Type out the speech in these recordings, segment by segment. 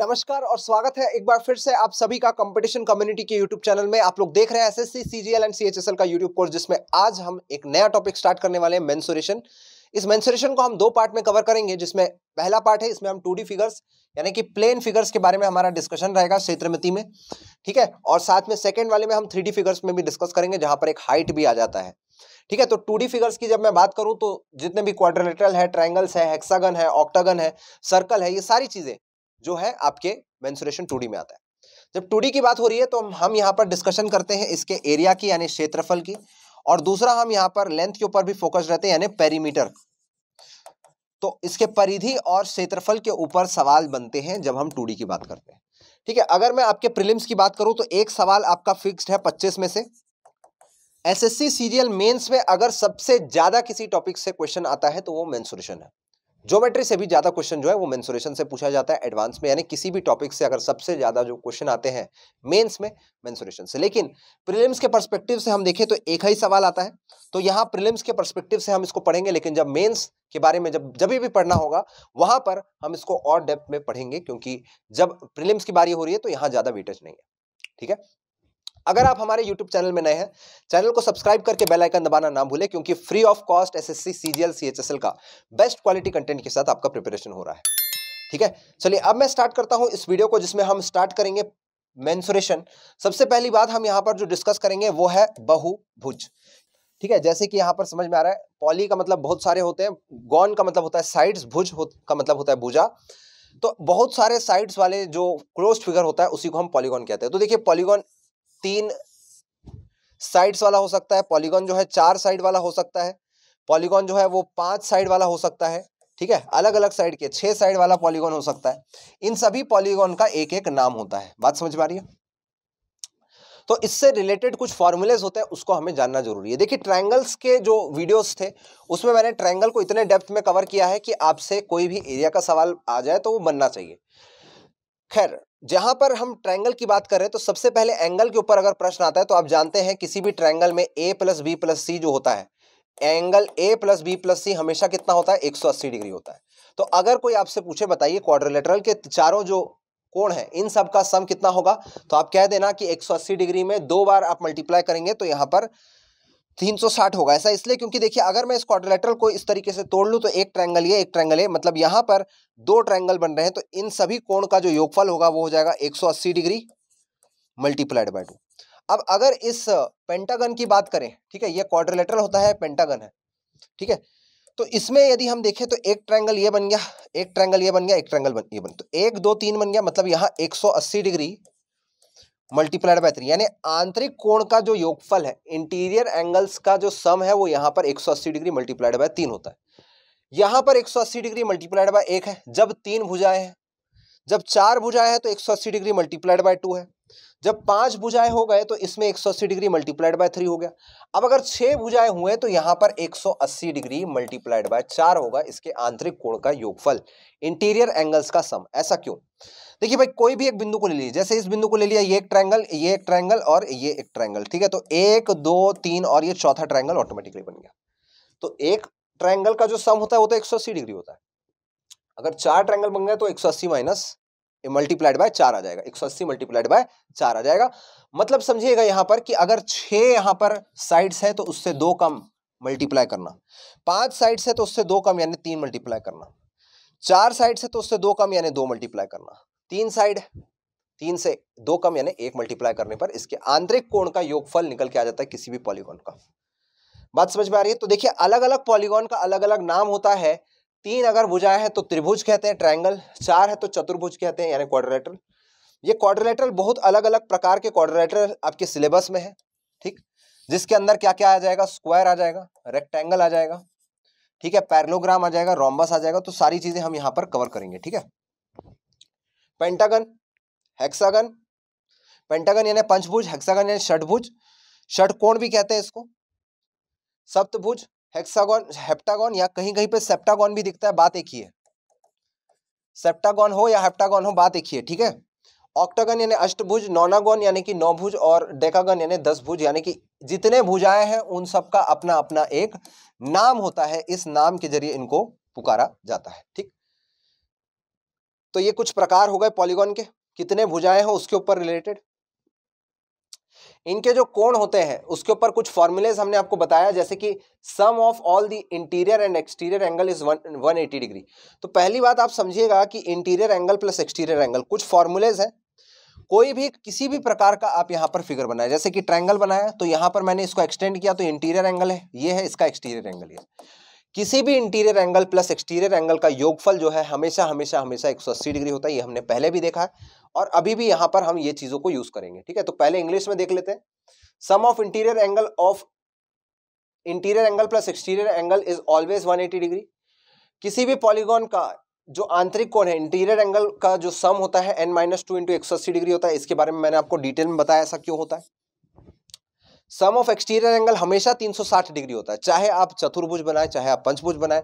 नमस्कार और स्वागत है एक बार फिर से आप सभी का कंपटीशन कम्युनिटी के यूट्यूब चैनल में आप लोग देख रहे हैं एसएससी सीजीएल एंड सीएचएसएल का यूट्यूब कोर्स जिसमें आज हम एक नया टॉपिक स्टार्ट करने वाले हैं मेंसुरेशन इस मेंसुरेशन को हम दो पार्ट में कवर करेंगे जिसमें पहला पार्ट है इसमें हम टू फिगर्स यानी कि प्लेन फिगर्स के बारे में हमारा डिस्कशन रहेगा क्षेत्रमिति में ठीक है और साथ में सेकेंड वाले में हम थ्री फिगर्स में भी डिस्कस करेंगे जहाँ पर एक हाइट भी आ जाता है ठीक है तो टू फिगर्स की जब मैं बात करूं तो जितने भी क्वाड्रिलेटरल है ट्रायंगल्स है हेक्सागन है ऑक्टागन है सर्कल है ये सारी चीज़ें जो है आपके मेंसुरेशन टू में आता है जब टू की बात हो रही है तो हम यहाँ पर डिस्कशन करते हैं इसके एरिया की यानी क्षेत्रफल की और दूसरा हम यहाँ पर लेंथ के ऊपर भी फोकस रहते हैं यानी पेरीमीटर तो इसके परिधि और क्षेत्रफल के ऊपर सवाल बनते हैं जब हम टू की बात करते हैं ठीक है अगर मैं आपके प्रिलिम्स की बात करूं तो एक सवाल आपका फिक्स्ड है पच्चीस में से एसएससी सीरियल मेंस में अगर सबसे ज्यादा किसी टॉपिक से क्वेश्चन आता है तो वो मेंसुरेशन है ज्योमेट्री से भी ज़्यादा क्वेश्चन जो है वो मेंसुरेशन से पूछा जाता है एडवांस में यानी किसी भी टॉपिक से अगर सबसे ज़्यादा जो क्वेश्चन आते हैं मेंस में मेंसुरेशन से लेकिन प्रीलिम्स के पर्सपेक्टिव से हम देखें तो एक ही सवाल आता है तो यहाँ प्रीलिम्स के पर्सपेक्टिव से हम इसको पढ़ेंगे लेकिन जब मेन्स के बारे में जब जब भी पढ़ना होगा वहाँ पर हम इसको और डेप्थ में पढ़ेंगे क्योंकि जब प्रिलिम्स की बारी हो रही है तो यहाँ ज़्यादा वेटेज नहीं है ठीक है अगर आप हमारे YouTube चैनल में नए हैं चैनल को सब्सक्राइब करके बेल आइकन दबाना ना भूलें क्योंकि free of cost SSC CGL CHSL का बेस्ट क्वालिटी कंटेंट के साथ आपका प्रिपरेशन हो रहा है ठीक है चलिए अब मैं स्टार्ट करता हूं इस वीडियो को जिसमें हम स्टार्ट करेंगे मैंसुरेशन सबसे पहली बात हम यहाँ पर जो डिस्कस करेंगे वो है बहुभुज ठीक है जैसे कि यहाँ पर समझ में आ रहा है पॉली का मतलब बहुत सारे होते हैं गॉन का मतलब होता है साइड्स भुज का मतलब होता है भुजा तो बहुत सारे साइड्स वाले जो क्लोज फिगर होता है उसी को हम पॉलीगॉन कहते हैं तो देखिए पॉलीगॉन तीन साइड्स वाला हो सकता है पॉलीगॉन जो है चार साइड वाला हो सकता है पॉलीगॉन जो है वो पांच साइड वाला हो सकता है ठीक है अलग अलग साइड के छह साइड वाला पॉलीगॉन हो सकता है इन सभी पॉलीगॉन का एक एक नाम होता है बात समझ पा रही है तो इससे रिलेटेड कुछ फॉर्मूलेज होते हैं उसको हमें जानना जरूरी है देखिए ट्रायंगल्स के जो वीडियोस थे उसमें मैंने ट्रायंगल को इतने डेप्थ में कवर किया है कि आपसे कोई भी एरिया का सवाल आ जाए तो वो बनना चाहिए खैर जहां पर हम ट्रायंगल की बात कर रहे हैं तो सबसे पहले एंगल के ऊपर अगर प्रश्न आता है तो आप जानते हैं किसी भी ट्रायंगल में A plus B plus C जो होता है angle A plus B plus C हमेशा कितना होता है 180 डिग्री होता है तो अगर कोई आपसे पूछे बताइए क्वाड्रिलेटरल के चारों जो कोण है इन सब का सम कितना होगा तो आप कह देना कि एक डिग्री में दो बार आप मल्टीप्लाई करेंगे तो यहाँ पर 360 होगा ऐसा इसलिए क्योंकि देखिए अगर मैं इस क्वाड्रिलेटरल को इस तरीके से तोड़ लूँ तो एक ट्रायंगल ये एक ट्रायंगल ये मतलब यहाँ पर दो ट्रायंगल बन रहे हैं तो इन सभी कोण का जो योगफल होगा वो हो जाएगा 180 डिग्री मल्टीप्लाइड बाय टू अब अगर इस पेंटागन की बात करें ठीक है ये क्वाड्रिलेटरल होता है पेंटागन है ठीक है तो इसमें यदि हम देखें तो एक ट्राइंगल ये बन गया एक ट्राइंगल ये बन गया एक ट्राइंगल ये बन तो एक दो तीन बन गया मतलब यहाँ अस्सी डिग्री मल्टीप्लाइड बाय थ्री यानी आंतरिक कोण का जो योगफल है इंटीरियर एंगल्स का जो सम है वो यहाँ पर 180 डिग्री मल्टीप्लाइड बाय तीन होता है यहाँ पर 180 डिग्री मल्टीप्लाइड बाय एक है जब तीन भुजाएं हैं जब चार भुजाएं हैं तो 180 डिग्री मल्टीप्लाइड बाय टू है जब पांच भुजाएं हो गए तो इसमें 180 डिग्री मल्टीप्लाइड बाय थ्री हो गया अब अगर छह भुजाएं हुए तो यहां पर 180 डिग्री मल्टीप्लाइड बाय चार होगा इसके आंतरिक कोण का योगफल इंटीरियर एंगल्स का सम ऐसा क्यों देखिए भाई कोई भी एक बिंदु को ले लीजिए जैसे इस बिंदु को ले लिया ये एक ट्रायंगल ये एक ट्रायंगल और ये एक ट्रायंगल ठीक है तो एक दो तीन और ये चौथा ट्रायंगल ऑटोमेटिकली बन गया तो एक ट्रायंगल का जो सम होता है वो तो एक डिग्री होता है अगर चार ट्रायंगल बन गए तो 180 माइनस मल्टीप्लाइड बाय चार आ जाएगा एक सौ अस्सी मल्टीप्लाइड बाय चार आ जाएगा मतलब समझिएगा यहां पर कि अगर छह यहां पर साइड्स है तो उससे दो कम मल्टीप्लाई करना पांच साइड्स है तो उससे दो कम यानी तीन मल्टीप्लाई करना चार साइड्स है तो उससे दो कम यानी दो मल्टीप्लाई करना तीन साइड तीन से दो कम यानी एक मल्टीप्लाई करने पर इसके आंतरिक कोण का योगफल निकल के आ जाता है किसी भी पॉलीगॉन का बात समझ में आ रही है तो देखिए अलग अलग पॉलीगॉन का अलग अलग नाम होता है तीन अगर भुजाएं हैं तो त्रिभुज कहते हैं ट्रायंगल चार है तो चतुर्भुज कहते हैं यानी क्वाड्रिलेटरल ये क्वाड्रिलेटरल बहुत अलग अलग प्रकार के क्वाड्रिलेटरल आपके सिलेबस में है ठीक जिसके अंदर क्या क्या आ जाएगा स्क्वायर आ जाएगा रेक्टेंगल आ जाएगा ठीक है पैरलोग्राम आ जाएगा रोम्बस आ जाएगा तो सारी चीजें हम यहाँ पर कवर करेंगे ठीक है पेंटागन हेक्सागन पेंटागन यानी पंचभुज हेक्सागन यानी षटभुज षटकोण भी कहते हैं इसको सप्तभुज हेक्सागोन हेप्टागोन या कहीं कहीं पे सेप्टागोन भी दिखता है बात एक ही है सेप्टागोन हो या हेप्टागोन हो बात एक ही है ठीक है ऑक्टागन यानी अष्टभुज नौनागोन यानी कि नौ भुज और डेकागन यानी दस भुज यानी कि जितने भुजाएं हैं उन सबका अपना अपना एक नाम होता है इस नाम के जरिए इनको पुकारा जाता है ठीक तो ये कुछ प्रकार हो गए पॉलीगोन के कितने भुजाएं हैं उसके ऊपर रिलेटेड इनके जो कोण होते हैं उसके ऊपर कुछ फॉर्मूलेज हमने आपको बताया जैसे कि sum of all the interior and exterior angle is one one eighty degree तो पहली बात आप समझिएगा कि interior angle plus exterior angle कुछ फॉर्मूलेज हैं कोई भी किसी भी प्रकार का आप यहाँ पर फिगर बनाए जैसे कि ट्रैंगल बनाया तो यहाँ पर मैंने इसको एक्सटेंड किया तो इंटीरियर एंगल है ये है इसका एक्सटीरियर एंगल ये किसी भी interior angle plus exterior angle का योगफल जो है हमेशा हमेशा हमेशा 180 डिग्री होता है ये हमने पहले भी देखा है और अभी भी यहां पर हम ये चीजों को यूज करेंगे ठीक है तो पहले इंग्लिश में देख लेते हैं sum of interior angle of interior angle plus exterior angle is always 180 degree किसी भी पॉलीगॉन का जो आंतरिक कोण है इंटीरियर एंगल का जो सम होता है N minus two into degree होता है इसके बारे में मैंने आपको डिटेल में बताया ऐसा क्यों होता है सम ऑफ एक्सटीरियर एंगल हमेशा 360 डिग्री होता है चाहे आप चतुर्भुज बनाए चाहे आप पंचभुज बनाए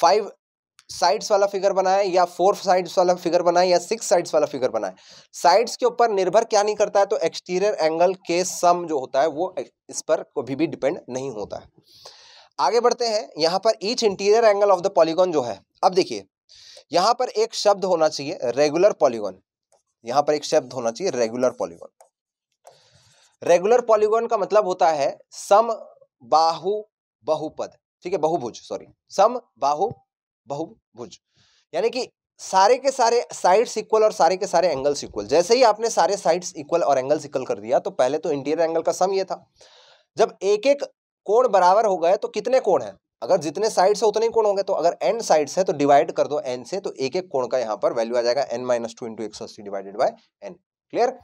फाइव साइड्स वाला फिगर बनाए या फोर साइड्स वाला फिगर बनाए या सिक्स साइड्स वाला फिगर बनाए साइड्स के ऊपर निर्भर क्या नहीं करता है तो एक्सटीरियर एंगल के सम जो होता है वो इस पर कभी भी डिपेंड नहीं होता है आगे बढ़ते हैं यहाँ पर each interior angle of the polygon जो है अब देखिए यहाँ पर एक शब्द होना चाहिए रेगुलर पॉलीगॉन यहाँ पर एक शब्द होना चाहिए रेगुलर पॉलीगॉन रेगुलर पॉलीगॉन का मतलब होता है सम बाहु बहुपद ठीक है बहुभुज सॉरी सम बाहु बहुभुज यानी कि सारे के सारे साइड्स इक्वल और सारे के सारे एंगल्स इक्वल जैसे ही आपने सारे साइड्स इक्वल और एंगल्स इक्वल कर दिया तो पहले तो इंटीरियर एंगल का सम ये था जब एक एक कोण बराबर हो गए तो कितने कोण हैं अगर जितने साइड्स है उतने ही कोण होंगे तो अगर एन साइड्स है तो डिवाइड कर दो एन से तो एक एक कोण का यहाँ पर वैल्यू आ जाएगा एन माइनस टू इंटू एक सौ अस्सी divided by N clear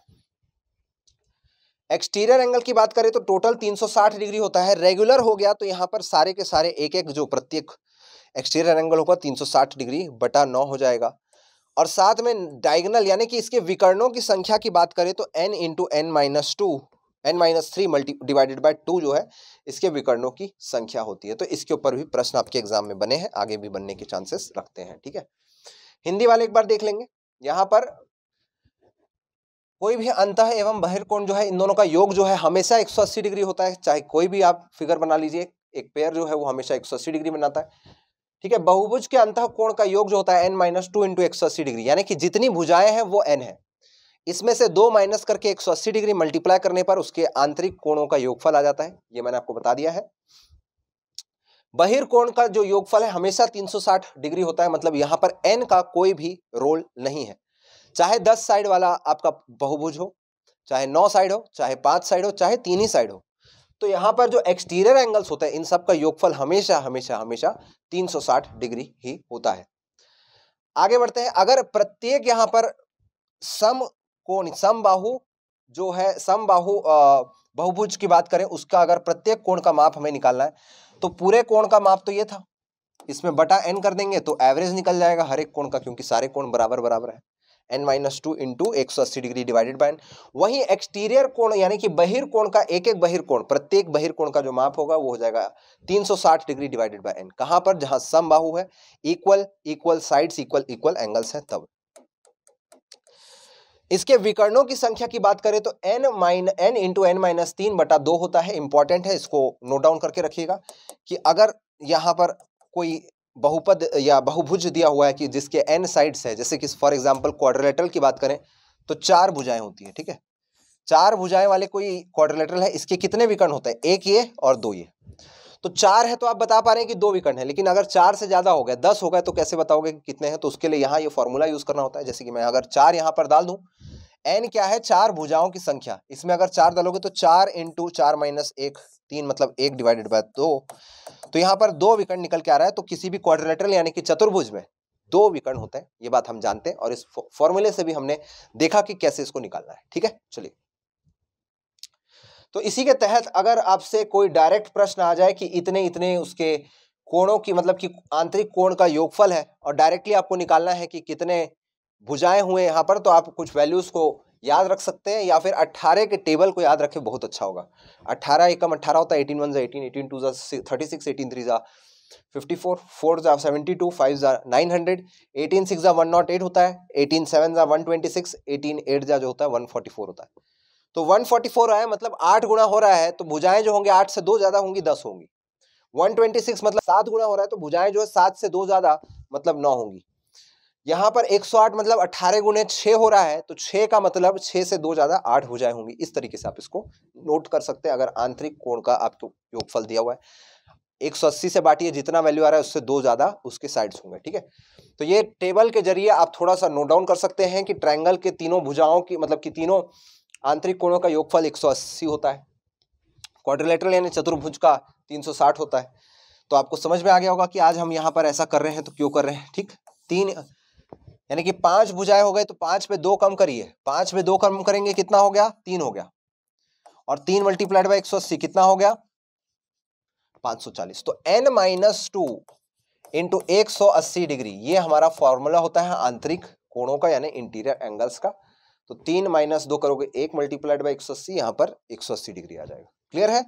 exterior angle की बात करें तो टोटल 360 डिग्री होता है रेगुलर हो गया तो यहाँ पर सारे के सारे एक एक जो प्रत्येक एक्सटीरियर एंगल होगा 360 डिग्री बटा नौ हो जाएगा और साथ में डायगनल यानी कि इसके विकर्णों की संख्या की बात करें तो N into N minus two N minus three multi divided by two जो है इसके विकर्णों की संख्या होती है तो इसके ऊपर भी प्रश्न आपके एग्जाम में बने हैं आगे भी बनने के चांसेस रखते हैं ठीक है हिंदी वाले एक बार देख लेंगे यहाँ पर कोई भी अंत एवं बहिर्कोण जो है इन दोनों का योग जो है हमेशा 180 डिग्री होता है चाहे कोई भी आप फिगर बना लीजिए एक पेयर जो है वो हमेशा 180 डिग्री बनाता है ठीक है बहुभुज के अंत कोण का योग जो होता है एन माइनस टू इंटू एक सौ अस्सी डिग्री यानी कि जितनी भुजाएं हैं वो एन है इसमें से दो माइनस करके एक सौ अस्सी डिग्री मल्टीप्लाई करने पर उसके आंतरिक कोणों का योगफल आ जाता है ये मैंने आपको बता दिया है बहिर्कोण का जो योगफल है हमेशा 360 डिग्री होता है मतलब यहां पर एन का कोई भी रोल नहीं है चाहे 10 साइड वाला आपका बहुभुज हो चाहे 9 साइड हो चाहे 5 साइड हो चाहे तीन ही साइड हो तो यहाँ पर जो एक्सटीरियर एंगल्स होते हैं इन सब का योगफल हमेशा हमेशा हमेशा 360 डिग्री ही होता है आगे बढ़ते हैं अगर प्रत्येक यहाँ पर सम कोण सम बाहु जो है सम बाहु बहुभुज की बात करें उसका अगर प्रत्येक कोण का माप हमें निकालना है तो पूरे कोण का माप तो ये था इसमें बटा एन कर देंगे तो एवरेज निकल जाएगा हर एक कोण का क्योंकि सारे कोण बराबर बराबर है एन माइनस टू इंटू एक सौ अस्सी डिग्री डिवाइडेड बाय एन वहीं एक्सटीरियर कोण यानी कि बहिर्कोण का एक एक बहिर्कोण प्रत्येक बहिर्कोण का जो माप होगा वो हो जाएगा 360 डिग्री डिवाइडेड बाय एन कहां पर जहां सम बाहु है equal equal sides equal equal angles हैं तब इसके विकर्णों की संख्या की बात करें तो N minus N into N minus तीन बटा दो होता है इंपॉर्टेंट है इसको नोट डाउन करके रखिएगा कि अगर यहां पर कोई बहुपद या बहुभुज दिया हुआ है कि जिसके एन साइड्स हैं जैसे कि फॉर एग्जांपल क्वाड्रिलेटरल की बात करें तो चार भुजाएं होती हैं ठीक है चार भुजाएं वाले कोई क्वाड्रिलेटरल है इसके कितने विकर्ण होते हैं एक ये और दो ये तो चार है तो आप बता पा रहे हैं कि दो विकर्ण है लेकिन अगर चार से ज़्यादा हो गए दस हो गए तो कैसे बताओगे कि कितने हैं तो उसके लिए यहाँ ये यह फॉर्मूला यूज़ करना होता है जैसे कि मैं अगर चार यहाँ पर डाल दूँ एन क्या है चार भुजाओं की संख्या इसमें अगर चार डालोगे तो चार इंटू चार माइनस एक तीन मतलब एक डिवाइडेड बाय दो तो यहाँ पर दो विकर्ण निकल के आ रहा है तो किसी भी क्वाड्रिलेटरल यानी कि चतुर्भुज में दो विकर्ण होते हैं ये बात हम जानते हैं और इस फॉर्मूले से भी हमने देखा कि कैसे इसको निकालना है ठीक है चलिए तो इसी के तहत अगर आपसे कोई डायरेक्ट प्रश्न आ जाए कि इतने इतने उसके कोणों की मतलब कि आंतरिक कोण का योगफल है और डायरेक्टली आपको निकालना है कि कितने भुजाएं हुए यहाँ पर तो आप कुछ वैल्यूज को याद रख सकते हैं या फिर अट्ठारह के टेबल को याद रखें बहुत अच्छा होगा अट्ठारह एकम अट्ठारह होता है एटीन वन जो एटीन एटीन टू जो थर्टी सिक्स एटीन थ्री ज़ा फिफ्टी फोर फोर जो सेवेंटी टू फाइव जो नाइन हंड्रेड एटीन सिक्स जो वन नॉट एट होता है एटीन सेवन जो one twenty six eighteen eight जो होता है वन फोर्टी फोर होता है तो वन फोर्टी फोर आया मतलब आठ गुणा हो रहा है तो भुजाएं जो होंगे आठ से दो ज़्यादा होंगी दस होंगी वन ट्वेंटी सिक्स मतलब सात गुणा हो रहा है तो भुजाएं जो है सात से दो ज़्यादा मतलब नौ होंगी यहाँ पर 108 मतलब 18 गुने छः हो रहा है तो 6 का मतलब 6 से दो ज़्यादा 8 हो जाए होंगे इस तरीके से आप इसको नोट कर सकते हैं अगर आंतरिक कोण का आपको तो योगफल दिया हुआ है 180 से बांटिए जितना वैल्यू आ रहा है उससे दो ज़्यादा उसके साइड्स होंगे ठीक है तो ये टेबल के जरिए आप थोड़ा सा नोट डाउन कर सकते हैं कि ट्रायंगल के तीनों भुजाओं की मतलब कि तीनों आंतरिक कोणों का योगफल एक होता है क्वाड्रिलेटरल यानी चतुर्भुज का तीन होता है तो आपको समझ में आ गया होगा कि आज हम यहाँ पर ऐसा कर रहे हैं तो क्यों कर रहे हैं ठीक तीन यानी कि पांच भुजाएं हो गए तो पांच पे दो कम करिए पांच पे दो कम करेंगे कितना हो गया तीन हो गया और तीन मल्टीप्लाइड बाई एक सौ अस्सी कितना हो गया पांच सौ चालीस तो एन माइनस टू इंटू एक सौ अस्सी डिग्री ये हमारा फॉर्मूला होता है आंतरिक कोणों का यानी इंटीरियर एंगल्स का तो तीन माइनस दो करोगे एक मल्टीप्लाइड बाई एक सौ अस्सी यहाँ पर एक सौ अस्सी डिग्री आ जाएगा क्लियर है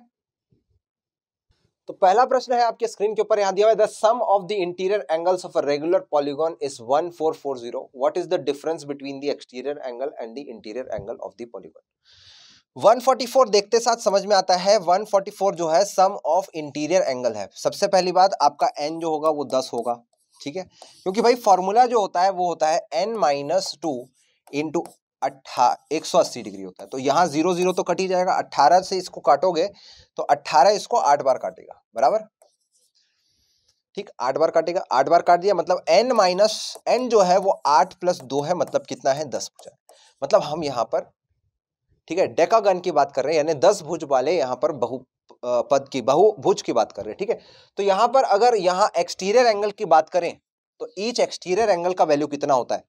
तो पहला प्रश्न है आपके स्क्रीन के ऊपर यहां दिया हुआ है the sum of the interior angles of a regular polygon is 1440 what is the difference between the exterior angle and the interior angle of the polygon 144 देखते साथ समझ में आता है 144 जो है सम ऑफ इंटीरियर एंगल है सबसे पहली बात आपका एन जो होगा वो दस होगा ठीक है क्योंकि भाई फॉर्मूला जो होता है वो होता है एन माइनस टू इंटू अट्ठा एक सौ अस्सी डिग्री होता है तो यहाँ जीरो जीरो तो कट ही जाएगा अट्ठारह से इसको काटोगे तो अट्ठारह इसको आठ बार काटेगा बराबर ठीक आठ बार काटेगा आठ बार काट दिया मतलब एन माइनस एन जो है वो आठ प्लस दो है मतलब कितना है दस भुजा मतलब हम यहाँ पर ठीक है डेकागन की बात कर रहे हैं यानी दस भुज वाले यहाँ पर बहु पद की बहु भुज की बात कर रहे हैं ठीक है तो यहाँ पर अगर यहाँ एक्सटीरियर एंगल की बात करें तो ईच एक्सटीरियर एंगल का वैल्यू कितना होता है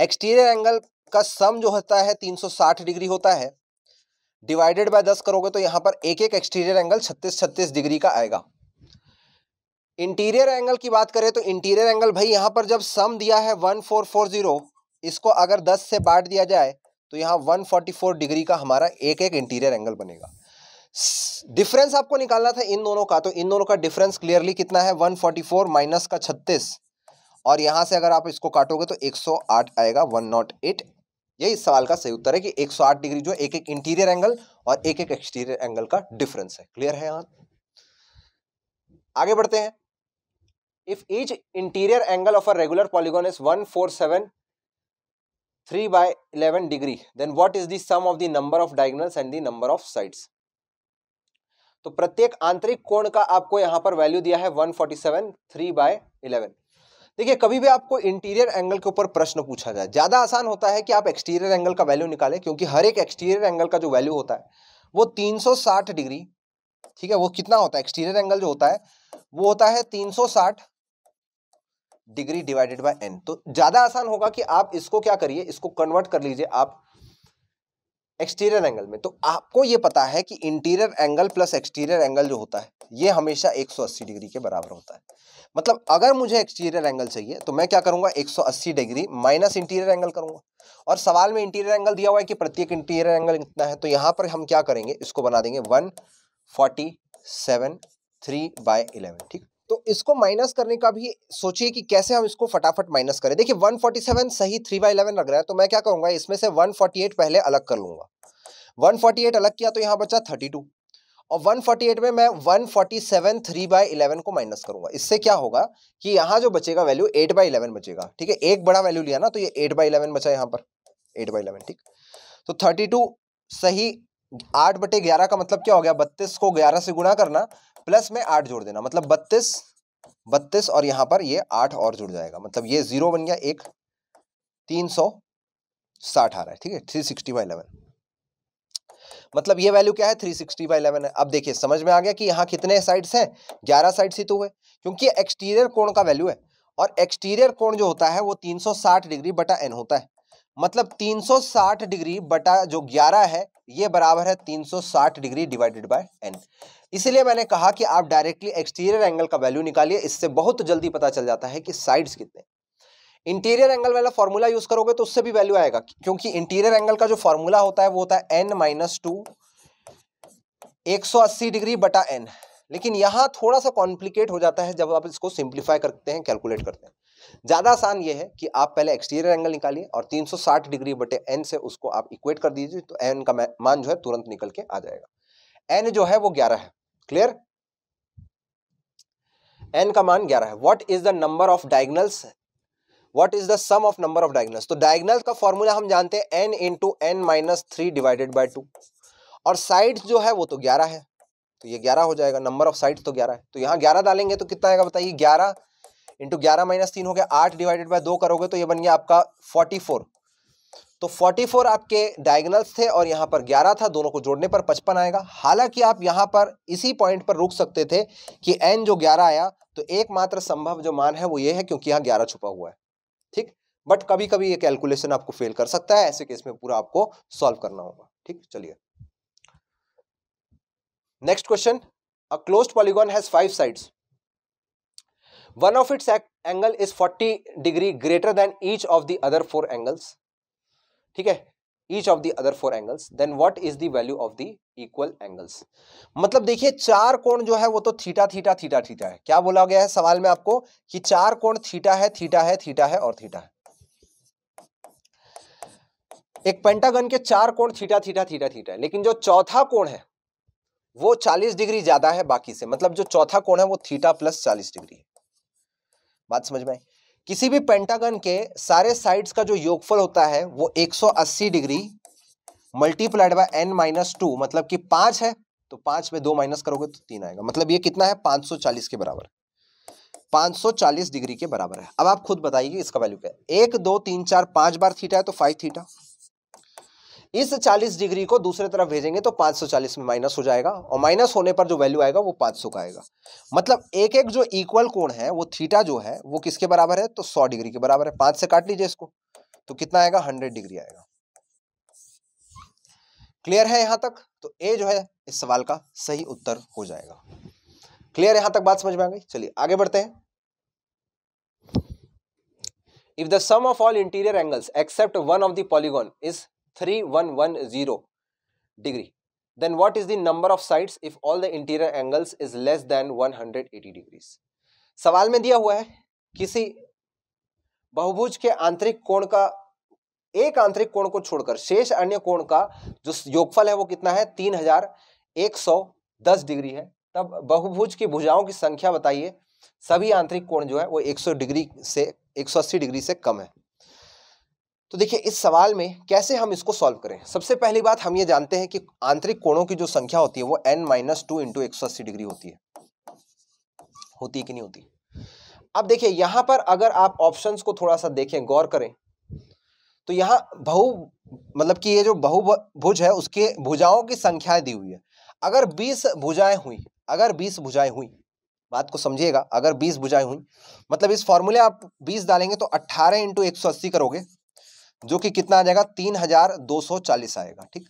एक्सटीरियर एंगल का सम जो होता है 360 डिग्री होता है डिवाइडेड बाय 10 करोगे तो यहाँ पर एक एक एक्सटीरियर एंगल 36 36 डिग्री का आएगा इंटीरियर एंगल की बात करें तो इंटीरियर एंगल भाई यहाँ पर जब सम दिया है 1440 इसको अगर 10 से बांट दिया जाए तो यहाँ 144 डिग्री का हमारा एक एक इंटीरियर एंगल बनेगा डिफरेंस आपको निकालना था इन दोनों का तो इन दोनों का डिफरेंस क्लियरली कितना है वन माइनस का छत्तीस और यहाँ से अगर आप इसको काटोगे तो 108 आएगा 108 ये इस सवाल का सही उत्तर है कि 108 डिग्री जो एक एक इंटीरियर एंगल और एक एक एक्सटीरियर एंगल का डिफरेंस है क्लियर है यहाँ आगे बढ़ते हैं if each interior angle of a regular polygon is one four seven three by eleven degree then what is the sum of the number of diagonals and the number of sides तो प्रत्येक आंतरिक कोण का आपको यहां पर value दिया है 147 forty seven three by eleven देखिए कभी भी आपको इंटीरियर एंगल के ऊपर प्रश्न पूछा जाए ज़्यादा आसान होता है कि आप एक्सटीरियर एंगल का वैल्यू निकालें क्योंकि हर एक एक्सटीरियर एंगल का जो वैल्यू होता है वो 360 डिग्री ठीक है वो कितना होता है एक्सटीरियर एंगल जो होता है वो होता है 360 डिग्री डिवाइडेड बाय एन तो ज़्यादा आसान होगा कि आप इसको क्या करिए इसको कन्वर्ट कर लीजिए आप एक्सटीरियर एंगल में तो आपको ये पता है कि interior angle plus exterior angle जो होता है ये हमेशा 180 डिग्री के बराबर होता है मतलब अगर मुझे एक्सटीरियर एंगल चाहिए तो मैं क्या करूंगा 180 डिग्री माइनस इंटीरियर एंगल करूंगा और सवाल में इंटीरियर एंगल दिया हुआ है कि प्रत्येक इंटीरियर एंगल इतना है तो यहाँ पर हम क्या करेंगे इसको बना देंगे one forty seven three by eleven ठीक तो इसको माइनस करने का भी सोचिए कि कैसे हम इसको फटाफट माइनस करें देखिए 147 सही थ्री बाई इलेवन लग रहा है तो मैं क्या करूंगा इसमें से 148 पहले अलग कर लूंगा 148 अलग किया तो यहां बचा 32 और 148 में मैं 147 forty seven three by eleven को माइनस करूंगा इससे क्या होगा कि यहां जो बचेगा वैल्यू एट बाई इलेवन बचेगा ठीक है एक बड़ा वैल्यू लिया ना तो ये एट बाई इलेवन बचा यहां पर एट बाई इलेवन ठीक तो थर्टी टू सही आठ बटे ग्यारह का मतलब क्या हो गया बत्तीस को ग्यारह से गुणा करना प्लस में आठ जोड़ देना मतलब बत्तीस बत्तीस और यहां पर ये आठ और जुड़ जाएगा मतलब ये जीरो बन गया एक तीन सौ साठ आ रहा है ठीक है थ्री सिक्सटी बाई इलेवन मतलब ये वैल्यू क्या है थ्री सिक्सटी बाई इलेवन है अब देखिए समझ में आ गया कि यहां कितने साइड्स हैं ग्यारह साइड्स ही तो हुए क्योंकि एक्सटीरियर कोण का वैल्यू है और एक्सटीरियर कोण जो होता है वो साठ डिग्री बटा एन होता है मतलब 360 डिग्री बटा जो 11 है ये बराबर है 360 डिग्री डिवाइडेड बाय एन इसलिए मैंने कहा कि आप डायरेक्टली एक्सटीरियर एंगल का वैल्यू निकालिए इससे बहुत जल्दी पता चल जाता है कि साइड्स कितने इंटीरियर एंगल वाला फॉर्मूला यूज करोगे तो उससे भी वैल्यू आएगा क्योंकि इंटीरियर एंगल का जो फॉर्मूला होता है वो होता है एन माइनस टू एक डिग्री बटा एन लेकिन यहां थोड़ा सा कॉम्प्लिकेट हो जाता है जब आप इसको सिंप्लीफाई करते हैं कैलकुलेट करते हैं ज़्यादा आसान ये है कि आप पहले एक्सटीरियर एंगल निकालिए और 360 डिग्री बटे एन से उसको आप इक्वेट कर दीजिए तो एन का मान जो है तुरंत निकल के आ जाएगा एन जो है वो ग्यारह है क्लियर एन का मान ग्यारह है what is the number of diagonals what is the sum of number of diagonals तो डायगनल का फॉर्मूला हम जानते हैं N into N minus three divided by two और साइड जो है वो तो ग्यारह है तो ये ग्यारह हो जाएगा नंबर ऑफ साइड तो ग्यारह है तो यहाँ ग्यारह डालेंगे तो कितना आएगा बताइए ग्यारह इंटू ग्यारह माइनस तीन हो गया आठ डिवाइडेड बाय दो करोगे तो ये बन गया आपका फोर्टी फोर तो फोर्टी फोर आपके डायगनल्स थे और यहाँ पर ग्यारह था दोनों को जोड़ने पर पचपन आएगा हालांकि आप यहाँ पर इसी पॉइंट पर रुक सकते थे कि एन जो ग्यारह आया तो एकमात्र संभव जो मान है वो ये है क्योंकि यहाँ ग्यारह छुपा हुआ है ठीक बट कभी कभी ये कैलकुलेशन आपको फेल कर सकता है ऐसे केस में पूरा आपको सॉल्व करना होगा ठीक चलिए next question a close polygon has five sides one of its angle is 40 degree greater than each of the other four angles ठीक है each of the other four angles then what is the value of the equal angles मतलब देखिए चार कोण जो है वो तो थीटा थीटा थीटा थीटा है क्या बोला गया है सवाल में आपको कि चार कोण थीटा है थीटा है थीटा है और थीटा है एक पेंटागन के चार कोण थीटा थीटा थीटा थीटा है लेकिन जो चौथा कोण है वो 40 डिग्री ज्यादा है बाकी से मतलब जो चौथा कोण है वो थीटा प्लस 40 डिग्री है बात समझ में किसी भी पेंटागन के सारे साइड्स का जो योगफल होता है वो 180 degree multiplied by N minus two मतलब कि पांच है तो पांच में दो माइनस करोगे तो तीन आएगा मतलब ये कितना है 540 के बराबर 540 डिग्री के बराबर है अब आप खुद बताइए इसका वैल्यू क्या है एक दो तीन चार पांच बार थीटा है तो फाइव थीटा इस 40 डिग्री को दूसरे तरफ भेजेंगे तो 540 में माइनस हो जाएगा और माइनस होने पर जो वैल्यू आएगा वो 500 का आएगा मतलब एक एक जो इक्वल कोण है वो थीटा जो है वो किसके बराबर है तो 100 डिग्री के बराबर है पांच से काट लीजिए इसको तो कितना आएगा 100 डिग्री आएगा क्लियर है यहां तक तो ए जो है इस सवाल का सही उत्तर हो जाएगा क्लियर यहां तक बात समझ में आ गई चलिए आगे बढ़ते हैं if the sum of all interior angles except one of the polygon is three one one zero degree then what is the number of sides if all the interior angles is less than 180 degrees सवाल में दिया हुआ है किसी बहुभुज के आंतरिक कोण का एक आंतरिक कोण को छोड़कर शेष अन्य कोण का जो योगफल है वो कितना है तीन हजार एक सौ दस डिग्री है तब बहुभुज की भुजाओं की संख्या बताइए सभी आंतरिक कोण जो है वो 100 डिग्री से 180 डिग्री से कम है तो देखिए इस सवाल में कैसे हम इसको सॉल्व करें सबसे पहली बात हम ये जानते हैं कि आंतरिक कोणों की जो संख्या होती है वो एन माइनस टू इंटू एक सौ अस्सी डिग्री होती है होती है कि नहीं होती अब देखिए यहां पर अगर आप ऑप्शंस को थोड़ा सा देखें गौर करें तो यहाँ बहु मतलब कि ये जो बहुभुज है उसके भुजाओं की संख्या दी हुई है अगर बीस भुजाएं हुई अगर बीस भुजाएं हुई बात को समझिएगा अगर 20 भुजाएं हुई मतलब इस फॉर्मूले आप 20 डालेंगे तो 18 इंटू एक करोगे जो कि कितना आ जाएगा तीन हजार दो सौ चालीस आएगा ठीक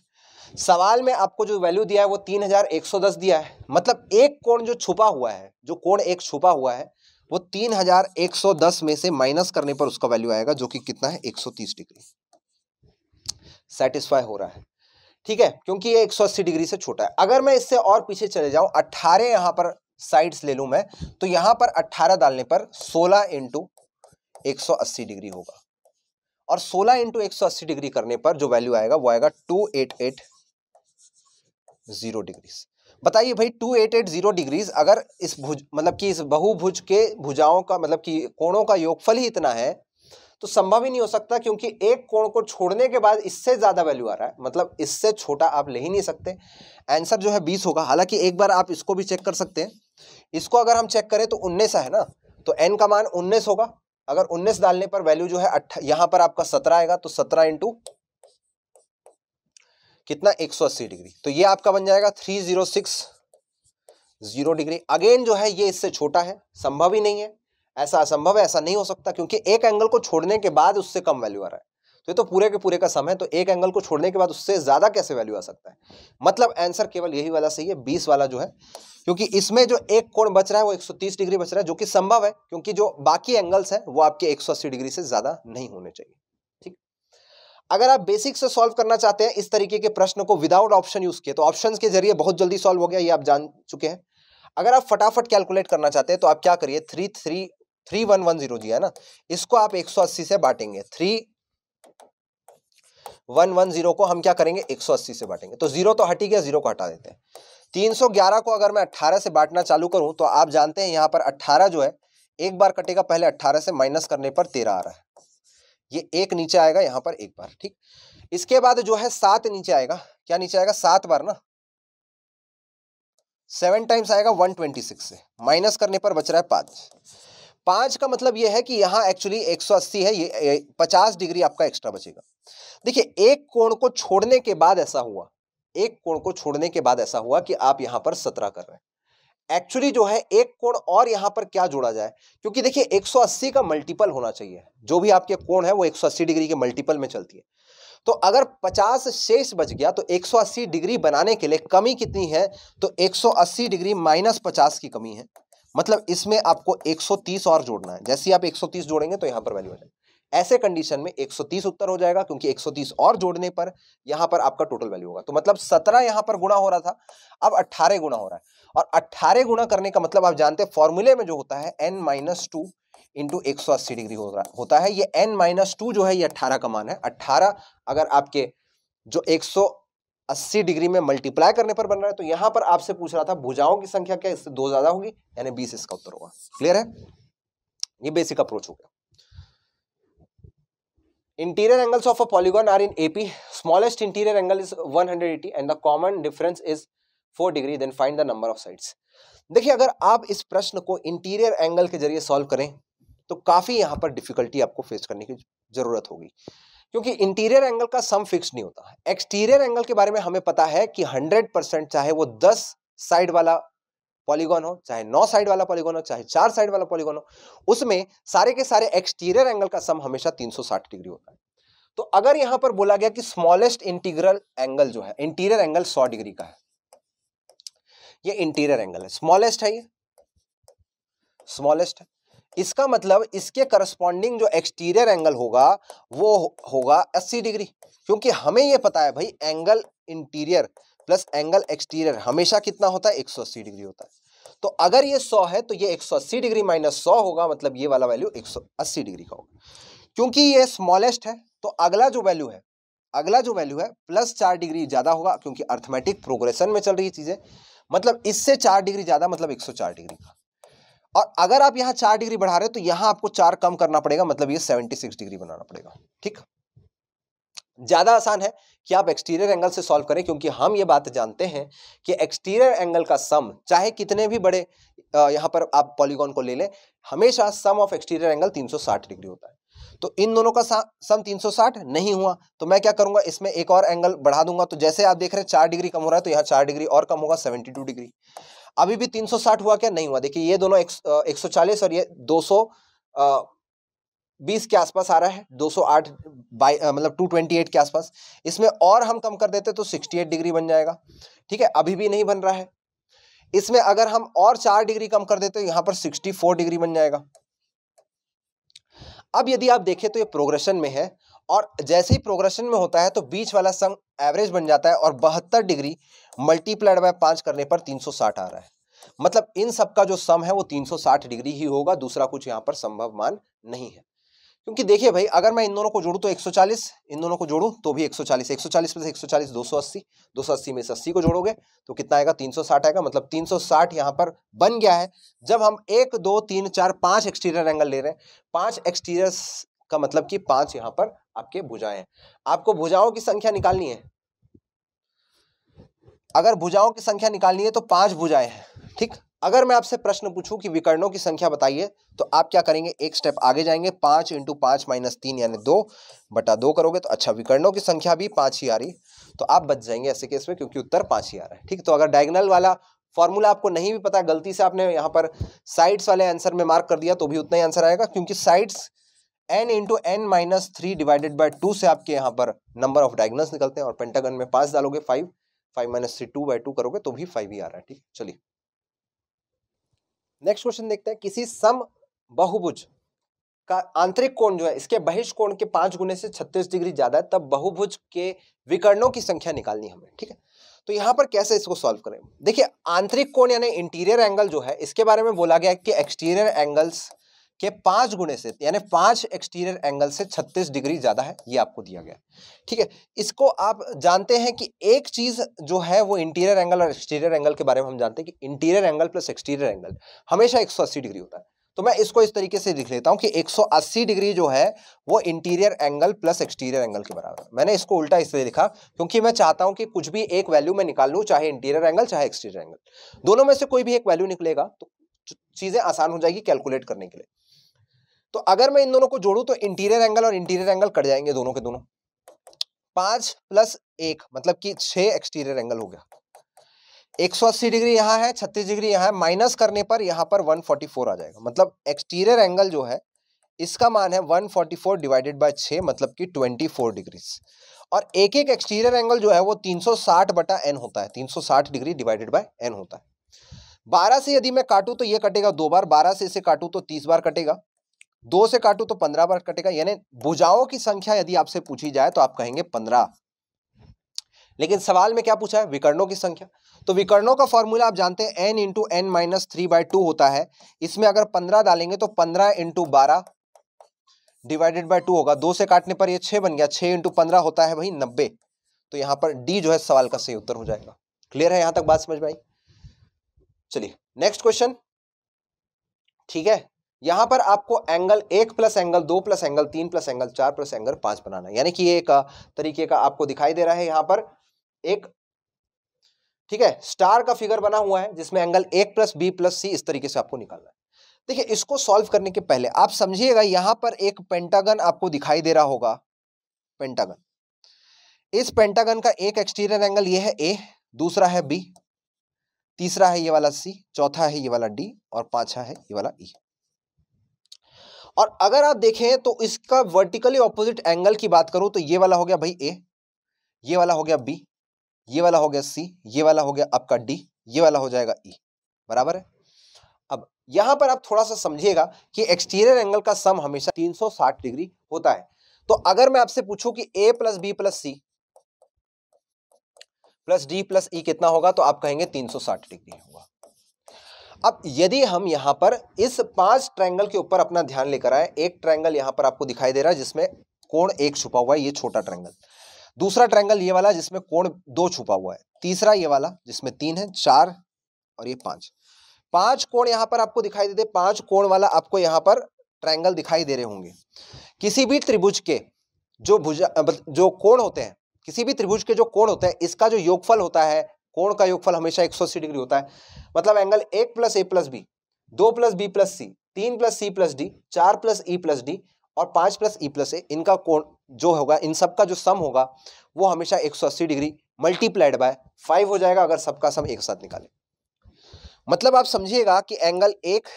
सवाल में आपको जो वैल्यू दिया है वो तीन हजार एक सौ दस दिया है मतलब एक कोण जो छुपा हुआ है जो कोण एक छुपा हुआ है वो तीन हजार एक सौ दस में से माइनस करने पर उसका वैल्यू आएगा जो कि कितना है एक सौ तीस डिग्री सेटिस्फाई हो रहा है ठीक है क्योंकि ये एक सौ अस्सी डिग्री से छोटा है अगर मैं इससे और पीछे चले जाऊं अट्ठारह यहां पर साइड्स ले लूं मैं तो यहां पर अट्ठारह डालने पर सोलह इंटू एक सौ अस्सी डिग्री होगा और 16 इंटू एक डिग्री करने पर जो वैल्यू आएगा वो आएगा two eight eight zero degrees बताइए भाई 2880 एट एट जीरो डिग्रीज अगर इस भुज मतलब कि इस बहुभुज के भुजाओं का मतलब कि कोणों का योगफल ही इतना है तो संभव ही नहीं हो सकता क्योंकि एक कोण को छोड़ने के बाद इससे ज़्यादा वैल्यू आ रहा है मतलब इससे छोटा आप ले ही नहीं सकते आंसर जो है बीस होगा हालांकि एक बार आप इसको भी चेक कर सकते हैं इसको अगर हम चेक करें तो उन्नीस है ना तो एन का मान उन्नीस होगा अगर 19 डालने पर वैल्यू जो है अट्ठा यहां पर आपका 17 आएगा तो 17 इंटू कितना 180 डिग्री तो ये आपका बन जाएगा 306 जीरो डिग्री अगेन जो है ये इससे छोटा है संभव ही नहीं है ऐसा असंभव है ऐसा नहीं हो सकता क्योंकि एक एंगल को छोड़ने के बाद उससे कम वैल्यू आ रहा है तो ये तो पूरे के पूरे का सम है तो एक एंगल को छोड़ने के बाद उससे ज़्यादा कैसे वैल्यू आ सकता है मतलब आंसर केवल यही वाला सही है बीस वाला जो है क्योंकि इसमें जो एक कोण बच रहा है वो 130 डिग्री बच रहा है जो कि संभव है क्योंकि जो बाकी एंगल्स हैं वो आपके 180 डिग्री से ज़्यादा नहीं होने चाहिए ठीक अगर आप बेसिक से सॉल्व करना चाहते हैं इस तरीके के प्रश्न को विदाउट ऑप्शन यूज़ किए तो ऑप्शन के जरिए बहुत जल्दी सॉल्व हो गया ये आप जान चुके हैं अगर आप फटाफट कैलकुलेट करना चाहते हैं तो आप क्या करिए three three three one one zero जी है ना इसको आप 180 से बांटेंगे थ्री वन वन जीरो को हम क्या करेंगे एक सौ अस्सी से बांटेंगे तो जीरो तो हटी गया जीरो को हटा देते हैं तीन सौ ग्यारह को अगर मैं अट्ठारह से बांटना चालू करूं तो आप जानते हैं यहां पर अट्ठारह जो है एक बार कटेगा पहले अट्ठारह से माइनस करने पर तेरह आ रहा है ये एक नीचे आएगा यहाँ पर एक बार ठीक इसके बाद जो है सात नीचे आएगा क्या नीचे आएगा सात बार ना सेवन टाइम्स आएगा वन ट्वेंटी सिक्स से माइनस करने पर बच रहा है पांच पांच का मतलब यह है कि यहाँ एक्चुअली एक सौ अस्सी है ये पचास डिग्री आपका एक्स्ट्रा बचेगा देखिए एक कोण को छोड़ने के बाद ऐसा हुआ एक कोण को छोड़ने के बाद ऐसा हुआ कि आप यहां पर सत्रह कर रहे हैं एक्चुअली जो है एक कोण और यहां पर क्या जोड़ा जाए क्योंकि देखिए 180 का मल्टीपल होना चाहिए जो भी आपके कोण है वो 180 डिग्री के मल्टीपल में चलती है तो अगर 50 शेष बच गया तो 180 डिग्री बनाने के लिए कमी कितनी है तो 180 डिग्री माइनस पचास की कमी है मतलब इसमें आपको 130 और जोड़ना है जैसे ही आप 130 जोड़ेंगे तो यहां पर वैल्यू आ जाएगी ऐसे कंडीशन में 130 उत्तर हो जाएगा क्योंकि 130 और जोड़ने पर यहां पर आपका टोटल वैल्यू होगा तो मतलब 17 यहां पर गुणा हो रहा था अब 18 गुणा हो रहा है और 18 गुणा करने का मतलब आप जानते हैं फॉर्मूले में जो होता है एन माइनस टू इंटू एक सौ अस्सी डिग्री हो रहा होता है ये एन माइनस टू जो है ये अट्ठारह का मान है अट्ठारह अगर आपके जो एक सौ अस्सी डिग्री में मल्टीप्लाई करने पर बन रहा है तो यहां पर आपसे पूछ रहा था भुजाओं की संख्या क्या इससे दो ज़्यादा होगी यानी बीस इसका उत्तर होगा क्लियर है ये बेसिक अप्रोच हो गया Interior angles of a polygon are in AP. Smallest interior angle is 180 and the common difference is 4 degree. Then find the number of sides. देखिए अगर आप इस प्रश्न को इंटीरियर एंगल के जरिए सॉल्व करें तो काफ़ी यहाँ पर डिफिकल्टी आपको फेस करने की ज़रूरत होगी क्योंकि इंटीरियर एंगल का सम फिक्स नहीं होता एक्सटीरियर एंगल के बारे में हमें पता है कि 100 परसेंट चाहे वो 10 साइड वाला पॉलीगॉन हो चाहे नौ साइड वाला पॉलीगॉन हो चाहे चार साइड वाला पॉलीगॉन हो उसमें सारे के सारे एक्सटीरियर एंगल का सम हमेशा 360 डिग्री होता है तो अगर यहां पर बोला गया कि स्मॉलेस्ट इंटीग्रल एंगल जो है इंटीरियर एंगल 100 डिग्री का है ये इंटीरियर एंगल है स्मॉलेस्ट है ये स्मॉलेस्ट इसका मतलब इसके करस्पॉन्डिंग जो एक्सटीरियर एंगल होगा वो होगा अस्सी डिग्री क्योंकि हमें यह पता है भाई angle interior plus angle exterior हमेशा कितना होता है अस्सी डिग्री होता है तो अगर ये 100 है तो ये 180 डिग्री माइनस सौ होगा मतलब ये वाला वैल्यू 180 डिग्री का होगा क्योंकि ये स्मॉलेस्ट है तो अगला जो वैल्यू है अगला जो वैल्यू है प्लस चार डिग्री ज़्यादा होगा क्योंकि अर्थमेटिक प्रोग्रेशन में चल रही चीज़ें मतलब इससे चार डिग्री ज़्यादा मतलब 104 डिग्री का और अगर आप यहाँ चार डिग्री बढ़ा रहे हो तो यहाँ आपको चार कम करना पड़ेगा मतलब ये सिक्स डिग्री बनाना पड़ेगा ठीक है ज़्यादा आसान है कि आप एक्सटीरियर एंगल से सॉल्व करें क्योंकि हम ये बात जानते हैं कि एक्सटीरियर एंगल का सम चाहे कितने भी बड़े यहाँ पर आप पॉलीगॉन को ले लें हमेशा sum of exterior angle 360 degree होता है तो इन दोनों का सम 360 नहीं हुआ तो मैं क्या करूंगा इसमें एक और एंगल बढ़ा दूंगा तो जैसे आप देख रहे हैं चार डिग्री कम हो रहा है तो यहाँ चार डिग्री और कम होगा सेवेंटी डिग्री अभी भी तीन हुआ क्या नहीं हुआ देखिए ये दोनों एक, 140 और ये दो बीस के आसपास आ रहा है दो सौ आठ बाई मतलब टू ट्वेंटी एट के आसपास इसमें और हम कम कर देते तो सिक्सटी एट डिग्री बन जाएगा ठीक है अभी भी नहीं बन रहा है इसमें अगर हम और चार डिग्री कम कर देते यहां यहाँ पर फोर डिग्री बन जाएगा अब यदि आप देखें तो ये प्रोग्रेशन में है और जैसे ही प्रोग्रेशन में होता है तो बीच वाला संग एवरेज बन जाता है और बहत्तर डिग्री मल्टीप्लाइड बाय पांच करने पर साठ आ रहा है मतलब इन सब का जो सम है वो 360 डिग्री ही होगा दूसरा कुछ यहाँ पर संभव मान नहीं है क्योंकि देखिए भाई अगर मैं इन दोनों को जोड़ू तो 140 इन दोनों को जोड़ू तो भी 140 140 में से 140 280 280 में से 80 को जोड़ोगे तो कितना आएगा 360 आएगा मतलब 360 यहाँ पर बन गया है जब हम एक दो तीन चार पांच एक्सटीरियर एंगल ले रहे हैं पांच एक्सटीरियर का मतलब कि पांच यहाँ पर आपके भुजाएं हैं आपको भुजाओं की संख्या निकालनी है अगर भुजाओं की संख्या निकालनी है तो पांच भुजाएं हैं ठीक अगर मैं आपसे प्रश्न पूछूं कि विकर्णों की संख्या बताइए तो आप क्या करेंगे एक स्टेप आगे जाएंगे पाँच इंटू पाँच माइनस तीन यानी दो बटा दो करोगे तो अच्छा विकर्णों की संख्या भी पाँच ही आ रही तो आप बच जाएंगे ऐसे केस में क्योंकि उत्तर पाँच ही आ रहा है ठीक तो अगर डायगनल वाला फॉर्मूला आपको नहीं भी पता गलती से आपने यहाँ पर साइड्स वाले आंसर में मार्क कर दिया तो भी उतना ही आंसर आएगा क्योंकि sides N into N minus three divided by two से आपके यहाँ पर नंबर ऑफ डायगनल्स निकलते हैं और पेंटागन में पाँच डालोगे five five minus three two by two करोगे तो भी फाइव ही आ रहा है ठीक चलिए नेक्स्ट क्वेश्चन देखते हैं किसी सम बहुभुज का आंतरिक कोण जो है इसके बहिष्कोण के पांच गुने से छत्तीस डिग्री ज्यादा है तब बहुभुज के विकर्णों की संख्या निकालनी हमें ठीक है तो यहाँ पर कैसे इसको सॉल्व करें देखिए आंतरिक कोण यानी इंटीरियर एंगल जो है इसके बारे में बोला गया कि एक्सटीरियर एंगल्स के पांच गुणे से यानी पांच एक्सटीरियर एंगल से छत्तीस डिग्री ज्यादा है ये आपको दिया गया ठीक है इसको आप जानते हैं कि एक चीज जो है वो इंटीरियर एंगल और एक्सटीरियर एंगल के बारे में हम जानते हैं कि interior angle plus exterior angle हमेशा 180 डिग्री होता है तो मैं इसको इस तरीके से लिख लेता हूं कि 180 डिग्री जो है वो interior angle plus exterior angle के बराबर है मैंने इसको उल्टा इसलिए लिखा क्योंकि मैं चाहता हूं कि कुछ भी एक वैल्यू मैं निकाल लूँ चाहे इंटीरियर एंगल चाहे एक्सटीरियर एंगल दोनों में से कोई भी एक वैल्यू निकलेगा तो चीज़ें आसान हो जाएगी कैलकुलेट करने के लिए तो अगर मैं इन दोनों को जोड़ू तो इंटीरियर एंगल और इंटीरियर एंगल कट जाएंगे दोनों के दोनों पांच प्लस एक मतलब कि छह एक्सटीरियर एंगल हो गया 180 डिग्री यहां है 36 डिग्री यहां है माइनस करने पर यहां पर 144 आ जाएगा मतलब एक्सटीरियर एंगल जो है इसका मान है 144 डिवाइडेड बाय 6 मतलब कि 24 डिग्रीज और एक एक एक्सटीरियर एंगल जो है वो 360 बटा एन होता है 360 डिग्री डिवाइडेड बाय एन होता है 12 से यदि मैं काटूँ तो ये कटेगा दो बार 12 से इसे काटूँ तो 30 बार कटेगा दो से काटू तो पंद्रह बार कटेगा यानी भुजाओं की संख्या यदि आपसे पूछी जाए तो आप कहेंगे पंद्रह लेकिन सवाल में क्या पूछा है विकर्णों की संख्या तो विकर्णों का फॉर्मूला आप जानते हैं N into N minus three by two होता है इसमें अगर पंद्रह डालेंगे तो पंद्रह इंटू बारह डिवाइडेड बाई टू होगा दो से काटने पर ये छह बन गया छह इंटू पंद्रह होता है भाई नब्बे तो यहां पर डी जो है सवाल का सही उत्तर हो जाएगा क्लियर है यहां तक बात समझ में आई चलिए नेक्स्ट क्वेश्चन ठीक है यहां पर आपको एंगल एक प्लस एंगल दो प्लस एंगल तीन प्लस एंगल चार प्लस एंगल पांच बनाना यानी कि ये एक तरीके का आपको दिखाई दे रहा है यहां पर एक ठीक है स्टार का फिगर बना हुआ है जिसमें एंगल एक प्लस बी प्लस सी इस तरीके से आपको निकालना है देखिए इसको सॉल्व करने के पहले आप समझिएगा यहां पर एक पेंटागन आपको दिखाई दे रहा होगा पेंटागन इस पेंटागन का एक एक्सटीरियर एंगल ये है ए दूसरा है बी तीसरा है ये वाला सी चौथा है ये वाला डी और पांचवा है ये वाला ई e. और अगर आप देखें तो इसका वर्टिकली ऑपोजिट एंगल की बात करूं तो ये वाला हो गया भाई ए ये वाला हो गया बी ये वाला हो गया सी ये वाला हो गया आपका डी ये वाला हो जाएगा ई e, बराबर है अब यहां पर आप थोड़ा सा समझिएगा कि एक्सटीरियर एंगल का सम हमेशा 360 डिग्री होता है तो अगर मैं आपसे पूछूं कि A plus B plus C plus D plus E कितना होगा तो आप कहेंगे 360 डिग्री होगा अब यदि हम यहाँ पर इस पांच ट्रायंगल के ऊपर अपना ध्यान लेकर आए एक ट्रायंगल यहाँ पर आपको दिखाई दे रहा है जिसमें कोण एक छुपा हुआ है ये छोटा ट्रायंगल दूसरा ट्रायंगल ये वाला जिसमें कोण दो छुपा हुआ है तीसरा ये वाला जिसमें तीन है चार और ये पांच पांच कोण यहाँ पर आपको दिखाई देते पांच कोण वाला आपको यहाँ पर ट्रायंगल दिखाई दे रहे होंगे किसी भी त्रिभुज के जो भुजा जो कोण होते हैं किसी भी त्रिभुज के जो कोण होते हैं इसका जो योगफल होता है कोण का योगफल हमेशा 180 डिग्री होता है मतलब एंगल एक प्लस ए प्लस बी दो प्लस बी प्लस सी तीन प्लस सी प्लस डी चार प्लस ई प्लस डी और पांच प्लस ई प्लस ए इनका कोण जो होगा इन सबका जो सम होगा वो हमेशा 180 डिग्री मल्टीप्लाइड बाय फाइव हो जाएगा अगर सबका सम एक साथ निकाले मतलब आप समझिएगा कि एंगल एक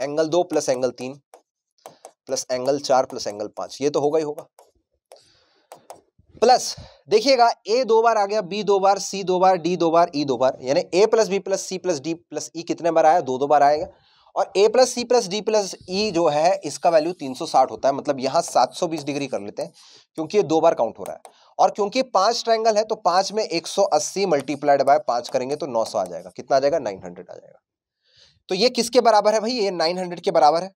एंगल दो प्लस एंगल तीन प्लस एंगल चार प्लस एंगल पांच ये तो होगा ही होगा प्लस देखिएगा ए दो बार आ गया बी दो बार सी दो बार डी दो बार ई e दो बार यानी A plus B plus C plus D plus E कितने बार आया दो दो बार आएगा और A plus C plus D plus E जो है इसका वैल्यू 360 होता है मतलब यहाँ 720 डिग्री कर लेते हैं क्योंकि ये दो बार काउंट हो रहा है और क्योंकि पांच ट्रायंगल है तो पांच में 180 सौ अस्सी मल्टीप्लाइड बाय पांच करेंगे तो 900 आ जाएगा कितना आ जाएगा 900 आ जाएगा तो ये किसके बराबर है भाई ये 900 के बराबर है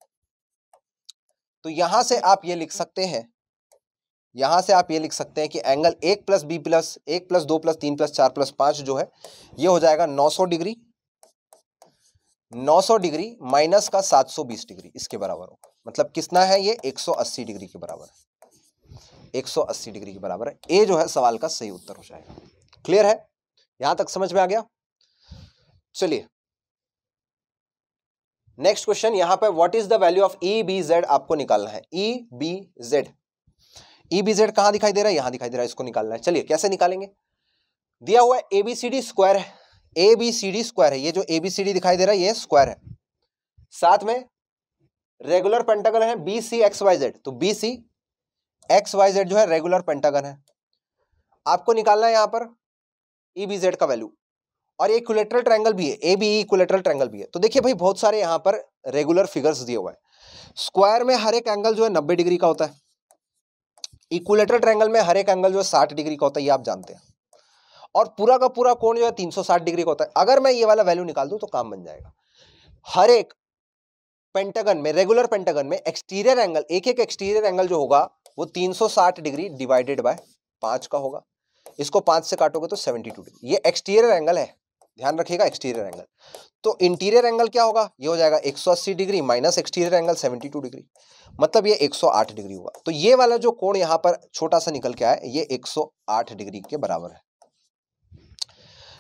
तो यहां से आप ये लिख सकते हैं यहाँ से आप ये लिख सकते हैं कि एंगल एक प्लस बी प्लस एक प्लस दो प्लस तीन प्लस चार प्लस पाँच जो है ये हो जाएगा 900 डिग्री 900 डिग्री माइनस का 720 डिग्री इसके बराबर हो मतलब कितना है ये 180 डिग्री के बराबर है 180 डिग्री के बराबर है ए जो है सवाल का सही उत्तर हो जाएगा क्लियर है यहां तक समझ में आ गया चलिए नेक्स्ट क्वेश्चन यहां पर what is the value of E B Z आपको निकालना है E B Z E B Z दिखाई दे रहा है यहां दिखाई दे रहा है इसको निकालना है चलिए कैसे निकालेंगे दिया हुआ A B C D square है A B C D square है ये जो ए बी सी डी दिखाई दे रहा है ये स्क्वायर है साथ में रेगुलर पेंटागन है B C X Y Z तो B C X Y Z जो है रेगुलर पेंटागन है आपको निकालना है यहां पर ई बी जेड का वैल्यू और ये इक्वलेटरल ट्रैंगल भी है ए बी इक्वलेटरल ट्रैंगल भी है तो देखिए भाई बहुत सारे यहां पर रेगुलर फिगर्स दिए हुए हैं स्क्वायर में हर एक एंगल जो है नब्बे डिग्री का होता है इक्वलेटर ट्रैंगल में हर एक एंगल जो है साठ डिग्री का होता है ये आप जानते हैं और पूरा का पूरा कोण जो है 360 डिग्री का होता है अगर मैं ये वाला वैल्यू निकाल दूं तो काम बन जाएगा हर एक पेंटागन में रेगुलर पेंटागन में एक्सटीरियर एंगल एक एक एक्सटीरियर एंगल जो होगा वो 360 डिग्री डिवाइडेड बाय पांच का होगा इसको पांच से काटोगे तो टू डिग्री ये एक्सटीरियर एंगल है ध्यान रखिएगा एक्सटीरियर एंगल तो इंटीरियर एंगल क्या होगा ये हो जाएगा 180 degree minus exterior angle 72 degree मतलब ये 108 डिग्री हुआ तो ये वाला जो कोण यहां पर छोटा सा निकल के आया ये 108 डिग्री के बराबर है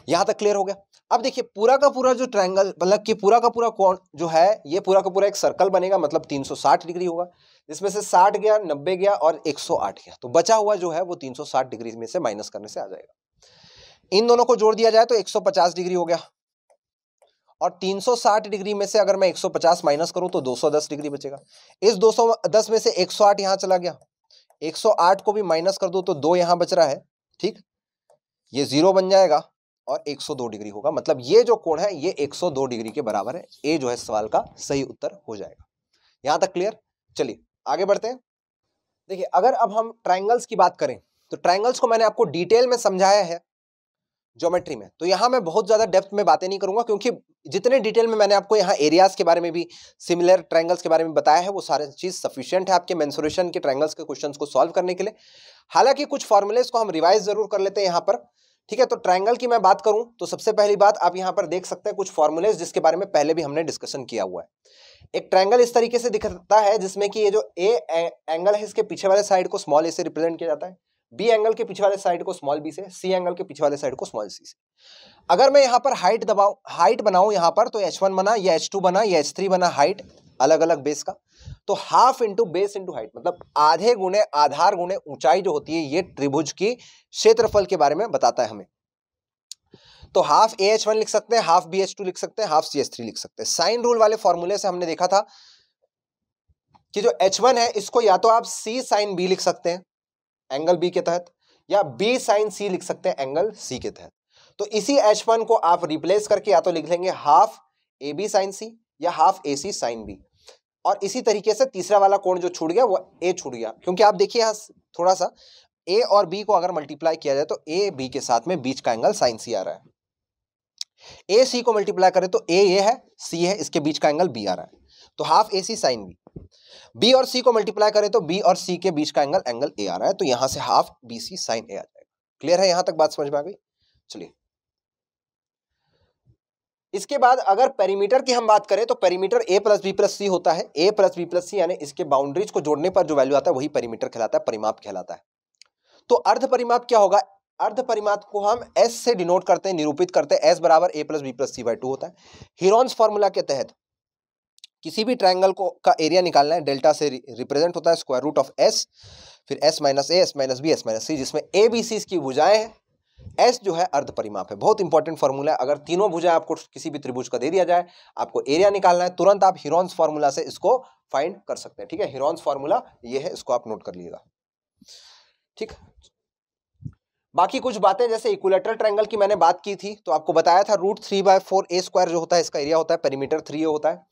यहां तक क्लियर हो गया अब देखिए पूरा का पूरा जो ट्रायंगल मतलब कि पूरा का पूरा कोण जो है ये पूरा का पूरा एक सर्कल बनेगा मतलब 360 डिग्री होगा जिसमें से 60 गया 90 गया और 108 गया तो बचा हुआ जो है वो 360 डिग्री में से माइनस करने से आ जाएगा इन दोनों को जोड़ दिया जाए तो 150 डिग्री हो गया और 360 डिग्री में से अगर मैं 150 माइनस करूं तो 210 डिग्री बचेगा इस 210 में से 108 यहां चला गया 108 को भी माइनस कर दो तो दो यहां बच रहा है ठीक ये जीरो बन जाएगा और 102 डिग्री होगा मतलब ये जो कोण है ये 102 डिग्री के बराबर है ए जो है सवाल का सही उत्तर हो जाएगा यहां तक क्लियर चलिए आगे बढ़ते हैं देखिए अगर अब हम ट्राइंगल्स की बात करें तो ट्राइंगल्स को मैंने आपको डिटेल में समझाया है ज्योमेट्री में तो यहाँ मैं बहुत ज़्यादा डेप्थ में बातें नहीं करूँगा क्योंकि जितने डिटेल में मैंने आपको यहाँ एरियाज के बारे में भी सिमिलर ट्रायंगल्स के बारे में बताया है वो सारे चीज़ सफिशियंट है आपके मैंसोरेशन के ट्रायंगल्स के क्वेश्चंस को सॉल्व करने के लिए हालांकि कुछ फॉर्मुलेस को हम रिवाइज जरूर कर लेते हैं यहाँ पर ठीक है तो ट्राइंगल की मैं बात करूँ तो सबसे पहली बात आप यहाँ पर देख सकते हैं कुछ फॉर्मुलेज जिसके बारे में पहले भी हमने डिस्कशन किया हुआ है एक ट्राइंगल इस तरीके से दिखता है जिसमें कि ये जो ए एंगल है इसके पीछे वाले साइड को स्मॉल ए से रिप्रेजेंट किया जाता है बी एंगल के पीछे वाले साइड को स्मॉल बी से सी एंगल के पीछे वाले साइड को स्मॉल सी से अगर मैं यहाँ पर हाइट दबाऊ हाइट बनाऊ यहाँ पर तो एच वन बना या एच टू बना या एच थ्री बना हाइट अलग अलग बेस का तो half into base into height मतलब आधे गुणे आधार गुणे ऊंचाई जो होती है ये त्रिभुज की क्षेत्रफल के बारे में बताता है हमें तो हाफ ए एच वन लिख सकते हैं हाफ बी एच टू लिख सकते हैं हाफ सी एच थ्री लिख सकते हैं साइन रूल वाले फॉर्मूले से हमने देखा था कि जो एच वन है इसको या तो आप सी साइन बी लिख सकते हैं एंगल बी के तहत या बी साइन सी लिख सकते हैं एंगल सी के तहत तो इसी एच वन को आप रिप्लेस करके या तो लिख लेंगे half A B sine C या half A C sine B और इसी तरीके से तीसरा वाला कोण जो छूट गया वो ए छूट गया क्योंकि आप देखिए यहाँ थोड़ा सा ए और बी को अगर मल्टीप्लाई किया जाए तो ए बी के साथ में बीच का एंगल साइन सी आ रहा है ए सी को मल्टीप्लाई करें तो ए ये है सी है इसके बीच का एंगल बी आ रहा है तो half A C sine B B और सी को मल्टीप्लाई करें तो बी और सी के बीच का एंगल एंगल ए आ रहा है तो यहां से half B C sine A आ जाएगा क्लियर है यहां तक बात समझ में आ गई चलिए इसके बाद अगर पेरीमीटर की हम बात करें तो perimeter A plus B plus C होता है A plus B plus C यानी इसके बाउंड्रीज को जोड़ने पर जो वैल्यू आता है वही पेरीमीटर कहलाता है परिमाप कहलाता है तो अर्ध परिमाप क्या होगा अर्ध परिमाप को हम एस से डिनोट करते हैं निरूपित करते हैं एस बराबर A plus B plus C by two होता है हिरोन्स फॉर्मूला के तहत किसी भी ट्राइंगल को का एरिया निकालना है डेल्टा से रिप्रेजेंट होता है स्क्वायर रूट ऑफ एस फिर S minus A S minus B S minus C जिसमें ए बी सी की भुजाएं हैं एस जो है अर्ध परिमाप है बहुत इंपॉर्टेंट फॉर्मूला है अगर तीनों भुजाएं आपको किसी भी त्रिभुज का दे दिया जाए आपको एरिया निकालना है तुरंत आप हिरोन्स फॉर्मूला से इसको फाइंड कर सकते हैं ठीक है हिरोन्स फॉर्मूला ये है इसको आप नोट कर लीजिएगा ठीक बाकी कुछ बातें जैसे इक्वलेटरल ट्रायंगल की मैंने बात की थी तो आपको बताया था root three by four A square जो होता है इसका एरिया होता है पेरीमीटर थ्री होता है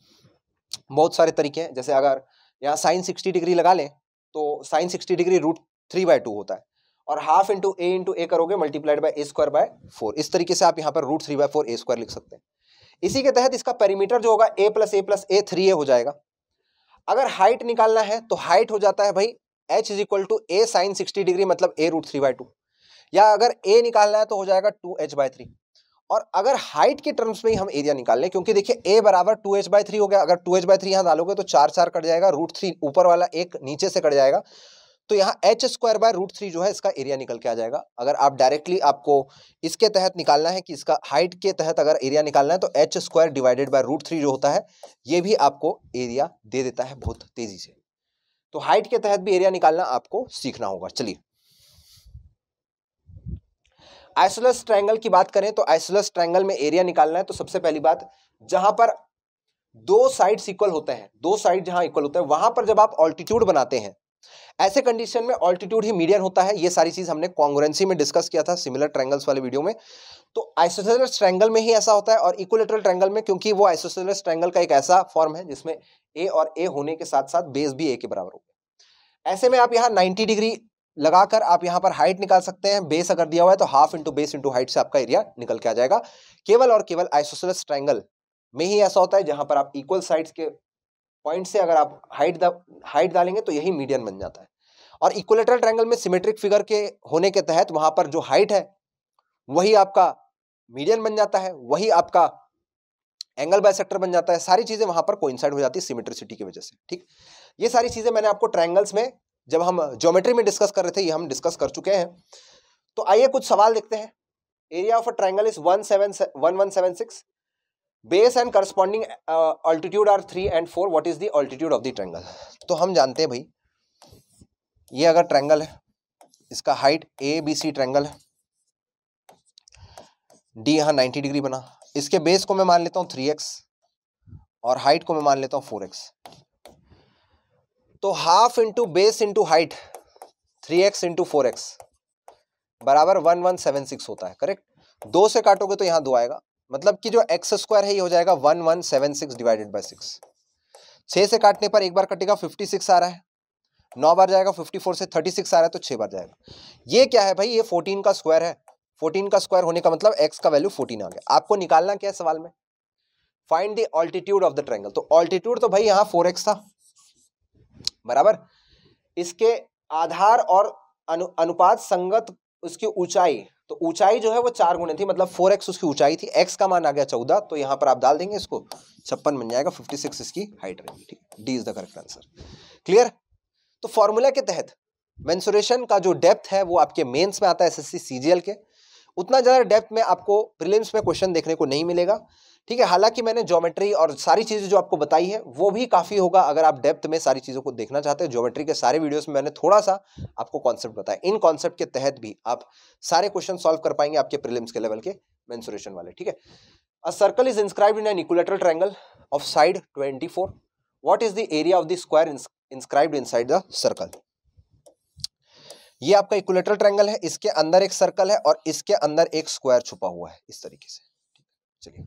बहुत सारे तरीके हैं जैसे अगर यहाँ साइन सिक्सटी डिग्री लगा लें तो sine sixty degree root three by two होता है और half into A into A करोगे multiplied by A square by four इस तरीके से आप यहाँ पर root three by four A square लिख सकते हैं इसी के तहत इसका पेरीमीटर जो होगा A plus A plus A three A हो जाएगा अगर हाइट निकालना है तो हाइट हो जाता है भाई H is equal to A sine sixty degree मतलब A root three by two या अगर ए निकालना है तो हो जाएगा टू एच बाय थ्री और अगर हाइट के टर्म्स में ही हम एरिया निकाल लें क्योंकि देखिए ए बराबर टू एच बाई थ्री हो गया अगर टू एच बाई थ्री यहाँ डालोगे तो चार चार कट जाएगा रूट थ्री ऊपर वाला एक नीचे से कट जाएगा तो यहाँ H square by root three जो है इसका एरिया निकल के आ जाएगा अगर आप डायरेक्टली आपको इसके तहत निकालना है कि इसका हाइट के तहत अगर एरिया निकालना है तो H square divided by root three जो होता है ये भी आपको एरिया दे देता है बहुत तेज़ी से तो हाइट के तहत भी एरिया निकालना आपको सीखना होगा चलिए आइसोलस ट्रायंगल की बात करें तो आइसोलस ट्रायंगल में एरिया निकालना है तो सबसे पहली बात जहां पर दो साइड्स इक्वल होते हैं दो साइड जहां इक्वल होते हैं वहां पर जब आप ऑल्टीट्यूड बनाते हैं ऐसे कंडीशन में ऑल्टीट्यूड ही मीडियन होता है ये सारी चीज हमने कॉन्ग्रेंसी में डिस्कस किया था सिमिलर ट्रैंगल्स वाले वीडियो में तो आइसोसेलस ट्रैंगल में ही ऐसा होता है और इक्वलेटरल ट्रैंगल में क्योंकि वो आइसोसेलस ट्रैंगल का एक ऐसा फॉर्म है जिसमें ए और ए होने के साथ साथ बेस भी ए के बराबर होगा ऐसे में आप यहाँ 90 डिग्री लगाकर आप यहां पर हाइट निकाल सकते हैं बेस अगर दिया हुआ है तो half into base into height से आपका एरिया निकल के आ जाएगा केवल और केवल आइसोसेलस ट्राइंगल में ही ऐसा होता है जहां पर आप इक्वल साइड्स के पॉइंट से अगर आप हाइट हाइट डालेंगे तो यही मीडियम बन जाता है और इक्वलेटरल ट्राइंगल में सिमेट्रिक फिगर के होने के तहत वहां पर जो हाइट है वही आपका मीडियम बन जाता है वही आपका एंगल बायसेक्टर बन जाता है सारी चीज़ें वहां पर कोइंसाइड हो जाती है सिमेट्रिसिटी की वजह से ठीक ये सारी चीज़ें मैंने आपको ट्राइंगल्स में जब हम ज्योमेट्री में डिस्कस कर रहे थे ये हम डिस्कस कर चुके हैं तो आइए कुछ सवाल देखते हैं area of a triangle is one seven one one seven six base and corresponding altitude are three and four what is the altitude of the triangle तो हम जानते हैं भाई ये अगर ट्रैंगल है इसका height A B C triangle है डी यहाँ नाइन्टी डिग्री बना इसके बेस को मैं मान लेता हूँ थ्री एक्स और हाइट को मैं मान लेता हूँ फोर एक्स तो half into base into height three X into four X बराबर वन वन सेवन सिक्स होता है करेक्ट दो से काटोगे तो यहां दो आएगा मतलब कि जो एक्स स्क्वायर है ये हो जाएगा one one seven six divided by six छः से काटने पर एक बार कटेगा फिफ्टी सिक्स आ रहा है नौ बार जाएगा फिफ्टी फोर से थर्टी सिक्स आ रहा है तो छः बार जाएगा ये क्या है भाई ये फोर्टीन का स्क्वायर है फोर्टीन का स्क्वायर होने का मतलब एक्स का वैल्यू फोर्टीन आ गया आपको निकालना क्या है सवाल में find the altitude of the triangle तो ऑल्टीट्यूड तो भाई यहाँ फोर एक्स था बराबर इसके आधार और अनु, अनुपात संगत उसकी ऊंचाई तो ऊंचाई जो है वो चार गुणे थी मतलब फोर एक्स उसकी ऊंचाई थी एक्स का मान आ गया चौदह तो यहाँ पर आप डाल देंगे इसको छप्पन बन जाएगा फिफ्टी सिक्स इसकी हाइट रहेगी ठीक D is the correct answer clear तो फॉर्मूला के तहत मेंसुरेशन का जो डेप्थ है वो आपके मेंस में आता है एसएससी सीजीएल के उतना ज़्यादा डेप्थ में आपको प्रीलिम्स में क्वेश्चन देखने को नहीं मिलेगा ठीक है हालांकि मैंने ज्योमेट्री और सारी चीज़ें जो आपको बताई है वो भी काफ़ी होगा अगर आप डेप्थ में सारी चीज़ों को देखना चाहते हो ज्योमेट्री के सारे वीडियोस में मैंने थोड़ा सा आपको कॉन्सेप्ट बताया इन कॉन्सेप्ट के तहत भी आप सारे क्वेश्चन सॉल्व कर पाएंगे आपके प्रिलिम्स के लेवल के मैंसुरेशन वाले ठीक है a circle is inscribe in an equilateral triangle of side four what is the area of the square inscribed in the circle ये आपका इक्वलेटरल ट्रैंगल है इसके अंदर एक सर्कल है और इसके अंदर एक स्क्वायर छुपा हुआ है इस तरीके से चलिए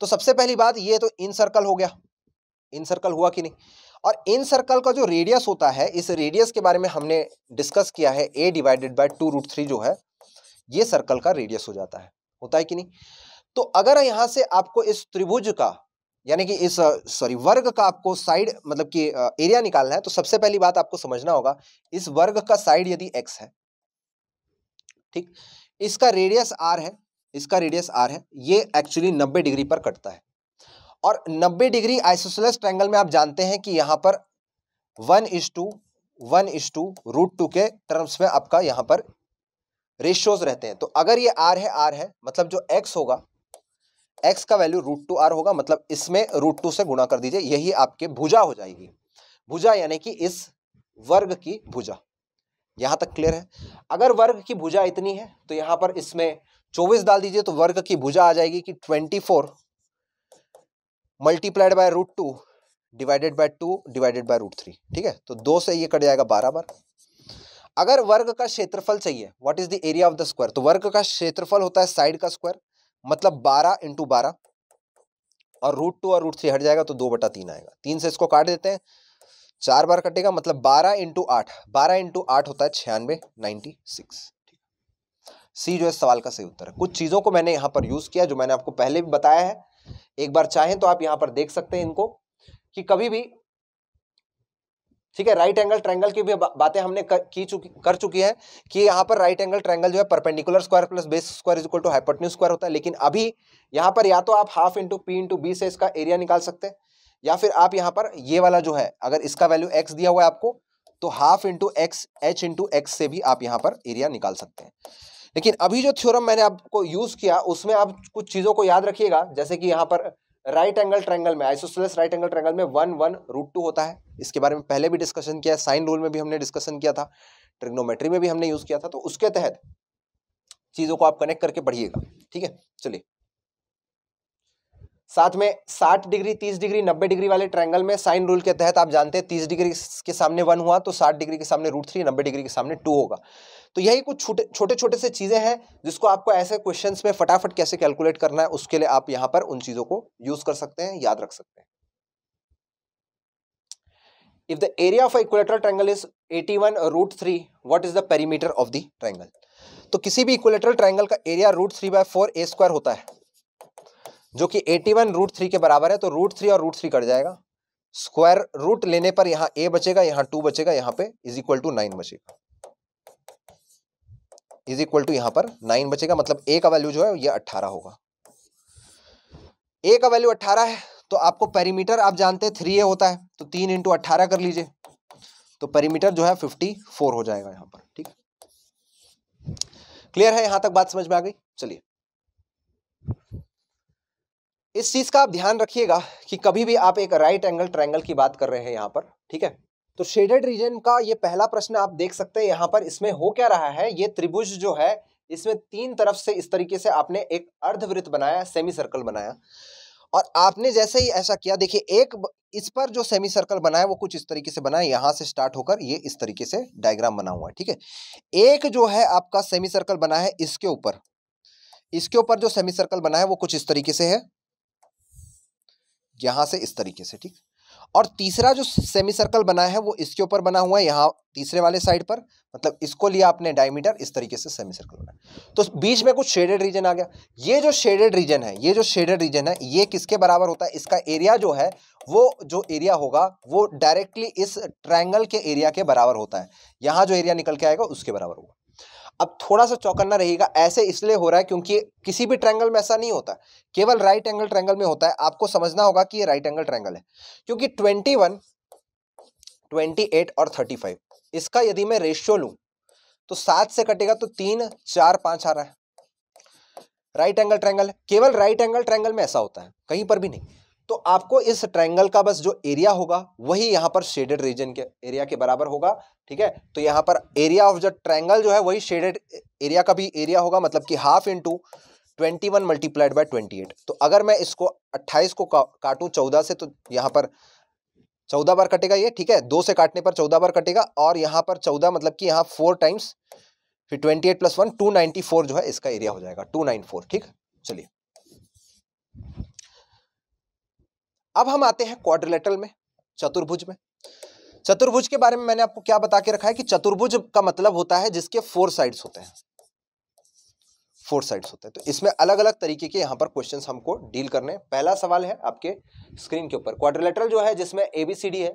तो सबसे पहली बात ये तो इन सर्कल हो गया इन सर्कल हुआ कि नहीं और इन सर्कल का जो रेडियस होता है इस रेडियस के बारे में हमने डिस्कस किया है A divided by two root three जो है ये सर्कल का रेडियस हो जाता है होता है कि नहीं तो अगर यहां से आपको इस त्रिभुज का यानी कि इस सॉरी वर्ग का आपको साइड मतलब कि एरिया निकालना है तो सबसे पहली बात आपको समझना होगा इस वर्ग का साइड यदि एक्स है ठीक इसका रेडियस आर है इसका रेडियस आर है ये एक्चुअली नब्बे डिग्री पर कटता है और 90 डिग्री आइसोसलस ट्रैंगल में आप जानते हैं कि यहाँ पर one is two one is two root two के टर्म्स में आपका यहाँ पर रेशियोज रहते हैं तो अगर ये आर है आर है मतलब जो एक्स होगा एक्स का वैल्यू रूट टू आर होगा मतलब इसमें रूट टू से गुणा कर दीजिए यही आपके भुजा हो जाएगी भुजा यानी कि इस वर्ग की भुजा यहाँ तक क्लियर है अगर वर्ग की भुजा इतनी है तो यहाँ पर इसमें चौबीस डाल दीजिए तो वर्ग की भुजा आ जाएगी कि twenty four multiplied by root two divided by two divided by root three ठीक है तो दो से ये कट जाएगा बारह बार अगर वर्ग का क्षेत्रफल चाहिए what is the area of the square तो वर्ग का क्षेत्रफल होता है साइड का स्क्वायर मतलब बारह इंटू बारह और रूट टू और रूट थ्री हट जाएगा तो दो बटा तीन आएगा तीन से इसको काट देते हैं चार बार कटेगा मतलब बारह इंटू आठ बारह इंटू आठ होता है छियानवे नाइन्टी सिक्स सी जो है सवाल का सही उत्तर है कुछ चीज़ों को मैंने यहाँ पर यूज़ किया जो मैंने आपको पहले भी बताया है एक बार चाहें तो आप यहाँ पर देख सकते हैं इनको कि कभी भी ठीक है राइट एंगल ट्रेंगल की भी बातें हमने कर, की चुकी कर चुकी है कि यहाँ पर राइट एंगल ट्रायंगल जो है perpendicular square plus base square is equal to hypotenuse square होता है लेकिन अभी यहाँ पर या तो आप half into P into B से इसका एरिया निकाल सकते हैं या फिर आप यहाँ पर ये वाला जो है अगर इसका वैल्यू एक्स दिया हुआ है आपको तो half into X H into X से भी आप यहाँ पर एरिया निकाल सकते हैं लेकिन अभी जो थ्योरम मैंने आपको यूज़ किया उसमें आप कुछ चीज़ों को याद रखिएगा जैसे कि यहाँ पर राइट एंगल ट्रैंगल में आइसोसेलेस राइट एंगल ट्रैंगल में वन वन रूट टू होता है इसके बारे में पहले भी डिस्कशन किया साइन रूल में भी हमने डिस्कशन किया था ट्रिग्नोमेट्री में भी हमने यूज़ किया था तो उसके तहत चीज़ों को आप कनेक्ट करके पढ़िएगा ठीक है चलिए साथ में 60 डिग्री 30 डिग्री 90 डिग्री वाले ट्रायंगल में साइन रूल के तहत आप जानते हैं 30 डिग्री के सामने वन हुआ तो 60 डिग्री के सामने रूट थ्री नब्बे डिग्री के सामने टू होगा तो यही कुछ छोटे छोटे छोटे से चीज़ें हैं जिसको आपको ऐसे क्वेश्चंस में फटाफट कैसे कैलकुलेट करना है उसके लिए आप यहाँ पर उन चीज़ों को यूज़ कर सकते हैं याद रख सकते हैं if the area of equilateral triangle is 81 root 3 what is the perimeter of the triangle तो किसी भी इक्वलेटरल ट्रैंगल का area root three by four A square होता है जो कि एटी वन रूट थ्री के बराबर है तो रूट थ्री और रूट थ्री कट जाएगा स्क्वायर रूट लेने पर यहां ए बचेगा यहां टू बचेगा यहां पे इज इक्वल टू नाइन बचेगा इज इक्वल टू यहां पर नाइन बचेगा मतलब ए का वैल्यू जो है ये अट्ठारह होगा ए का वैल्यू अट्ठारह है तो आपको पेरीमीटर आप जानते हैं थ्री ए होता है तो तीन इंटू अट्ठारह कर लीजिए तो पेरीमीटर जो है फिफ्टी फोर हो जाएगा यहां पर ठीक क्लियर है यहां तक बात समझ में आ गई चलिए इस चीज़ का आप ध्यान रखिएगा कि कभी भी आप एक राइट एंगल ट्रायंगल की बात कर रहे हैं यहाँ पर ठीक है तो शेडेड रीजन का ये पहला प्रश्न आप देख सकते हैं यहाँ पर इसमें हो क्या रहा है ये त्रिभुज जो है इसमें तीन तरफ से इस तरीके से आपने एक अर्धवृत्त बनाया सेमी सर्कल बनाया और आपने जैसे ही ऐसा किया देखिए एक इस पर जो सेमी सर्कल बनाया वो कुछ इस तरीके से बना है यहाँ से स्टार्ट होकर ये इस तरीके से डायग्राम बना हुआ है ठीक है एक जो है आपका सेमी सर्कल बना है इसके ऊपर इसके ऊपर जो सेमी सर्कल बना है वो कुछ इस तरीके से है यहाँ से इस तरीके से ठीक और तीसरा जो सेमी सर्कल बना है वो इसके ऊपर बना हुआ है यहाँ तीसरे वाले साइड पर मतलब इसको लिया आपने डायमीटर इस तरीके से सेमी सर्कल बनाया तो बीच में कुछ शेडेड रीजन आ गया ये जो शेडेड रीजन है ये जो शेडेड रीजन है ये किसके बराबर होता है इसका एरिया जो है वो जो एरिया होगा वो डायरेक्टली इस ट्राइंगल के एरिया के बराबर होता है यहाँ जो एरिया निकल के आएगा उसके बराबर होगा अब थोड़ा सा चौकन्ना रहेगा ऐसे इसलिए हो रहा है क्योंकि किसी भी ट्रैंगल में ऐसा नहीं होता केवल राइट एंगल ट्रैंगल में होता है आपको समझना होगा कि ये राइट एंगल ट्रैंगल है क्योंकि ट्वेंटी वन ट्वेंटी एट और थर्टी फाइव इसका यदि मैं रेशियो लू तो सात से कटेगा तो तीन चार पांच आ रहा है राइट एंगल ट्रैंगल केवल राइट एंगल ट्रैंगल में ऐसा होता है कहीं पर भी नहीं तो आपको इस ट्रायंगल का बस जो एरिया होगा वही यहाँ पर शेडेड रीजन के एरिया के बराबर होगा ठीक है तो यहाँ पर एरिया ऑफ द ट्रायंगल जो है वही शेडेड एरिया का भी एरिया होगा मतलब कि half into twenty one multiplied by twenty eight तो अगर मैं इसको अट्ठाईस को का, काटूँ चौदह से तो यहाँ पर चौदह बार कटेगा ये ठीक है दो से काटने पर चौदह बार कटेगा और यहाँ पर चौदह मतलब कि यहाँ फोर टाइम्स फिर twenty eight plus one two ninety four जो है इसका एरिया हो जाएगा टू नाइन फोर ठीक चलिए अब हम आते हैं क्वाड्रिलेटरल में चतुर्भुज में चतुर्भुज के बारे में मैंने आपको क्या बता के रखा है कि चतुर्भुज का मतलब होता है जिसके फोर साइड्स होते हैं फोर साइड्स होते हैं तो इसमें अलग अलग तरीके के यहाँ पर क्वेश्चन हमको डील करने पहला सवाल है आपके स्क्रीन के ऊपर क्वाड्रिलेटरल जो है जिसमें एबीसीडी है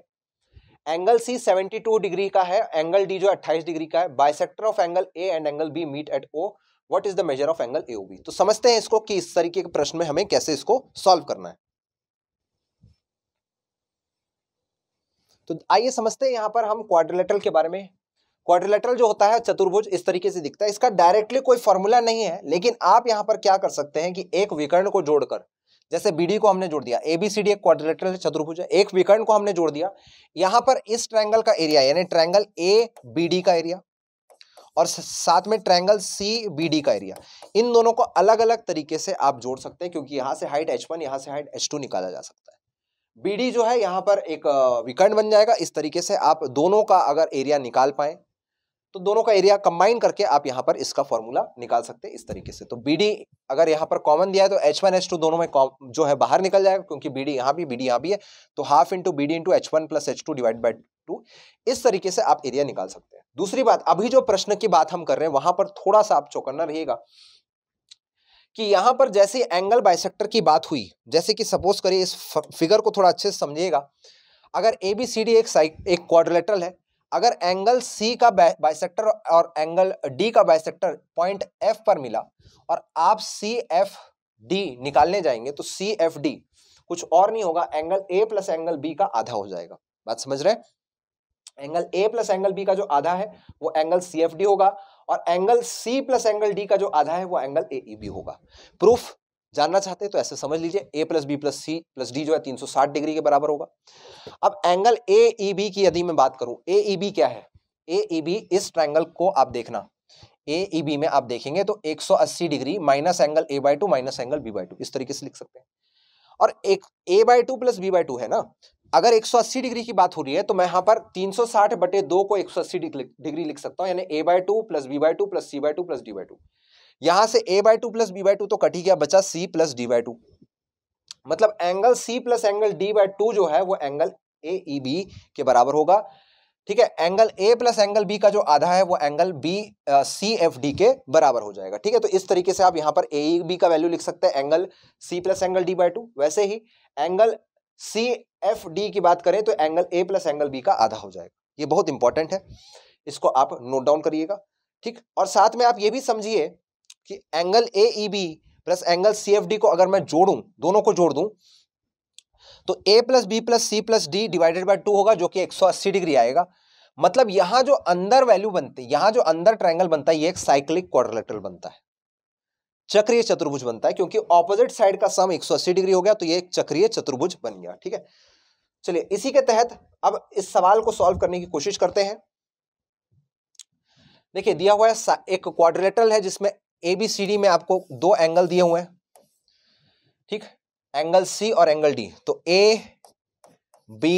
एंगल सी 72 डिग्री का है एंगल डी जो 28 डिग्री का है bisector of angle A and angle B meet at O what is the measure of angle A O B तो समझते हैं इसको कि इस तरीके के प्रश्न में हमें कैसे इसको सॉल्व करना है तो आइए समझते हैं यहाँ पर हम क्वाड्रिलेटरल के बारे में क्वाड्रिलेटरल जो होता है चतुर्भुज इस तरीके से दिखता है इसका डायरेक्टली कोई फॉर्मूला नहीं है लेकिन आप यहाँ पर क्या कर सकते हैं कि एक विकर्ण को जोड़कर जैसे बीडी को हमने जोड़ दिया एबीसीडी एक क्वाड्रिलेटरल चतुर्भुज है एक विकर्ण को हमने जोड़ दिया यहाँ पर इस ट्रायंगल का एरिया यानी ट्रायंगल ए बी डी का एरिया और साथ में ट्रायंगल सी बी डी का एरिया इन दोनों को अलग अलग तरीके से आप जोड़ सकते हैं क्योंकि यहाँ से हाइट एच वन यहाँ से हाइट एच टू निकाला जा सकता है बीडी जो है यहाँ पर एक विकर्ण बन जाएगा इस तरीके से आप दोनों का अगर एरिया निकाल पाए तो दोनों का एरिया कंबाइन करके आप यहाँ पर इसका फॉर्मूला निकाल सकते हैं इस तरीके से तो बीडी अगर यहाँ पर कॉमन दिया है तो एच वन एच टू दोनों में जो है बाहर निकल जाएगा क्योंकि बीडी यहाँ भी बीडी यहाँ भी है तो half into BD into H one plus H two divide by two इस तरीके से आप एरिया निकाल सकते हैं दूसरी बात अभी जो प्रश्न की बात हम कर रहे हैं वहां पर थोड़ा सा आप चौकन्ना रहिएगा कि यहाँ पर जैसे एंगल बाइसेक्टर की बात हुई जैसे कि सपोज करिए इस फिगर को थोड़ा अच्छे से समझिएगा अगर ए बी सी डी एक साइड एक क्वाड्रिलेटरल है अगर एंगल सी का बाइसेक्टर और एंगल डी का बाइसेक्टर पॉइंट एफ पर मिला और आप सी एफ डी निकालने जाएंगे तो सी एफ डी कुछ और नहीं होगा angle A plus angle B का आधा हो जाएगा बात समझ रहे हैं angle A plus angle B का जो आधा है वो एंगल सी एफ डी होगा और angle C plus angle D का जो आधा है वो एंगल ए ई बी होगा प्रूफ जानना चाहते हैं तो ऐसे समझ लीजिए A plus B plus C plus D जो है 360 डिग्री के बराबर होगा अब एंगल ए ई बी की यदि मैं बात करूं ए ई बी क्या है ए ई बी इस ट्रायंगल को आप देखना ए ई बी में आप देखेंगे तो 180 degree minus angle A by two minus angle B by two इस तरीके से लिख सकते हैं और एक A by two plus B by two है ना अगर 180 डिग्री की बात हो रही है तो मैं यहां पर 360 बटे दो को 180 डिग्री लिख सकता हूं यानी a by two plus B by two plus C by two plus D by two यहां से a by two plus B by two तो कट ही गया बचा c plus D by two मतलब angle c plus angle d by two जो है वो एंगल ए ई बी के बराबर होगा ठीक है angle A plus angle B का जो आधा है वो angle B C F D के बराबर हो जाएगा ठीक है तो इस तरीके से आप यहां पर ए बी का वैल्यू लिख सकते हैं angle C plus angle D by two वैसे ही एंगल सी एफ डी की बात करें तो angle A plus angle B का आधा हो जाएगा ये बहुत इंपॉर्टेंट है इसको आप नोट डाउन करिएगा ठीक और साथ में आप ये भी समझिए कि angle A E B plus angle C F D को अगर मैं जोड़ूं दोनों को जोड़ दूं तो A plus B plus C plus D divided by two होगा जो कि 180 डिग्री आएगा मतलब यहां जो अंदर वैल्यू बनती है यहां जो अंदर ट्रायंगल बनता है ये एक साइक्लिक क्वाड्रिलेटरल बनता है चक्रीय चतुर्भुज बनता है क्योंकि ऑपोजिट साइड का सम 180 डिग्री हो गया तो ये एक चक्रीय चतुर्भुज बन गया ठीक है चलिए इसी के तहत अब इस सवाल को सॉल्व करने की कोशिश करते हैं देखिए दिया हुआ है एक क्वाड्रिलेटरल है जिसमें ए बी सी डी में आपको दो एंगल दिए हुए हैं ठीक एंगल सी और एंगल डी तो ए बी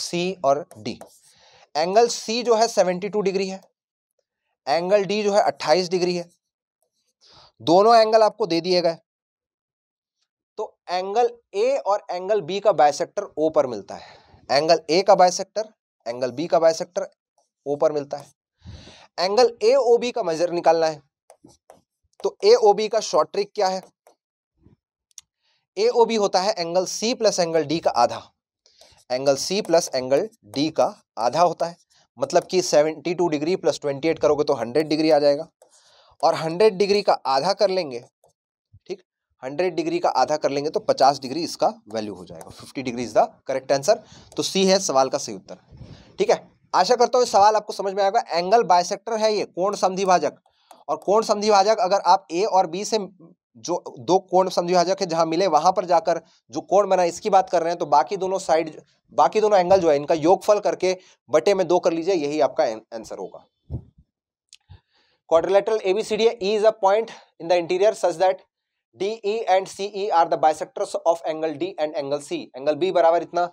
सी और डी एंगल सी जो है सेवेंटी टू डिग्री है एंगल डी जो है अट्ठाईस डिग्री है दोनों एंगल आपको दे दिए गए एंगल ए और एंगल बी का बायसेक्टर ओ पर मिलता है एंगल ए का बायसेक्टर एंगल बी का बायसेक्टर ओ पर मिलता है एंगल ए ओ बी का मेजर निकालना है तो ए ओ बी का शॉर्ट ट्रिक क्या है ए ओ बी होता है angle C plus angle D का आधा angle C plus angle D का आधा होता है मतलब कि 72 डिग्री प्लस 28 करोगे तो 100 डिग्री आ जाएगा और 100 डिग्री का आधा कर लेंगे हंड्रेड डिग्री का आधा कर लेंगे तो पचास डिग्री इसका वैल्यू हो जाएगा fifty degree is the correct answer तो सी है सवाल का सही उत्तर ठीक है आशा करता हूँ सवाल आपको समझ में आएगा एंगल बायसेक्टर है ये कोण संधिभाजक और कोण संधिभाजक अगर आप ए और बी से जो दो कोण संधिभाजक है जहां मिले वहां पर जाकर जो कोण बना इसकी बात कर रहे हैं तो बाकी दोनों साइड बाकी दोनों एंगल जो है इनका योगफल करके बटे में दो कर लीजिए यही आपका आंसर होगा quadrilateral ABCD E is a point in the interior such that DE and CE are the bisectors of angle D and angle C. Angle B बराबर इतना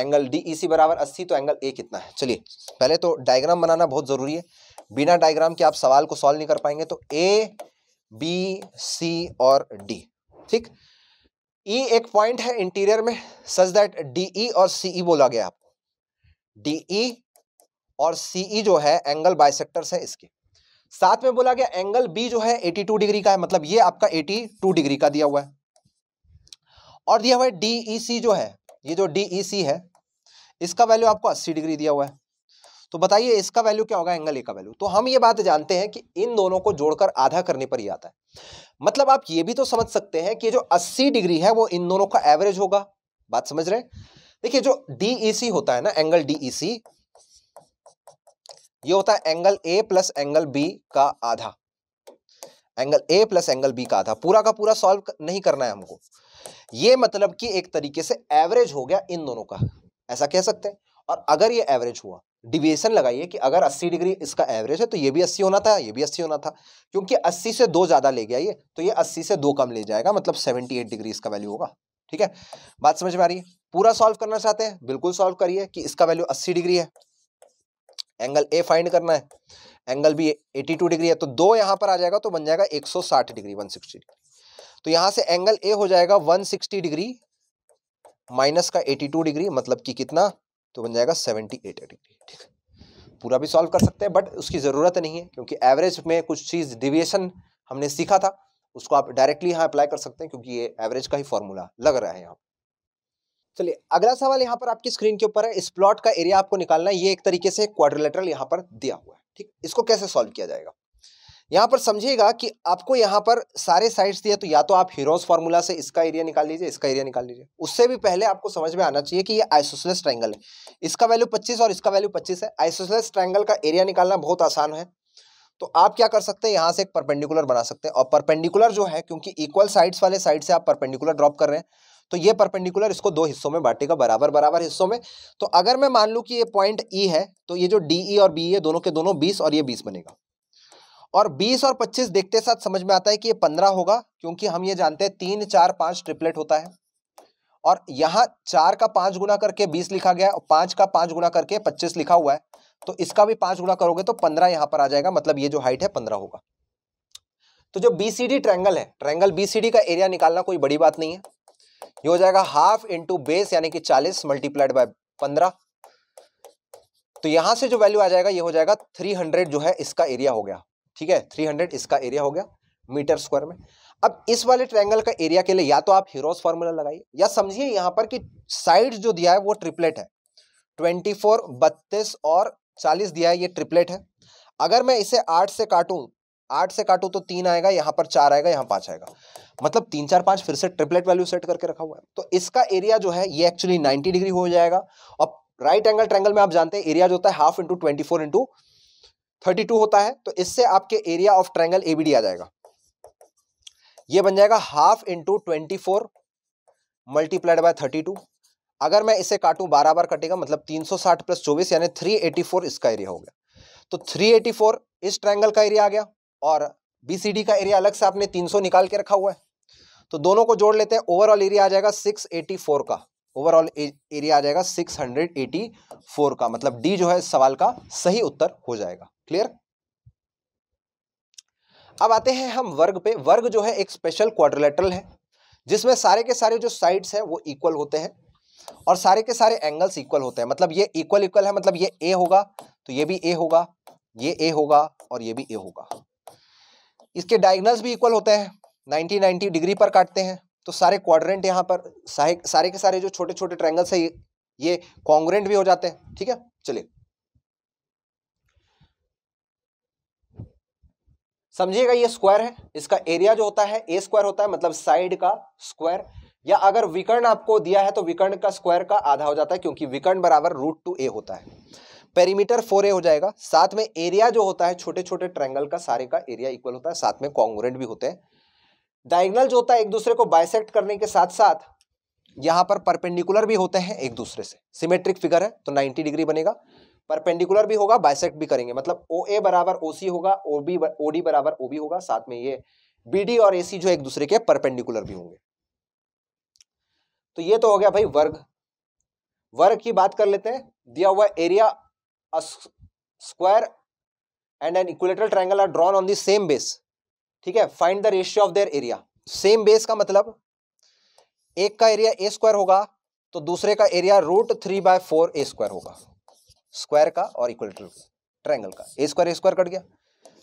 एंगल सी e बराबर अस्सी तो एंगल ए कितना है चलिए पहले तो डायग्राम बनाना बहुत ज़रूरी है बिना डायग्राम के आप सवाल को सॉल्व नहीं कर पाएंगे तो ए बी सी और डी ठीक E एक पॉइंट है इंटीरियर में सच दैट ई और सीई e बोला गया आपको डीई e और सीई जो है एंगल बाइसेक्टर्स है इसके साथ में बोला गया एंगल बी जो है 82 डिग्री का है मतलब ये आपका 82 डिग्री का दिया हुआ है और दिया हुआ है डीईसी e जो है ये जो डीईसी e है इसका वैल्यू आपको 80 डिग्री दिया हुआ है तो बताइए इसका वैल्यू क्या होगा एंगल ए का वैल्यू तो हम ये बात जानते हैं कि इन दोनों को जोड़कर आधा करने पर ही आता है मतलब आप ये भी तो समझ सकते हैं कि जो अस्सी डिग्री है वो इन दोनों का एवरेज होगा बात समझ रहे हैं देखिए जो डीईसी e होता है ना एंगल डीईसी ये होता है angle A plus angle B का आधा angle A plus angle B का आधा पूरा का पूरा सॉल्व नहीं करना है हमको ये मतलब कि एक तरीके से एवरेज हो गया इन दोनों का ऐसा कह सकते हैं और अगर ये एवरेज हुआ डिविएशन लगाइए कि अगर 80 डिग्री इसका एवरेज है तो ये भी 80 होना था ये भी 80 होना था क्योंकि 80 से दो ज़्यादा ले गया ये तो ये 80 से दो कम ले जाएगा मतलब 78 डिग्री इसका वैल्यू होगा ठीक है बात समझ में आ रही है पूरा सॉल्व करना चाहते हैं बिल्कुल सॉल्व करिए कि इसका वैल्यू 80 डिग्री है एंगल ए फाइंड करना है एंगल भी 82 डिग्री है तो दो यहां पर आ जाएगा तो बन जाएगा 160 डिग्री 160 डिग्री तो यहां से एंगल ए हो जाएगा 160 डिग्री माइनस का 82 डिग्री मतलब कि कितना तो बन जाएगा 78 डिग्री ठीक पूरा भी सॉल्व कर सकते हैं बट उसकी ज़रूरत नहीं है क्योंकि एवरेज में कुछ चीज़ डिविएशन हमने सीखा था उसको आप डायरेक्टली यहाँ अप्लाई कर सकते हैं क्योंकि ये एवरेज का ही फॉर्मूला लग रहा है यहाँ चलिए अगला सवाल यहाँ पर आपकी स्क्रीन के ऊपर है इस प्लॉट का एरिया आपको निकालना है ये एक तरीके से क्वाड्रिलेटरल यहाँ पर दिया हुआ है ठीक इसको कैसे सॉल्व किया जाएगा यहाँ पर समझिएगा कि आपको यहाँ पर सारे साइड्स दिए तो या तो आप हीरोज फार्मूला से इसका एरिया निकाल लीजिए इसका एरिया निकाल लीजिए उससे भी पहले आपको समझ में आना चाहिए कि ये आइसोसलेस ट्रायंगल है इसका वैल्यू 25 और इसका वैल्यू 25 है आइसोसलेस ट्रायंगल का एरिया निकालना बहुत आसान है तो आप क्या कर सकते हैं यहाँ से एक परपेंडिकुलर बना सकते हैं और परपेंडिकुलर जो है क्योंकि इक्वल साइड्स वाले साइड से आप परपेंडिकुलर ड्रॉप कर रहे हैं तो ये परपेंडिकुलर इसको दो हिस्सों में बांटेगा बराबर बराबर हिस्सों में तो अगर मैं मान लूँ कि ये पॉइंट ई e है तो ये जो डी ई e और बी e है दोनों के दोनों बीस और ये बीस बनेगा और 20 और 25 देखते साथ समझ में आता है कि ये 15 होगा क्योंकि हम ये जानते हैं तीन चार पांच ट्रिपलेट होता है और यहाँ चार का पांच गुना करके 20 लिखा गया और पांच का पांच गुना करके 25 लिखा हुआ है तो इसका भी पांच गुना करोगे तो 15 यहाँ पर आ जाएगा मतलब ये जो हाइट है 15 होगा तो जो बी सी डी ट्रैंगल है ट्रैंगल बी सी डी का एरिया निकालना कोई बड़ी बात नहीं है ये हो जाएगा हाफ इंटू बेस यानी कि चालीस मल्टीप्लाइड बाय पंद्रह तो यहां से जो वैल्यू आ जाएगा ये हो जाएगा थ्री हंड्रेड जो है इसका एरिया हो गया ठीक है थ्री हंड्रेड इसका एरिया हो गया मीटर स्क्वायर में अब इस वाले ट्रायंगल का एरिया के लिए या तो आप हीरोज फॉर्मूला लगाइए या समझिए यहां पर कि साइड जो दिया है वो ट्रिपलेट है ट्वेंटी फोर बत्तीस और चालीस दिया है ये ट्रिपलेट है अगर मैं इसे आठ से काटूं आठ से काटो तो तीन आएगा यहां पर चार आएगा यहां पांच आएगा मतलब तीन चार पांच फिर से ट्रिपलेट वैल्यू सेट करके रखा हुआ है तो इसका एरिया जो है ये एक्चुअली नाइन्टी डिग्री हो जाएगा और राइट एंगल ट्रेंगल में आप जानते हैं एरिया जो होता है half into twenty four into thirty two होता है तो इससे आपके एरिया ऑफ ट्रेंगल एबीडी आ जाएगा ये बन जाएगा half into twenty four multiplied by thirty two अगर मैं इसे काटूं बारह बार कटेगा मतलब तीन सौ साठ प्लस चौबीस यानी थ्री एटी फोर इसका एरिया हो गया तो थ्री एटी फोर इस ट्रायंगल का एरिया आ गया और बी का एरिया अलग से आपने 300 निकाल के रखा हुआ है तो दोनों को जोड़ लेते हैं ओवरऑल एरिया आ जाएगा 684 का ओवरऑल एरिया आ जाएगा 684 का मतलब डी जो है इस सवाल का सही उत्तर हो जाएगा क्लियर अब आते हैं हम वर्ग पे वर्ग जो है एक स्पेशल क्वाड्रिलेटरल है जिसमें सारे के सारे जो साइड्स हैं वो इक्वल होते हैं और सारे के सारे एंगल्स इक्वल होते हैं मतलब ये इक्वल इक्वल है मतलब ये ए होगा तो ये भी ए होगा ये ए होगा और ये भी ए होगा इसके डायग्नल्स भी इक्वल होते हैं 90 90 डिग्री पर काटते हैं तो सारे क्वाड्रेंट यहाँ पर सारे सारे के सारे जो छोटे छोटे ट्रैंगल्स है ये ये कॉन्ग्रेंट भी हो जाते हैं ठीक है चलिए समझिएगा ये स्क्वायर है इसका एरिया जो होता है ए स्क्वायर होता है मतलब साइड का स्क्वायर या अगर विकर्ण आपको दिया है तो विकर्ण का स्क्वायर का आधा हो जाता है क्योंकि विकर्ण बराबर रूट टू ए होता है पेरीमीटर फोर हो जाएगा साथ में एरिया जो होता है छोटे छोटे ट्रैंगल का सारे का एरिया इक्वल होता है साथ में कॉन्ग्रेंट भी होते हैं डायगनल जो होता है एक दूसरे को बाइसेक्ट करने के साथ साथ यहां पर परपेंडिकुलर भी होते हैं एक दूसरे से सिमेट्रिक फिगर है तो 90 डिग्री बनेगा परपेंडिकुलर भी होगा बाइसेक्ट भी करेंगे मतलब ओ ए बराबर ओ सी होगा ओ बी ओ डी बराबर ओ बी होगा साथ में ये बी डी और ए सी जो एक दूसरे के परपेंडिकुलर भी होंगे तो ये तो हो गया भाई वर्ग वर्ग की बात कर लेते हैं दिया हुआ area a square and an equilateral triangle are drawn on the same base ठीक है find the ratio of their area same base का मतलब एक का area a square होगा तो दूसरे का area root three by four a square होगा square का और equilateral triangle का a square a square cut गया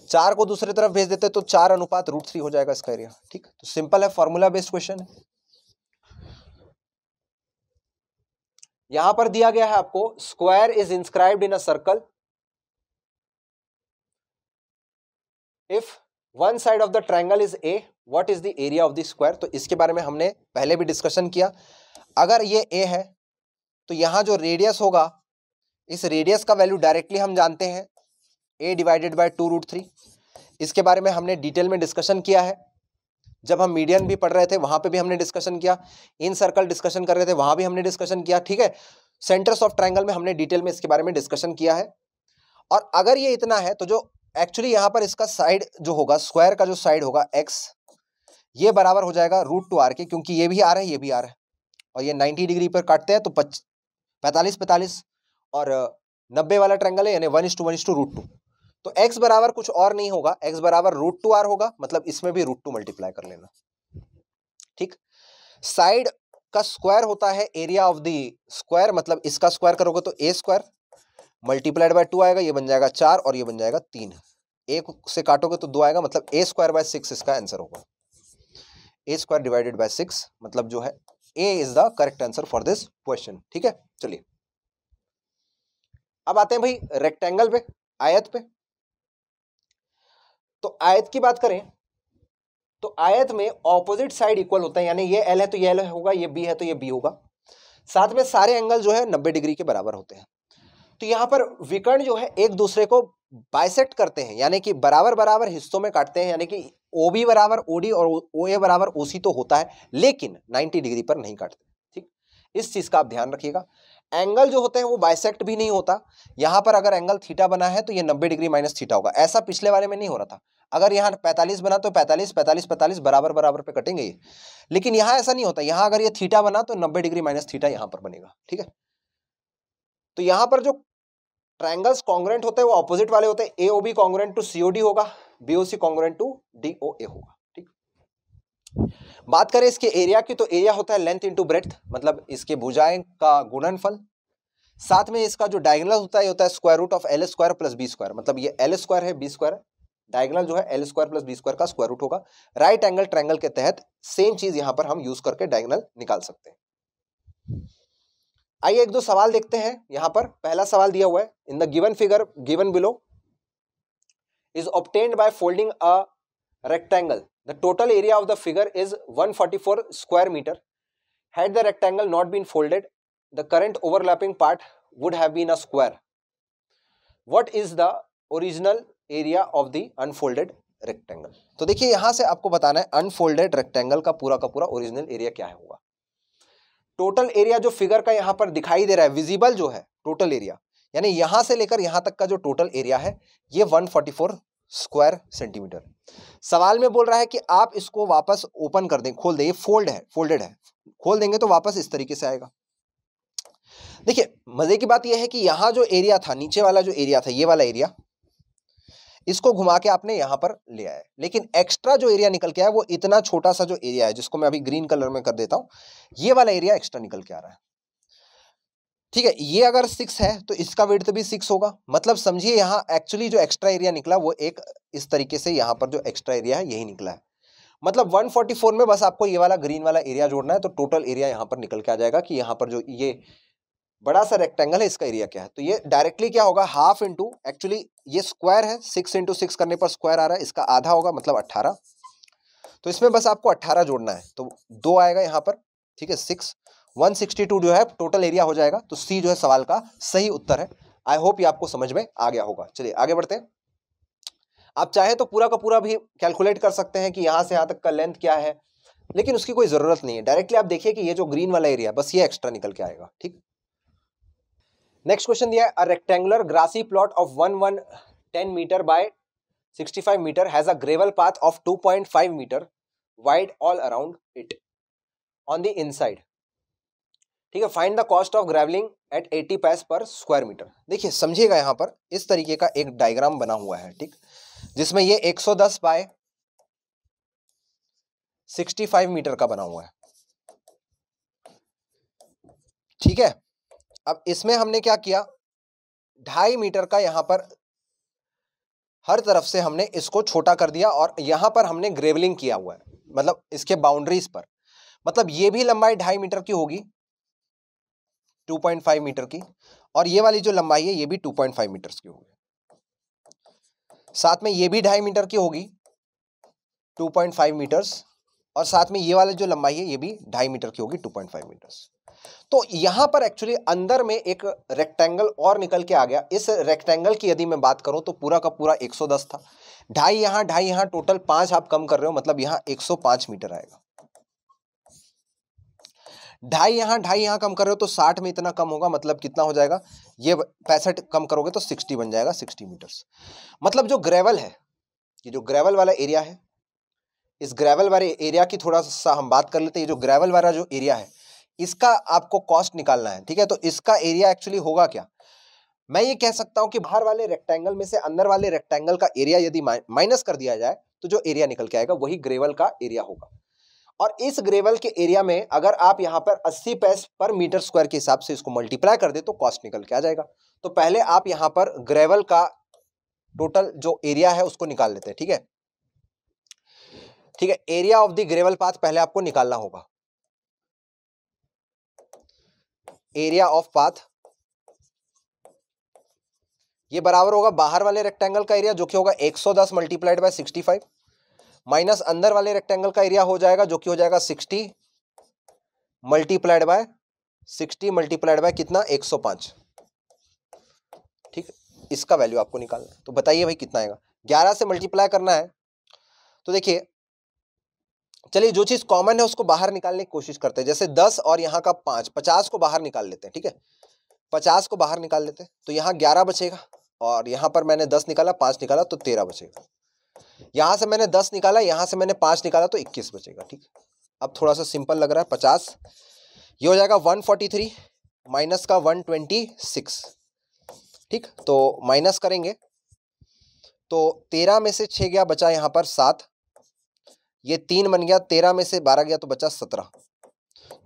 चार को दूसरी तरफ भेज देते तो चार अनुपात रूट थ्री हो जाएगा इसका एरिया ठीक तो सिंपल है फॉर्मूला बेस्ड क्वेश्चन है यहां पर दिया गया है आपको square is inscribed in a circle if one side of the triangle is a what is the area of the square तो इसके बारे में हमने पहले भी डिस्कशन किया अगर ये ए है तो यहां जो रेडियस होगा इस रेडियस का वैल्यू डायरेक्टली हम जानते हैं a divided by two root three इसके बारे में हमने डिटेल में डिस्कशन किया है जब हम मीडियन भी पढ़ रहे थे वहां पे भी हमने डिस्कशन किया इन सर्कल डिस्कशन कर रहे थे वहां भी हमने डिस्कशन किया ठीक है सेंटर्स ऑफ ट्राइंगल में हमने डिटेल में इसके बारे में डिस्कशन किया है और अगर ये इतना है तो जो एक्चुअली यहाँ पर इसका साइड जो होगा स्क्वायर का जो साइड होगा एक्स ये बराबर हो जाएगा रूट टू आर के क्योंकि ये भी आर है ये भी आर है और ये नाइन्टी डिग्री पर काटते हैं तो पच पैंतालीस पैंतालीस और नब्बे वाला ट्रैंगल है यानी one is to one is to root two तो x बराबर कुछ और नहीं होगा x बराबर रूट टू आर होगा मतलब इसमें भी रूट टू मल्टीप्लाई कर लेना ठीक साइड का स्क्वायर होता है एरिया ऑफ दी स्क्वायर मतलब इसका स्क्वायर करोगे तो ए स्क्वायर मल्टीप्लाइड बाय टू आएगा ये बन जाएगा चार और ये बन जाएगा तीन एक से काटोगे तो दो आएगा मतलब ए स्क्वायर बाय सिक्स इसका आंसर होगा a square divided by six मतलब जो है A is the correct answer for this question ठीक है चलिए अब आते हैं भाई रेक्टेंगल पे आयत पे तो आयत की बात करें तो आयत में ऑपोजिट साइड इक्वल होता है यानी ये एल है तो ये एल होगा ये बी है तो ये बी होगा साथ में सारे एंगल जो है नब्बे डिग्री के बराबर होते हैं तो यहाँ पर विकर्ण जो है एक दूसरे को बाइसेक्ट करते हैं यानी कि बराबर बराबर हिस्सों में काटते हैं यानी कि ओ बी बराबर ओ डी और ओ ए बराबर ओ सी तो होता है लेकिन 90 डिग्री पर नहीं काटते ठीक इस चीज़ का आप ध्यान रखिएगा एंगल जो होते हैं वो बाइसेक्ट भी नहीं होता यहाँ पर अगर एंगल थीटा बना है तो ये 90 डिग्री माइनस थीटा होगा ऐसा पिछले वाले में नहीं हो रहा था अगर यहाँ 45 बना तो 45 45 45 बराबर बराबर पे कटेंगे ये लेकिन यहाँ ऐसा नहीं होता यहाँ अगर ये थीटा बना तो 90 डिग्री माइनस थीटा यहाँ पर बनेगा ठीक है तो यहाँ पर जो ट्राइंगल्स कॉन्ग्रेंट होते हैं वो ऑपोजिट वाले होते हैं A O B congruent to C O D होगा B O C congruent to D O A होगा बात करें इसके एरिया की तो एरिया होता है लेंथ इंटू ब्रेथ मतलब इसके भुजाएं का गुणनफल साथ में इसका जो डायगनल होता है ये होता है square root of L square plus B square मतलब ये एल स्क्वायर है बी स्क्वायर डायगनल जो है L square plus B square का स्क्वायर रूट होगा राइट एंगल ट्रायंगल के तहत सेम चीज यहां पर हम यूज करके डायगनल निकाल सकते हैं आइए एक दो सवाल देखते हैं यहां पर पहला सवाल दिया हुआ है in the given figure given below is obtained by folding a rectangle The total area of the figure is 144 square meter. Had the rectangle not been folded, the current overlapping part would have been a square. What is the original area of the unfolded rectangle? तो देखिए यहाँ से आपको बताना है unfolded rectangle का पूरा का पूरा original area क्या होगा टोटल एरिया जो फिगर का यहाँ पर दिखाई दे रहा है विजिबल जो है टोटल एरिया यानी यहाँ से लेकर यहाँ तक का जो टोटल एरिया है ये 144 स्क्वायर सेंटीमीटर है सवाल में बोल रहा है कि आप इसको वापस ओपन कर दें खोल दें ये फोल्ड है फोल्डेड है खोल देंगे तो वापस इस तरीके से आएगा देखिए मजे की बात यह है कि यहां जो एरिया था नीचे वाला जो एरिया था ये वाला एरिया इसको घुमा के आपने यहां पर ले आया लेकिन एक्स्ट्रा जो एरिया निकल के आया वो इतना छोटा सा जो एरिया है जिसको मैं अभी ग्रीन कलर में कर देता हूं ये वाला एरिया एक्स्ट्रा निकल के आ रहा है ठीक है ये अगर सिक्स है तो इसका वेट भी सिक्स होगा मतलब समझिए यहाँ एक्चुअली जो एक्स्ट्रा एरिया निकला वो एक इस तरीके से यहाँ पर जो एक्स्ट्रा एरिया है यही निकला है मतलब 144 में बस आपको ये वाला ग्रीन वाला एरिया जोड़ना है तो टोटल एरिया यहाँ पर निकल के आ जाएगा कि यहाँ पर जो ये बड़ा सा रेक्टेंगल है इसका एरिया क्या है तो ये डायरेक्टली क्या होगा हाफ इंटू एक्चुअली ये स्क्वायर है सिक्स इंटू सिक्स करने पर स्क्वायर आ रहा है इसका आधा होगा मतलब अट्ठारह तो इसमें बस आपको अट्ठारह जोड़ना है तो दो आएगा यहाँ पर ठीक है सिक्स 162 जो है टोटल एरिया हो जाएगा तो सी जो है सवाल का सही उत्तर है आई होप ये आपको समझ में आ गया होगा चलिए आगे बढ़ते हैं आप चाहे तो पूरा का पूरा भी कैलकुलेट कर सकते हैं कि यहाँ से यहाँ तक का लेंथ क्या है लेकिन उसकी कोई ज़रूरत नहीं है डायरेक्टली आप देखिए कि ये जो ग्रीन वाला एरिया बस ये एक्स्ट्रा निकल के आएगा ठीक नेक्स्ट क्वेश्चन दिया है a rectangular grassy plot of one one ten metre by sixty five metre has a gravel path of two point five metre wide all around it on the inside ठीक है find the cost of gravelling at 80 paise पर square metre देखिए समझिएगा यहाँ पर इस तरीके का एक डायग्राम बना हुआ है ठीक जिसमें ये 110 बाय 65 मीटर का बना हुआ है ठीक है अब इसमें हमने क्या किया ढाई मीटर का यहाँ पर हर तरफ से हमने इसको छोटा कर दिया और यहाँ पर हमने ग्रेवलिंग किया हुआ है मतलब इसके बाउंड्रीज पर मतलब ये भी लंबाई ढाई मीटर की होगी 2.5 मीटर की और ये वाली जो लंबाई है ये भी 2.5 मीटर की होगी साथ में ये भी ढाई मीटर की होगी 2.5 मीटर्स और साथ में ये वाला जो लंबाई है ये भी ढाई मीटर की होगी 2.5 मीटर्स तो यहां पर एक्चुअली अंदर में एक रेक्टेंगल और निकल के आ गया इस रेक्टेंगल की यदि मैं बात करूं तो पूरा का पूरा 110 था ढाई यहां ढाई यहां टोटल पांच आप कम कर रहे हो मतलब यहाँ 105 मीटर आएगा ढाई यहाँ ढाई यहाँ कम कर रहे हो तो साठ में इतना कम होगा मतलब कितना हो जाएगा ये पैंसठ कम करोगे तो सिक्सटी बन जाएगा सिक्सटी मीटर्स मतलब जो ग्रेवल है ये जो ग्रेवल वाला एरिया है इस ग्रेवल वाले एरिया की थोड़ा सा हम बात कर लेते हैं ये जो ग्रेवल वाला जो एरिया है इसका आपको कॉस्ट निकालना है ठीक है तो इसका एरिया एक्चुअली होगा क्या मैं ये कह सकता हूँ कि बाहर वाले रेक्टेंगल में से अंदर वाले रेक्टेंगल का एरिया यदि माइनस कर दिया जाए तो जो एरिया निकल के आएगा वही ग्रेवल का एरिया होगा और इस ग्रेवल के एरिया में अगर आप यहाँ पर 80 पैस पर मीटर स्क्वायर के हिसाब से इसको मल्टीप्लाई कर दे तो कॉस्ट निकल के आ जाएगा तो पहले आप यहाँ पर ग्रेवल का टोटल जो एरिया है उसको निकाल लेते हैं ठीक है ठीक है area of the gravel path पहले आपको निकालना होगा एरिया ऑफ पाथ ये बराबर होगा बाहर वाले रेक्टेंगल का एरिया जो कि होगा 110 सौ दस multiplied by sixty five minus अंदर वाले रेक्टेंगल का एरिया हो जाएगा जो कि हो जाएगा sixty multiplied by sixty multiplied by कितना एक सौ पांच ठीक इसका वैल्यू आपको निकालना तो बताइए भाई कितना आएगा ग्यारह से मल्टीप्लाई करना है तो देखिए चलिए जो चीज़ कॉमन है उसको बाहर निकालने की कोशिश करते हैं जैसे दस और यहाँ का पांच पचास को बाहर निकाल लेते हैं ठीक है पचास को बाहर निकाल लेते हैं तो यहाँ ग्यारह बचेगा और यहाँ पर मैंने दस निकाला पांच निकाला तो तेरह बचेगा यहाँ से मैंने दस निकाला यहाँ से मैंने पाँच निकाला तो इक्कीस बचेगा ठीक अब थोड़ा सा सिंपल लग रहा है पचास ये हो जाएगा वन फोर्टी थ्री माइनस का वन ट्वेंटी सिक्स ठीक तो माइनस करेंगे तो तेरह में से छः गया बचा यहाँ पर सात ये तीन बन गया तेरह में से बारह गया तो बचा सत्रह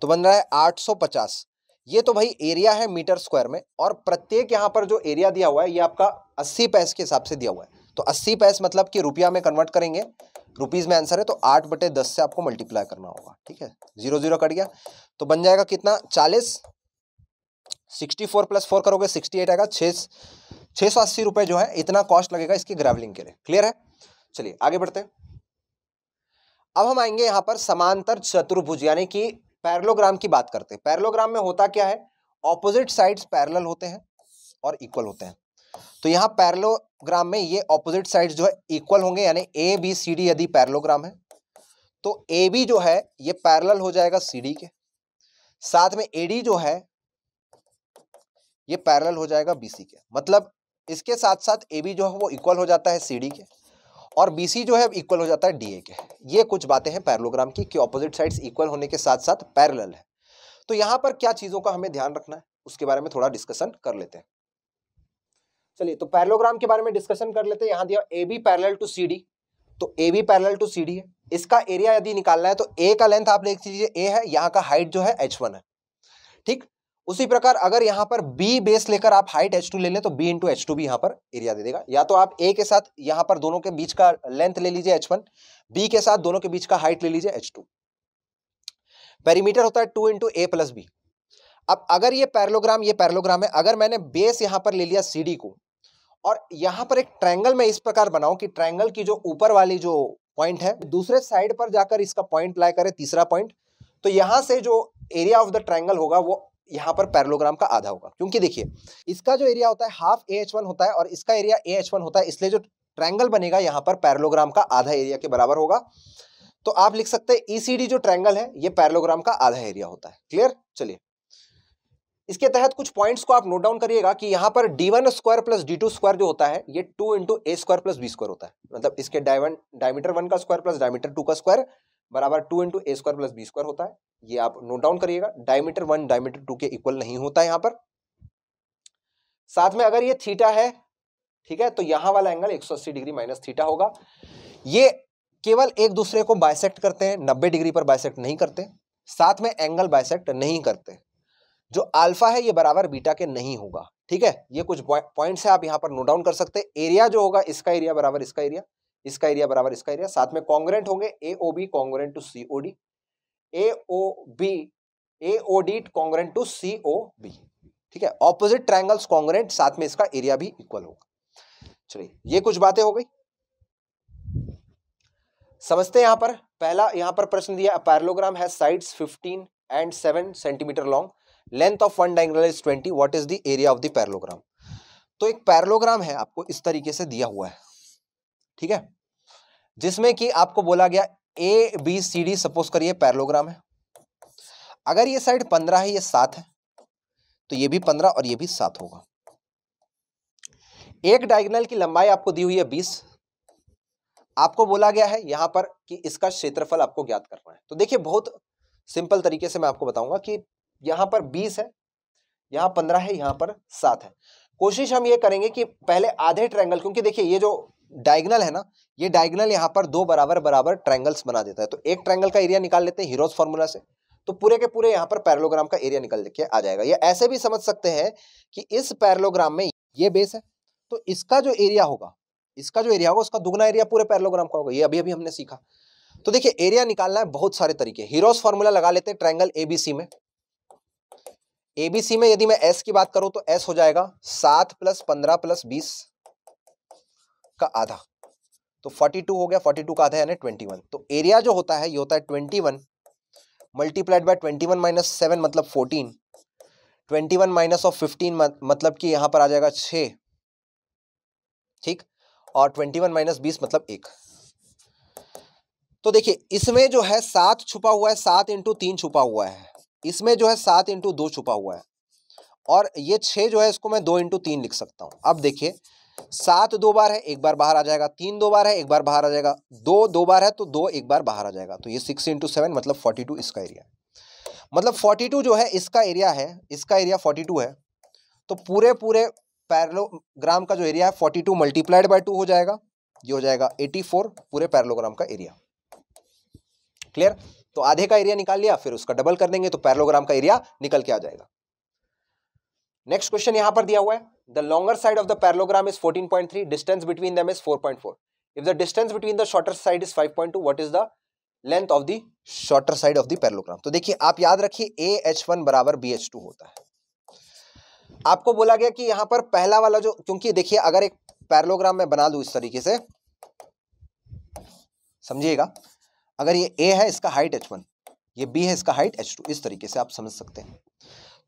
तो बन रहा है आठ सौ पचास ये तो भाई एरिया है मीटर स्क्वायर में और प्रत्येक यहाँ पर जो एरिया दिया हुआ है ये आपका अस्सी पैस के हिसाब से दिया हुआ है तो अस्सी पैस मतलब कि रुपया में कन्वर्ट करेंगे रुपीज़ में आंसर है तो आठ बटे दस से आपको मल्टीप्लाई करना होगा ठीक है जीरो जीरो कट गया तो बन जाएगा कितना चालीस सिक्सटी फोर प्लस फोर करोगे सिक्सटी एट आएगा छः छः सौ अस्सी रुपये जो है इतना कॉस्ट लगेगा इसकी ग्रेवलिंग के लिए क्लियर है चलिए आगे बढ़ते अब हम आएंगे यहाँ पर समांतर चतुर्भुज यानी कि पैरलोग्राम की बात करते हैं पैरलोग्राम में होता क्या है ऑपोजिट साइड्स पैरल होते हैं और इक्वल होते हैं तो यहाँ पैरलोग्राम में ये ऑपोजिट साइड जो है इक्वल होंगे यानी ए बी सी डी यदि पैरलोग्राम है तो ए बी जो है ये पैरल हो जाएगा सी डी के साथ में ए डी जो है ये पैरल हो जाएगा बी सी के मतलब इसके साथ साथ ए बी जो है वो इक्वल हो जाता है सी डी के और बी सी जो है इक्वल हो जाता है डी ए के ये कुछ बातें हैं पैरलोग्राम की कि ऑपोजिट साइड्स इक्वल होने के साथ साथ पैरल है तो यहाँ पर क्या चीज़ों का हमें ध्यान रखना है उसके बारे में थोड़ा डिस्कशन कर लेते हैं चलिए तो पैरलोग्राम के बारे में डिस्कशन कर लेते हैं यहाँ दिया A B parallel to C D तो A B parallel to C D है इसका एरिया यदि निकालना है तो ए का लेंथ आप देख लीजिए ए है यहाँ का हाइट जो है एच वन है ठीक उसी प्रकार अगर यहाँ पर बी बेस लेकर आप हाइट एच टू ले लें तो बी इंटू एच टू भी यहाँ पर एरिया दे देगा या तो आप ए के साथ यहाँ पर दोनों के बीच का लेंथ ले लीजिए एच वन बी के साथ दोनों के बीच का हाइट ले लीजिए एच टू पेरीमीटर होता है टू इंटू ए प्लस बी अब अगर ये पैरलोग्राम ये पैरलोग्राम है अगर मैंने बेस यहाँ पर ले लिया सी डी को और यहाँ पर एक ट्रायंगल मैं इस प्रकार बनाऊं कि ट्रायंगल की जो ऊपर वाली जो पॉइंट है दूसरे साइड पर जाकर इसका पॉइंट लाया करें तीसरा पॉइंट तो यहाँ से जो एरिया ऑफ द ट्रायंगल होगा वो यहाँ पर पैरलोग्राम का आधा होगा क्योंकि देखिए इसका जो एरिया होता है हाफ ए एच वन होता है और इसका एरिया ए एच वन होता है इसलिए जो ट्रायंगल बनेगा यहाँ पर पैरलोग्राम का आधा एरिया के बराबर होगा तो आप लिख सकते हैं ईसीडी e जो ट्रायंगल है ये पैरलोग्राम का आधा एरिया होता है क्लियर चलिए इसके तहत कुछ पॉइंट्स को आप नोट डाउन करिएगा कि यहाँ पर D one square plus D two square जो होता है ये two into a square plus B square होता है मतलब इसके डायवन डायमीटर वन का स्क्वायर प्लस डायमीटर टू का स्क्वायर बराबर two into a square plus B square होता है ये आप नोट डाउन करिएगा डायमीटर वन डायमीटर टू के इक्वल नहीं होता है यहाँ पर साथ में अगर ये थीटा है ठीक है तो यहाँ वाला एंगल 180 डिग्री माइनस थीटा होगा ये केवल एक दूसरे को बायसेक्ट करते हैं नब्बे डिग्री पर बायसेक्ट नहीं करते साथ में एंगल बायसेक्ट नहीं करते जो अल्फा है ये बराबर बीटा के नहीं होगा ठीक है ये कुछ पॉइंट्स है आप यहाँ पर नोट डाउन कर सकते हैं एरिया जो होगा इसका एरिया बराबर इसका एरिया इसका एरिया बराबर इसका एरिया साथ में कॉन्ग्रेंट होंगे A O B congruent to C O D A O B A O D congruent to C O B ठीक है ऑपोजिट ट्रायंगल्स कॉन्ग्रेंट साथ में इसका एरिया भी इक्वल होगा चलिए ये कुछ बातें हो गई समझते हैं यहां पर पहला यहां पर प्रश्न दिया पैरलोग्राम है sides 15 and 7 centimetre long length of one diagonal is twenty what is the area of the parallelogram तो एक पैरलोग्राम है आपको इस तरीके से दिया हुआ है ठीक है जिसमें कि आपको बोला गया A B C D suppose करिए पैरलोग्राम है अगर ये साइड पंद्रह है ये सात है तो ये भी पंद्रह और ये भी सात होगा एक डायगनल की लंबाई आपको दी हुई है बीस आपको बोला गया है यहां पर कि इसका क्षेत्रफल आपको ज्ञात करना है तो देखिए बहुत सिंपल तरीके से मैं आपको बताऊंगा कि यहाँ पर बीस है यहाँ पंद्रह है यहाँ पर सात है कोशिश हम ये करेंगे कि पहले आधे ट्रायंगल क्योंकि देखिए ये जो डायगनल है ना ये डायगनल यहाँ पर दो बराबर बराबर ट्रायंगल्स बना देता है तो एक ट्रायंगल का एरिया निकाल लेते हैं हीरोज फॉर्मूला से तो पूरे के पूरे यहाँ पर पैरलोग्राम का एरिया निकल के आ जाएगा या ऐसे भी समझ सकते हैं कि इस पैरलोग्राम में ये बेस है तो इसका जो एरिया होगा इसका जो एरिया होगा उसका दुगना एरिया पूरे पैरलोग्राम का होगा ये अभी अभी हमने सीखा तो देखिए एरिया निकालना है बहुत सारे तरीके हीरोज फॉर्मूला लगा लेते हैं ट्रायंगल एबीसी में एबीसी में यदि मैं एस की बात करूं तो एस हो जाएगा सात प्लस पंद्रह प्लस बीस का आधा तो फोर्टी टू हो गया फोर्टी टू का आधा यानी ट्वेंटी वन तो एरिया जो होता है ये होता है twenty one multiplied by twenty one minus seven मतलब fourteen twenty one minus of fifteen मतलब कि यहां पर आ जाएगा छ ठीक और ट्वेंटी वन माइनस बीस मतलब एक तो देखिए इसमें जो है सात छुपा हुआ है सात इंटू तीन छुपा हुआ है इसमें जो है सात इंटू दो छुपा हुआ है और ये छः जो है इसको मैं दो इंटू तीन लिख सकता हूँ अब देखिए सात दो बार है एक बार बाहर आ जाएगा तीन दो बार है एक बार बाहर आ जाएगा दो दो बार है तो दो एक बार बाहर आ जाएगा तो ये सिक्स इंटू सेवन मतलब फोर्टी टू इसका एरिया मतलब फोर्टी टू जो है इसका एरिया है इसका एरिया फोर्टी टू है तो पूरे पूरे पैरलोग्राम का जो एरिया है forty two multiplied by two हो जाएगा ये हो जाएगा एटी फोर पूरे पैरलोग्राम का एरिया क्लियर तो आधे का एरिया निकाल लिया फिर उसका डबल कर देंगे तो पैरलोग्राम का एरिया निकल के आ जाएगा नेक्स्ट क्वेश्चन यहां पर दिया हुआ है the longer side of the parallelogram is fourteen point three distance between them is four four point if the distance between the shorter side is five point two what is the length of the shorter side of the parallelogram तो देखिए आप याद रखिए A H one बराबर B H two होता है आपको बोला गया कि यहां पर पहला वाला जो क्योंकि देखिए अगर एक पैरलोग्राम मैं बना दू इस तरीके से समझिएगा अगर ये ए है इसका हाइट एच वन ये बी है इसका हाइट एच टू इस तरीके से आप समझ सकते हैं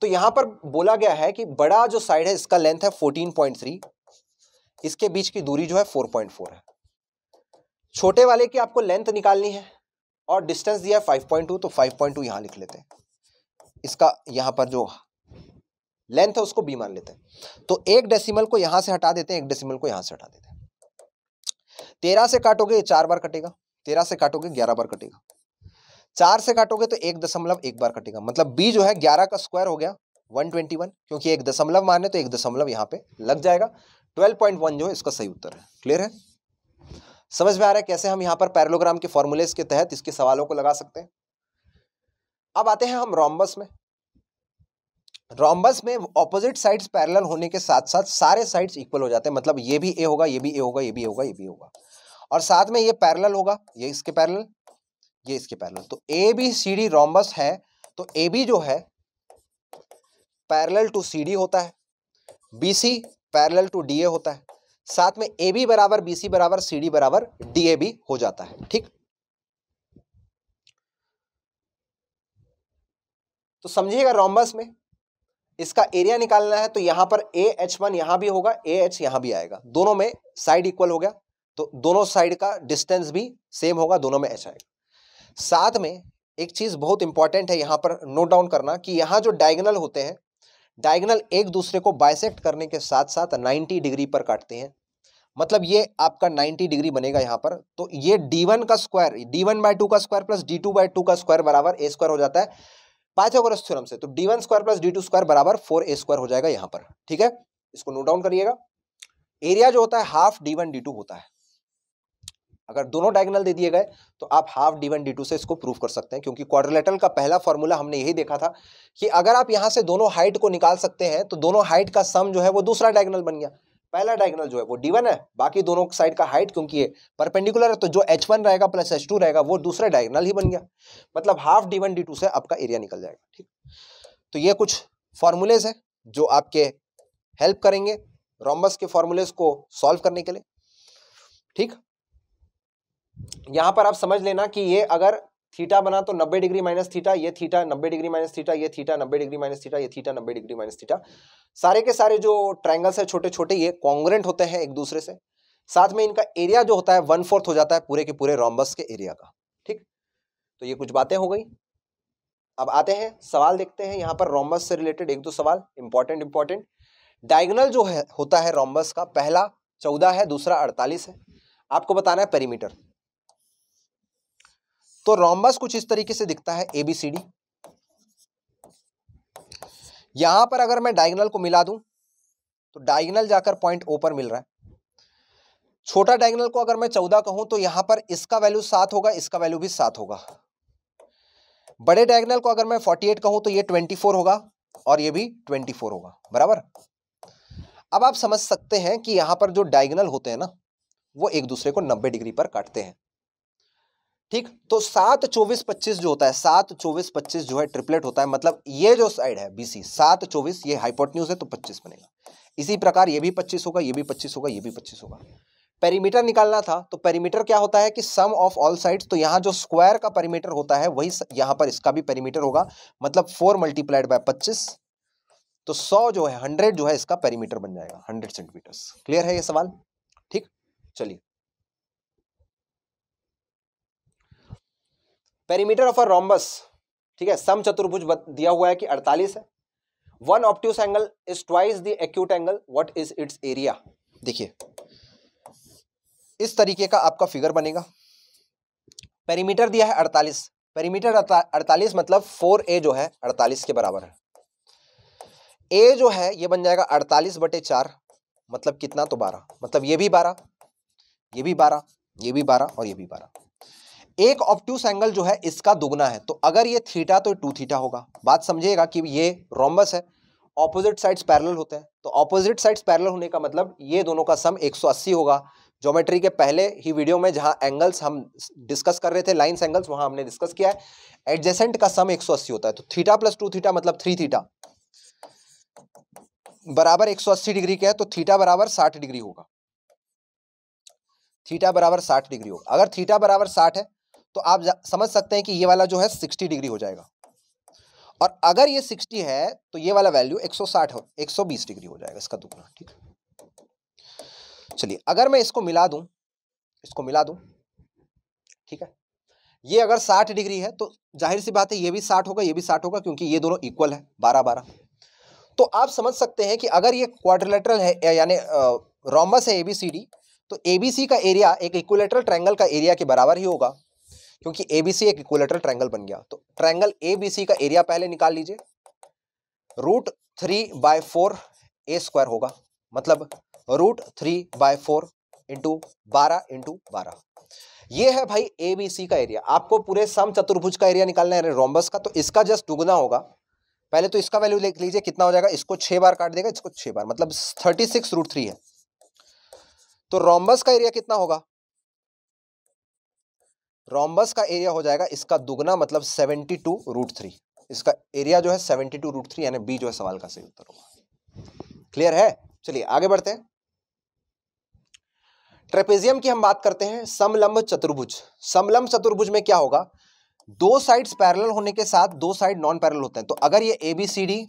तो यहां पर बोला गया है कि बड़ा जो साइड है इसका लेंथ है फोर्टीन पॉइंट थ्री इसके बीच की दूरी जो है फोर पॉइंट फोर है छोटे वाले की आपको लेंथ निकालनी है और डिस्टेंस दिया है फाइव पॉइंट टू तो फाइव पॉइंट टू यहां लिख लेते हैं इसका यहां पर जो लेंथ है उसको बी मान लेते हैं तो एक डेसिमल को यहां से हटा देते हैं एक डेसिमल को यहां से हटा देते हैं तेरह से काटोगे चार बार कटेगा तेरह से काटोगे ग्यारह बार कटेगा चार से काटोगे तो एक दशमलव एक बार कटेगा मतलब बी जो है ग्यारह का स्क्वायर हो गया वन ट्वेंटी वन क्योंकि एक दशमलव माने तो एक दशमलव यहाँ पे लग जाएगा ट्वेल्व पॉइंट वन जो है इसका सही उत्तर है क्लियर है समझ में आ रहा है कैसे हम यहाँ पर पैरलोग्राम के फॉर्मुलेस के तहत इसके सवालों को लगा सकते हैं अब आते हैं हम रॉम्बस में रॉम्बस में ऑपोजिट साइड्स पैरेलल होने के साथ साथ सारे साइड्स इक्वल हो जाते हैं मतलब ये भी ए होगा ये भी ए होगा ये भी होगा ये भी होगा और साथ में ये पैरेलल होगा ये इसके पैरेलल ये इसके पैरेलल तो A B C D rhombus है तो ए बी जो है पैरेलल टू सी डी होता है B C parallel to D A होता है साथ में ए बी बराबर बी सी बराबर सी डी बराबर डी ए बी हो जाता है ठीक तो समझिएगा रोम्बस में इसका एरिया निकालना है तो यहां पर ए एच वन यहां भी होगा ए एच यहां भी आएगा दोनों में साइड इक्वल हो गया तो दोनों साइड का डिस्टेंस भी सेम होगा दोनों में एच आएगा साथ में एक चीज़ बहुत इंपॉर्टेंट है यहां पर नोट डाउन करना कि यहां जो डायगनल होते हैं डायगनल एक दूसरे को बाइसेक्ट करने के साथ साथ 90 डिग्री पर काटते हैं मतलब ये आपका 90 डिग्री बनेगा यहाँ पर तो ये d1 का square d1 one by two का square plus d2 two by two का स्क्वायर बराबर ए स्क्वायर हो जाता है पाइथागोरस थ्योरम से तो d1 one square plus D two square बराबर फोर ए स्क्वायर हो जाएगा यहाँ पर ठीक है इसको नोट डाउन करिएगा एरिया जो होता है हाफ डी वन होता है अगर दोनों डायगनल दे दिए गए तो आप half D one D two से इसको प्रूव कर सकते हैं क्योंकि क्वाड्रिलेटरल का पहला फॉर्मूला हमने यही देखा था कि अगर आप यहाँ से दोनों हाइट को निकाल सकते हैं तो दोनों हाइट का सम जो है वो दूसरा डायगनल बन गया पहला डायगनल जो है वो डी वन है बाकी दोनों साइड का हाइट क्योंकि ये परपेंडिकुलर है तो जो एच वन रहेगा प्लस एच टू रहेगा वो दूसरा डायगनल ही बन गया मतलब half D one D two से आपका एरिया निकल जाएगा ठीक तो ये कुछ फॉर्मूलेज हैं जो आपके हेल्प करेंगे रोमबस के फॉर्मूलेज को सॉल्व करने के लिए ठीक यहाँ पर आप समझ लेना कि ये अगर थीटा बना तो 90 डिग्री माइनस थीटा ये थीटा 90 डिग्री माइनस थीटा ये थीटा 90 डिग्री माइनस थीटा ये थीटा 90 डिग्री माइनस थीटा सारे के सारे जो ट्राइंगल्स है छोटे छोटे ये कॉन्ग्रेंट होते हैं एक दूसरे से साथ में इनका एरिया जो होता है वन फोर्थ हो जाता है पूरे के पूरे रॉम्बस के एरिया का ठीक तो ये कुछ बातें हो गई अब आते हैं सवाल देखते हैं यहाँ पर रोमबस से रिलेटेड एक दो सवाल इंपॉर्टेंट इंपॉर्टेंट डायगनल जो है होता है रॉम्बस का पहला चौदह है दूसरा अड़तालीस है आपको बताना है पेरीमीटर तो रोमबस कुछ इस तरीके से दिखता है एबीसीडी यहां पर अगर मैं डायगनल को मिला दूं तो डायगनल जाकर पॉइंट ओ पर मिल रहा है छोटा डायगनल को अगर मैं चौदह कहूं तो यहां पर इसका वैल्यू सात होगा इसका वैल्यू भी सात होगा बड़े डायगनल को अगर मैं फोर्टी एट कहूं तो ये ट्वेंटी फोर होगा और ये भी ट्वेंटी फोर होगा बराबर अब आप समझ सकते हैं कि यहां पर जो डायगनल होते हैं ना वो एक दूसरे को नब्बे डिग्री पर काटते हैं ठीक तो सात चौबीस पच्चीस जो होता है सात चौबीस पच्चीस जो है ट्रिपलेट होता है मतलब ये जो साइड है बीसी सात चौबीस ये हाइपोटन्यूज है तो पच्चीस बनेगा इसी प्रकार ये भी पच्चीस होगा ये भी पच्चीस होगा ये भी पच्चीस होगा पेरीमीटर निकालना था तो पेरीमीटर क्या होता है कि सम ऑफ ऑल साइड्स तो यहाँ जो स्क्वायर का पेरीमीटर होता है वही यहाँ पर इसका भी पेरीमीटर होगा मतलब फोर मल्टीप्लाइड बाय पच्चीस तो सौ जो है हंड्रेड जो है इसका पेरीमीटर बन जाएगा हंड्रेड सेंटीमीटर क्लियर है ये सवाल ठीक चलिए पेरीमीटर ऑफ अ रोम्बस ठीक है सम चतुर्भुज दिया हुआ है कि 48 है one obtuse angle is twice the acute angle what is its area देखिए इस तरीके का आपका फिगर बनेगा पेरीमीटर दिया है 48 पेरीमीटर 48 मतलब 4a जो है 48 के बराबर है a जो है ये बन जाएगा 48 बटे चार मतलब कितना तो 12 मतलब ये भी 12 ये भी 12 ये भी 12 और ये भी 12 एक ऑप्टूस एंगल जो है इसका दुगना है तो अगर ये थीटा तो टू थीटा होगा बात समझिएगा कि ये रोमबस है ऑपोजिट साइड्स पैरेलल होते हैं तो ऑपोजिट साइड्स पैरेलल होने का मतलब ये दोनों का सम 180 होगा ज्योमेट्री के पहले ही वीडियो में जहां एंगल्स हम डिस्कस कर रहे थे लाइन्स एंगल्स वहां हमने डिस्कस किया है एडजेसेंट का सम 180 होता है तो थीटा प्लस टू थीटा मतलब थ्री थीटा बराबर 180 डिग्री के है तो थीटा बराबर साठ डिग्री होगा थीटा बराबर साठ डिग्री होगा अगर थीटा बराबर साठ है तो आप समझ सकते हैं कि ये वाला जो है सिक्सटी डिग्री हो जाएगा और अगर ये सिक्सटी है तो ये वाला वैल्यू एक सौ साठ हो एक सौ बीस डिग्री हो जाएगा इसका दुगना ठीक चलिए अगर मैं इसको मिला दूं इसको मिला दूं ठीक है ये अगर साठ डिग्री है तो जाहिर सी बात है ये भी साठ होगा ये भी साठ होगा क्योंकि ये दोनों इक्वल है बारह बारह तो आप समझ सकते हैं कि अगर ये क्वाड्रिलेटरल है यानी रोमस है ए बी सी डी तो ए बी सी का एरिया एक इक्वलेटरल ट्रायंगल का एरिया के बराबर ही होगा क्योंकि ए बी सी एक इक्वलेटरल ट्रैंगल बन गया तो ट्रैंगल ए बी सी का एरिया पहले निकाल लीजिए root three by four A square होगा मतलब root three by four into बारह इंटू बारह ये है भाई ए बी सी का एरिया आपको पूरे सम चतुर्भुज का एरिया निकालना है रोम्बस का तो इसका जस्ट दुगना होगा पहले तो इसका वैल्यू लिख लीजिए कितना हो जाएगा इसको छह बार काट देगा इसको छह बार मतलब थर्टी सिक्स रूट थ्री है तो रोमबस का एरिया कितना होगा रोम्बस का एरिया हो जाएगा इसका दुगना मतलब सेवेंटी टू रूट थ्री इसका एरिया जो है सेवेंटी टू रूट थ्री यानी बी जो है सवाल का सही उत्तर होगा क्लियर है चलिए आगे बढ़ते हैं ट्रेपेजियम की हम बात करते हैं समलंब चतुर्भुज समलंब चतुर्भुज में क्या होगा दो साइड्स पैरेलल होने के साथ दो साइड नॉन पैरेलल होते हैं तो अगर ये ए बी सी डी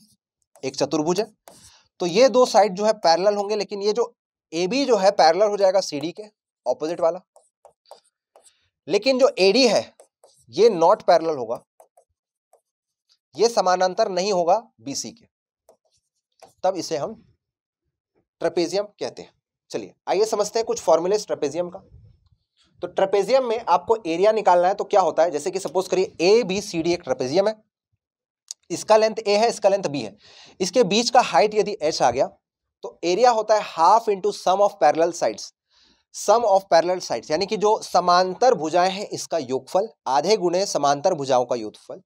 एक चतुर्भुज है तो ये दो साइड जो है पैरेलल होंगे लेकिन ये जो ए बी जो है पैरेलल हो जाएगा सी डी के ऑपोजिट वाला लेकिन जो एडी है ये नॉट पैरेलल होगा ये समानांतर नहीं होगा बीसी के तब इसे हम ट्रपेजियम कहते हैं चलिए आइए समझते हैं कुछ फॉर्मूले ट्रपेजियम का तो ट्रपेजियम में आपको एरिया निकालना है तो क्या होता है जैसे कि सपोज करिए ए बी सी डी एक ट्रेपेजियम है इसका लेंथ ए है इसका लेंथ बी है इसके बीच का हाइट यदि एच आ गया तो एरिया होता है half into sum of parallel sides sum of parallel sides यानी कि जो समांतर भुजाएं हैं इसका योगफल आधे गुणे समांतर भुजाओं का योगफल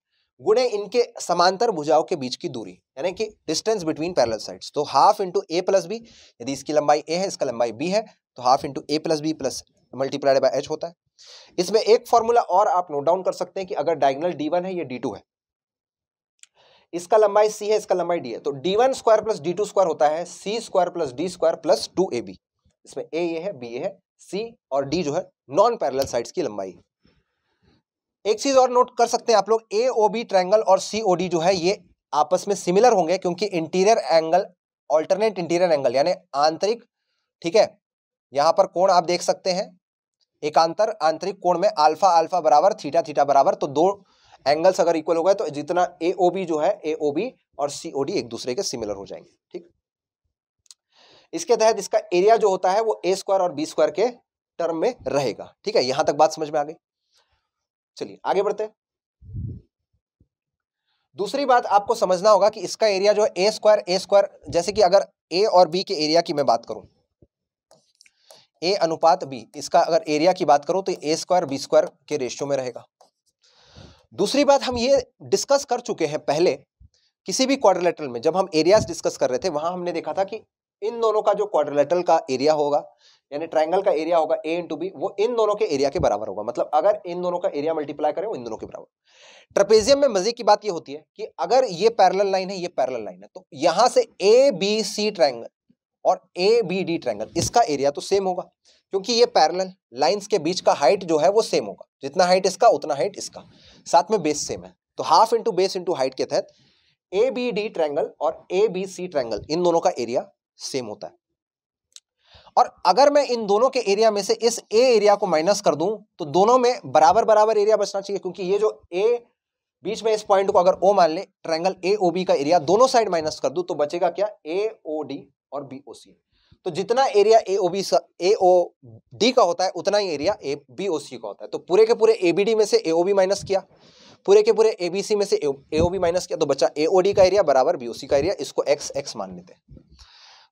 गुणे इनके समांतर भुजाओं के बीच की दूरी यानी कि डिस्टेंस बिटवीन पैरेलल साइड्स तो हाफ इंटू ए प्लस बी यदि इसकी लंबाई ए है इसका लंबाई बी है तो half into A plus B plus multiplied by H होता है इसमें एक फॉर्मूला और आप नोट डाउन कर सकते हैं कि अगर डायगनल डी वन है या डी टू है इसका लंबाई सी है इसका लंबाई डी है तो D one square plus D two square होता है C square plus D square plus two A B इसमें ए ये है बी ये है सी और डी जो है नॉन पैरल साइड्स की लंबाई है एक चीज और नोट कर सकते हैं आप लोग ए ओ बी ट्राइंगल और सी ओ डी जो है ये आपस में सिमिलर होंगे क्योंकि interior angle alternate interior angle यानी आंतरिक ठीक है यहां पर कोण आप देख सकते हैं एकांतर आंतरिक कोण में अल्फा अल्फा बराबर थीटा थीटा बराबर तो दो एंगल्स अगर इक्वल हो गए तो जितना ए ओ बी जो है ए ओ बी और सी ओ डी एक दूसरे के सिमिलर हो जाएंगे ठीक इसके तहत इसका एरिया जो होता है वो ए स्क्वायर और बी स्क्वायर के टर्म में रहेगा ठीक है यहां तक बात समझ में आ गई चलिए आगे बढ़ते हैं दूसरी बात आपको समझना होगा कि इसका एरिया जो है ए स्क्वायर ए स्क्वायर जैसे कि अगर ए और बी के एरिया की मैं बात करूं ए अनुपात बी इसका अगर एरिया की बात करूं तो ए स्क्वायर बी स्क्वायर के रेशियो में रहेगा दूसरी बात हम ये डिस्कस कर चुके हैं पहले किसी भी क्वाड्रिलेटरल में जब हम एरियाज डिस्कस कर रहे थे वहां हमने देखा था कि इन दोनों का जो क्वाड्रिलेटरल का एरिया होगा यानी ट्राइंगल का एरिया होगा ए इंटू बी वो इन दोनों के एरिया के बराबर होगा मतलब अगर इन दोनों का एरिया मल्टीप्लाई करें वो इन दोनों के बराबर ट्रपेजियम में मजे की बात ये होती है कि अगर ये पैरेलल लाइन है ये पैरेलल लाइन है तो यहां से ए बी सी ट्राइंगल और ए बी डी ट्राइंगल इसका एरिया तो सेम होगा क्योंकि ये पैरेलल लाइंस के बीच का हाइट जो है वो सेम होगा जितना हाइट इसका उतना हाइट इसका साथ में बेस सेम है तो half into base into height के तहत ए बी डी ट्राइंगल और A B C triangle in दोनों का एरिया सेम होता है और अगर मैं इन दोनों के एरिया में से इस ए एरिया को माइनस कर दूं तो दोनों में बराबर बराबर एरिया बचना चाहिए क्योंकि ये जो ए बीच में इस पॉइंट को अगर ओ मान ले ट्रायंगल ए ओ बी का एरिया दोनों साइड माइनस कर दूं तो बचेगा क्या ए ओ डी और बी ओ सी तो जितना area A O B A O D का होता है उतना ही area A B O C का होता है तो पूरे के पूरे ए बी डी में से ए ओ बी माइनस किया पूरे के पूरे ए बी सी में से ए ओ बी माइनस किया तो बचा ए ओ डी का एरिया बराबर बी ओ सी का एरिया इसको एक्स एक्स मान लेते हैं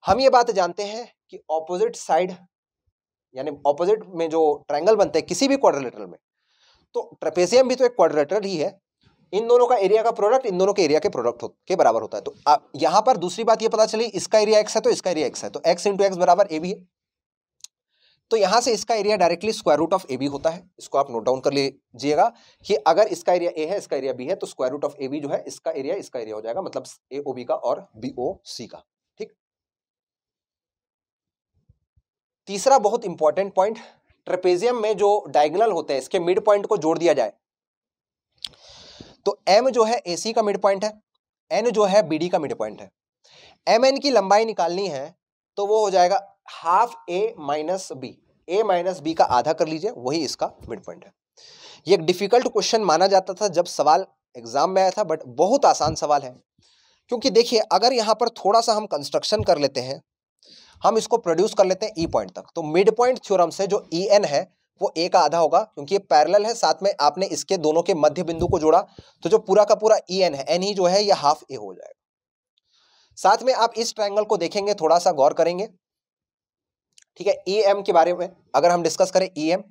हम ये बात जानते हैं कि ऑपोजिट साइड यानी ऑपोजिट में जो ट्रायंगल बनते हैं किसी भी क्वाड्रिलेटरल में तो ट्रपेसियम भी तो एक क्वाड्रिलेटरल ही है इन दोनों का एरिया का प्रोडक्ट इन दोनों के एरिया के प्रोडक्ट हो, के बराबर होता है तो आप यहां पर दूसरी बात ये पता चली इसका एरिया एक्स है तो इसका एरिया एक्स है तो एक्स इंटू एक्स बराबर ए बी है तो यहां से इसका area directly square root of A B होता है इसको आप नोट डाउन कर लीजिएगा कि अगर इसका एरिया ए है इसका एरिया बी है तो square root of A B जो है इसका एरिया इसका एरिया हो जाएगा मतलब ए ओ बी का और बी ओ सी का तीसरा बहुत इंपॉर्टेंट पॉइंट ट्रेपेजियम में जो डायगनल होते हैं इसके मिड पॉइंट को जोड़ दिया जाए तो एम जो है ए का मिड पॉइंट है एन जो है बी का मिड पॉइंट है एम एन की लंबाई निकालनी है तो वो हो जाएगा half A minus B A minus B का आधा कर लीजिए वही इसका मिड पॉइंट है ये एक डिफिकल्ट क्वेश्चन माना जाता था जब सवाल एग्जाम में आया था बट बहुत आसान सवाल है क्योंकि देखिए अगर यहाँ पर थोड़ा सा हम कंस्ट्रक्शन कर लेते हैं हम इसको प्रोड्यूस कर लेते हैं ई e पॉइंट तक तो मिड पॉइंट थ्योरम से जो ई एन है वो ए का आधा होगा क्योंकि ये पैरेलल है साथ में आपने इसके दोनों के मध्य बिंदु को जोड़ा तो जो पूरा का पूरा ई एन है एन ही जो है ये हाफ ए हो जाएगा साथ में आप इस ट्रायंगल को देखेंगे थोड़ा सा गौर करेंगे ठीक है ई एम के बारे में अगर हम डिस्कस करें ई एम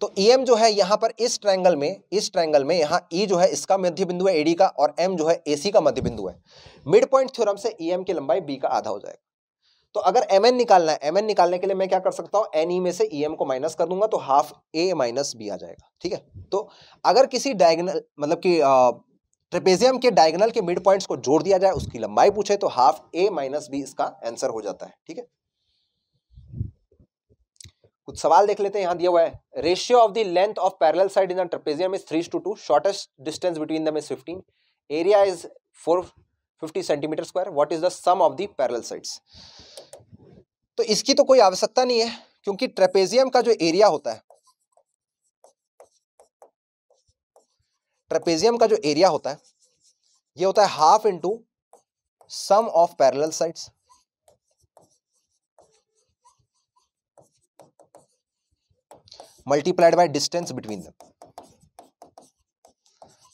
तो ई एम जो है यहाँ पर इस ट्रायंगल में इस ट्रायंगल में यहाँ ई e जो है इसका मध्य बिंदु है एडी का और एम जो है एसी का मध्य बिंदु है मिड पॉइंट थ्योरम से ई एम की लंबाई बी का आधा हो जाएगा तो अगर एम निकालना है एम निकालने के लिए मैं क्या कर सकता हूँ एन e में से ई e को माइनस कर दूंगा तो हाफ ए माइनस बी आ जाएगा ठीक है तो अगर किसी डायगनल मतलब कि ट्रेपेजियम के डायगनल के मिड पॉइंट्स को जोड़ दिया जाए उसकी लंबाई पूछे तो हाफ ए माइनस बी इसका आंसर हो जाता है ठीक है कुछ सवाल देख लेते हैं यहां दिया हुआ है ratio of the length of parallel side in the trapezium is three to two shortest distance between them is fifteen area is four fifty centimetre square what is the sum of the parallel sides तो इसकी तो कोई आवश्यकता नहीं है क्योंकि trapezium का जो एरिया होता है ट्रेपेजियम का जो एरिया होता है ये होता है half into sum of parallel sides multiplied by distance between them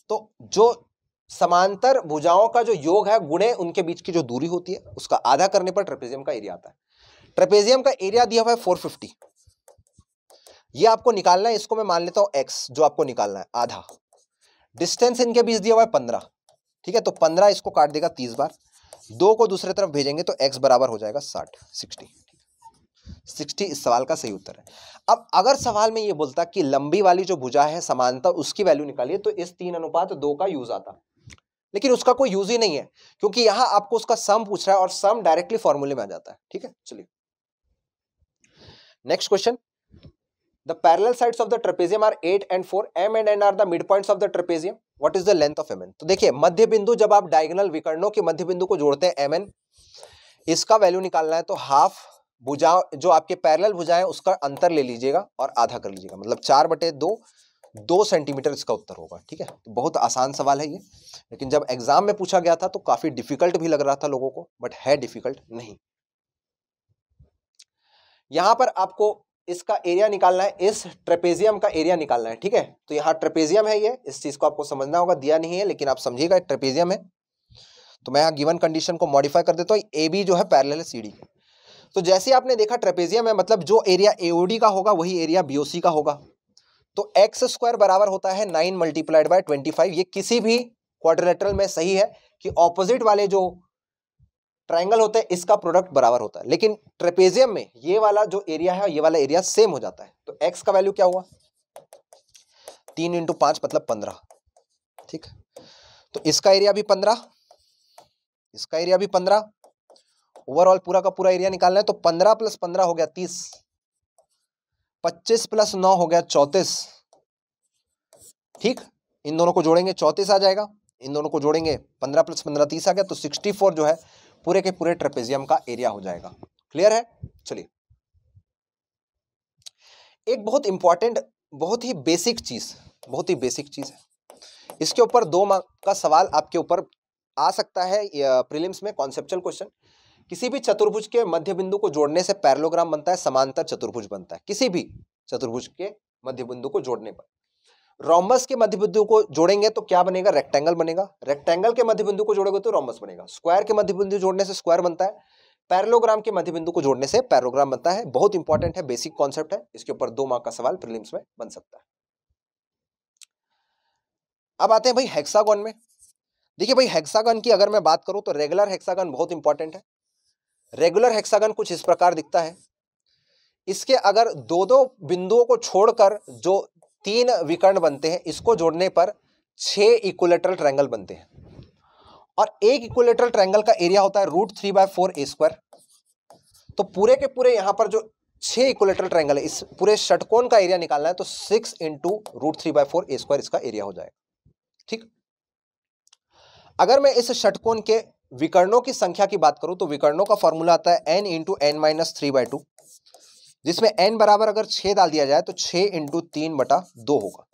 तो जो समांतर भुजाओं का जो योग है गुणे उनके बीच की जो दूरी होती है उसका आधा करने पर ट्रेपेजियम का एरिया आता है ट्रेपेजियम का एरिया दिया हुआ है फोर फिफ्टी ये आपको निकालना है इसको मैं मान लेता हूं एक्स जो आपको निकालना है आधा डिस्टेंस इनके बीच दिया हुआ है पंद्रह ठीक है तो पंद्रह इसको काट देगा तीस बार दो को दूसरे तरफ भेजेंगे तो एक्स बराबर हो जाएगा साठ सिक्सटी सिक्सटी इस सवाल का सही उत्तर है अब अगर सवाल में ये बोलता कि लंबी वाली जो भुजा है समानता उसकी वैल्यू निकालिए तो इस तीन अनुपात दो का यूज आता लेकिन उसका कोई यूज ही नहीं है क्योंकि यहां आपको उसका सम पूछ रहा है और सम डायरेक्टली फॉर्मूले में आ जाता है ठीक है चलिए next next question the parallel sides of the trapezium are 8 and 4 m and n are the midpoints of the trapezium what is the of M N तो देखिए मध्य बिंदु जब आप डायगनल विकर्णों के मध्य बिंदु को जोड़ते हैं एम एन इसका वैल्यू निकालना है तो हाफ भुजा जो आपके पैरल भुजा है उसका अंतर ले लीजिएगा और आधा कर लीजिएगा मतलब चार बटे दो दो सेंटीमीटर इसका उत्तर होगा ठीक है तो बहुत आसान सवाल है ये लेकिन जब एग्जाम में पूछा गया था तो काफ़ी डिफिकल्ट भी लग रहा था लोगों को बट है डिफिकल्ट नहीं यहां पर आपको इसका एरिया निकालना है इस ट्रेपेजियम का एरिया निकालना है ठीक है तो यहाँ ट्रेपेजियम है ये इस चीज़ को आपको समझना होगा दिया नहीं है लेकिन आप समझिएगा ट्रेपेजियम है तो मैं यहाँ गिवन कंडीशन को मॉडिफाई कर देता हूँ ए बी जो है पैरेलल है सी डी तो जैसे आपने देखा ट्रेपेजियम है मतलब जो एरिया एओडी का होगा वही एरिया बीओसी का होगा तो एक्स स्क्वायर बराबर होता है nine multiplied by twenty five ये किसी भी क्वाड्रिलेटरल में सही है कि ऑपोजिट वाले जो ट्राइंगल होता है इसका प्रोडक्ट बराबर होता है लेकिन ट्रेपेजियम में ये वाला जो एरिया है ये वाला एरिया सेम हो जाता है तो एक्स का वैल्यू क्या हुआ तीन इंटू पांच मतलब पंद्रह ठीक तो इसका एरिया भी पंद्रह इसका एरिया भी पंद्रह ओवरऑल पूरा का पूरा एरिया निकालना है तो पंद्रह प्लस पंद्रह हो गया तीस पच्चीस प्लस नौ हो गया चौतीस ठीक इन दोनों को जोड़ेंगे चौतीस आ जाएगा इन दोनों को जोड़ेंगे पंद्रह प्लस पंद्रह तीस आ गया तो सिक्सटी फोर जो है पूरे के पूरे ट्रेपेजियम का एरिया हो जाएगा क्लियर है चलिए एक बहुत इंपॉर्टेंट बहुत ही बेसिक चीज बहुत ही बेसिक चीज है इसके ऊपर दो मार्क का सवाल आपके ऊपर आ सकता है प्रीलिम्स में कॉन्सेप्चुअल क्वेश्चन किसी भी चतुर्भुज के मध्य बिंदु को जोड़ने से पैरलोग्राम बनता है समांतर चतुर्भुज बनता है किसी भी चतुर्भुज के मध्य बिंदु को जोड़ने पर रोमस के मध्य बिंदु को जोड़ेंगे तो क्या बनेगा रेक्टेंगल बनेगा रेक्टेंगल के मध्य बिंदु को जोड़ेंगे तो रोमस बनेगा स्क्वायर के मध्य बिंदु जोड़ने से स्क्वायर बनता है पैरलोग्राम के मध्य बिंदु को जोड़ने से पैरोग्राम बनता है बहुत इंपॉर्टेंट है बेसिक कॉन्सेप्ट है इसके ऊपर दो मार्क का सवाल प्रिलिम्स में बन सकता है अब आते हैं भाई हेक्सागन में देखिए भाई हेक्सागन की अगर मैं बात करूं तो रेगुलर हेक्सागन बहुत इंपॉर्टेंट है रेगुलर हेक्सागन कुछ इस प्रकार दिखता है इसके अगर दो दो बिंदुओं को छोड़कर जो तीन विकर्ण बनते हैं इसको जोड़ने पर छह इक्वलेटरल ट्रायंगल बनते हैं और एक इक्वलेटरल ट्रायंगल का एरिया होता है root three by four A square तो पूरे के पूरे यहां पर जो छह इक्वलेटरल ट्रायंगल है इस पूरे षटकोण का एरिया निकालना है तो six into root three by four A square इसका एरिया हो जाएगा ठीक अगर मैं इस षटकोण के विकर्णों की संख्या की बात करूं तो विकर्णों का फॉर्मूला आता है N into N minus three by two जिसमें एन बराबर अगर छः डाल दिया जाए तो छः इंटू तीन बटा दो होगा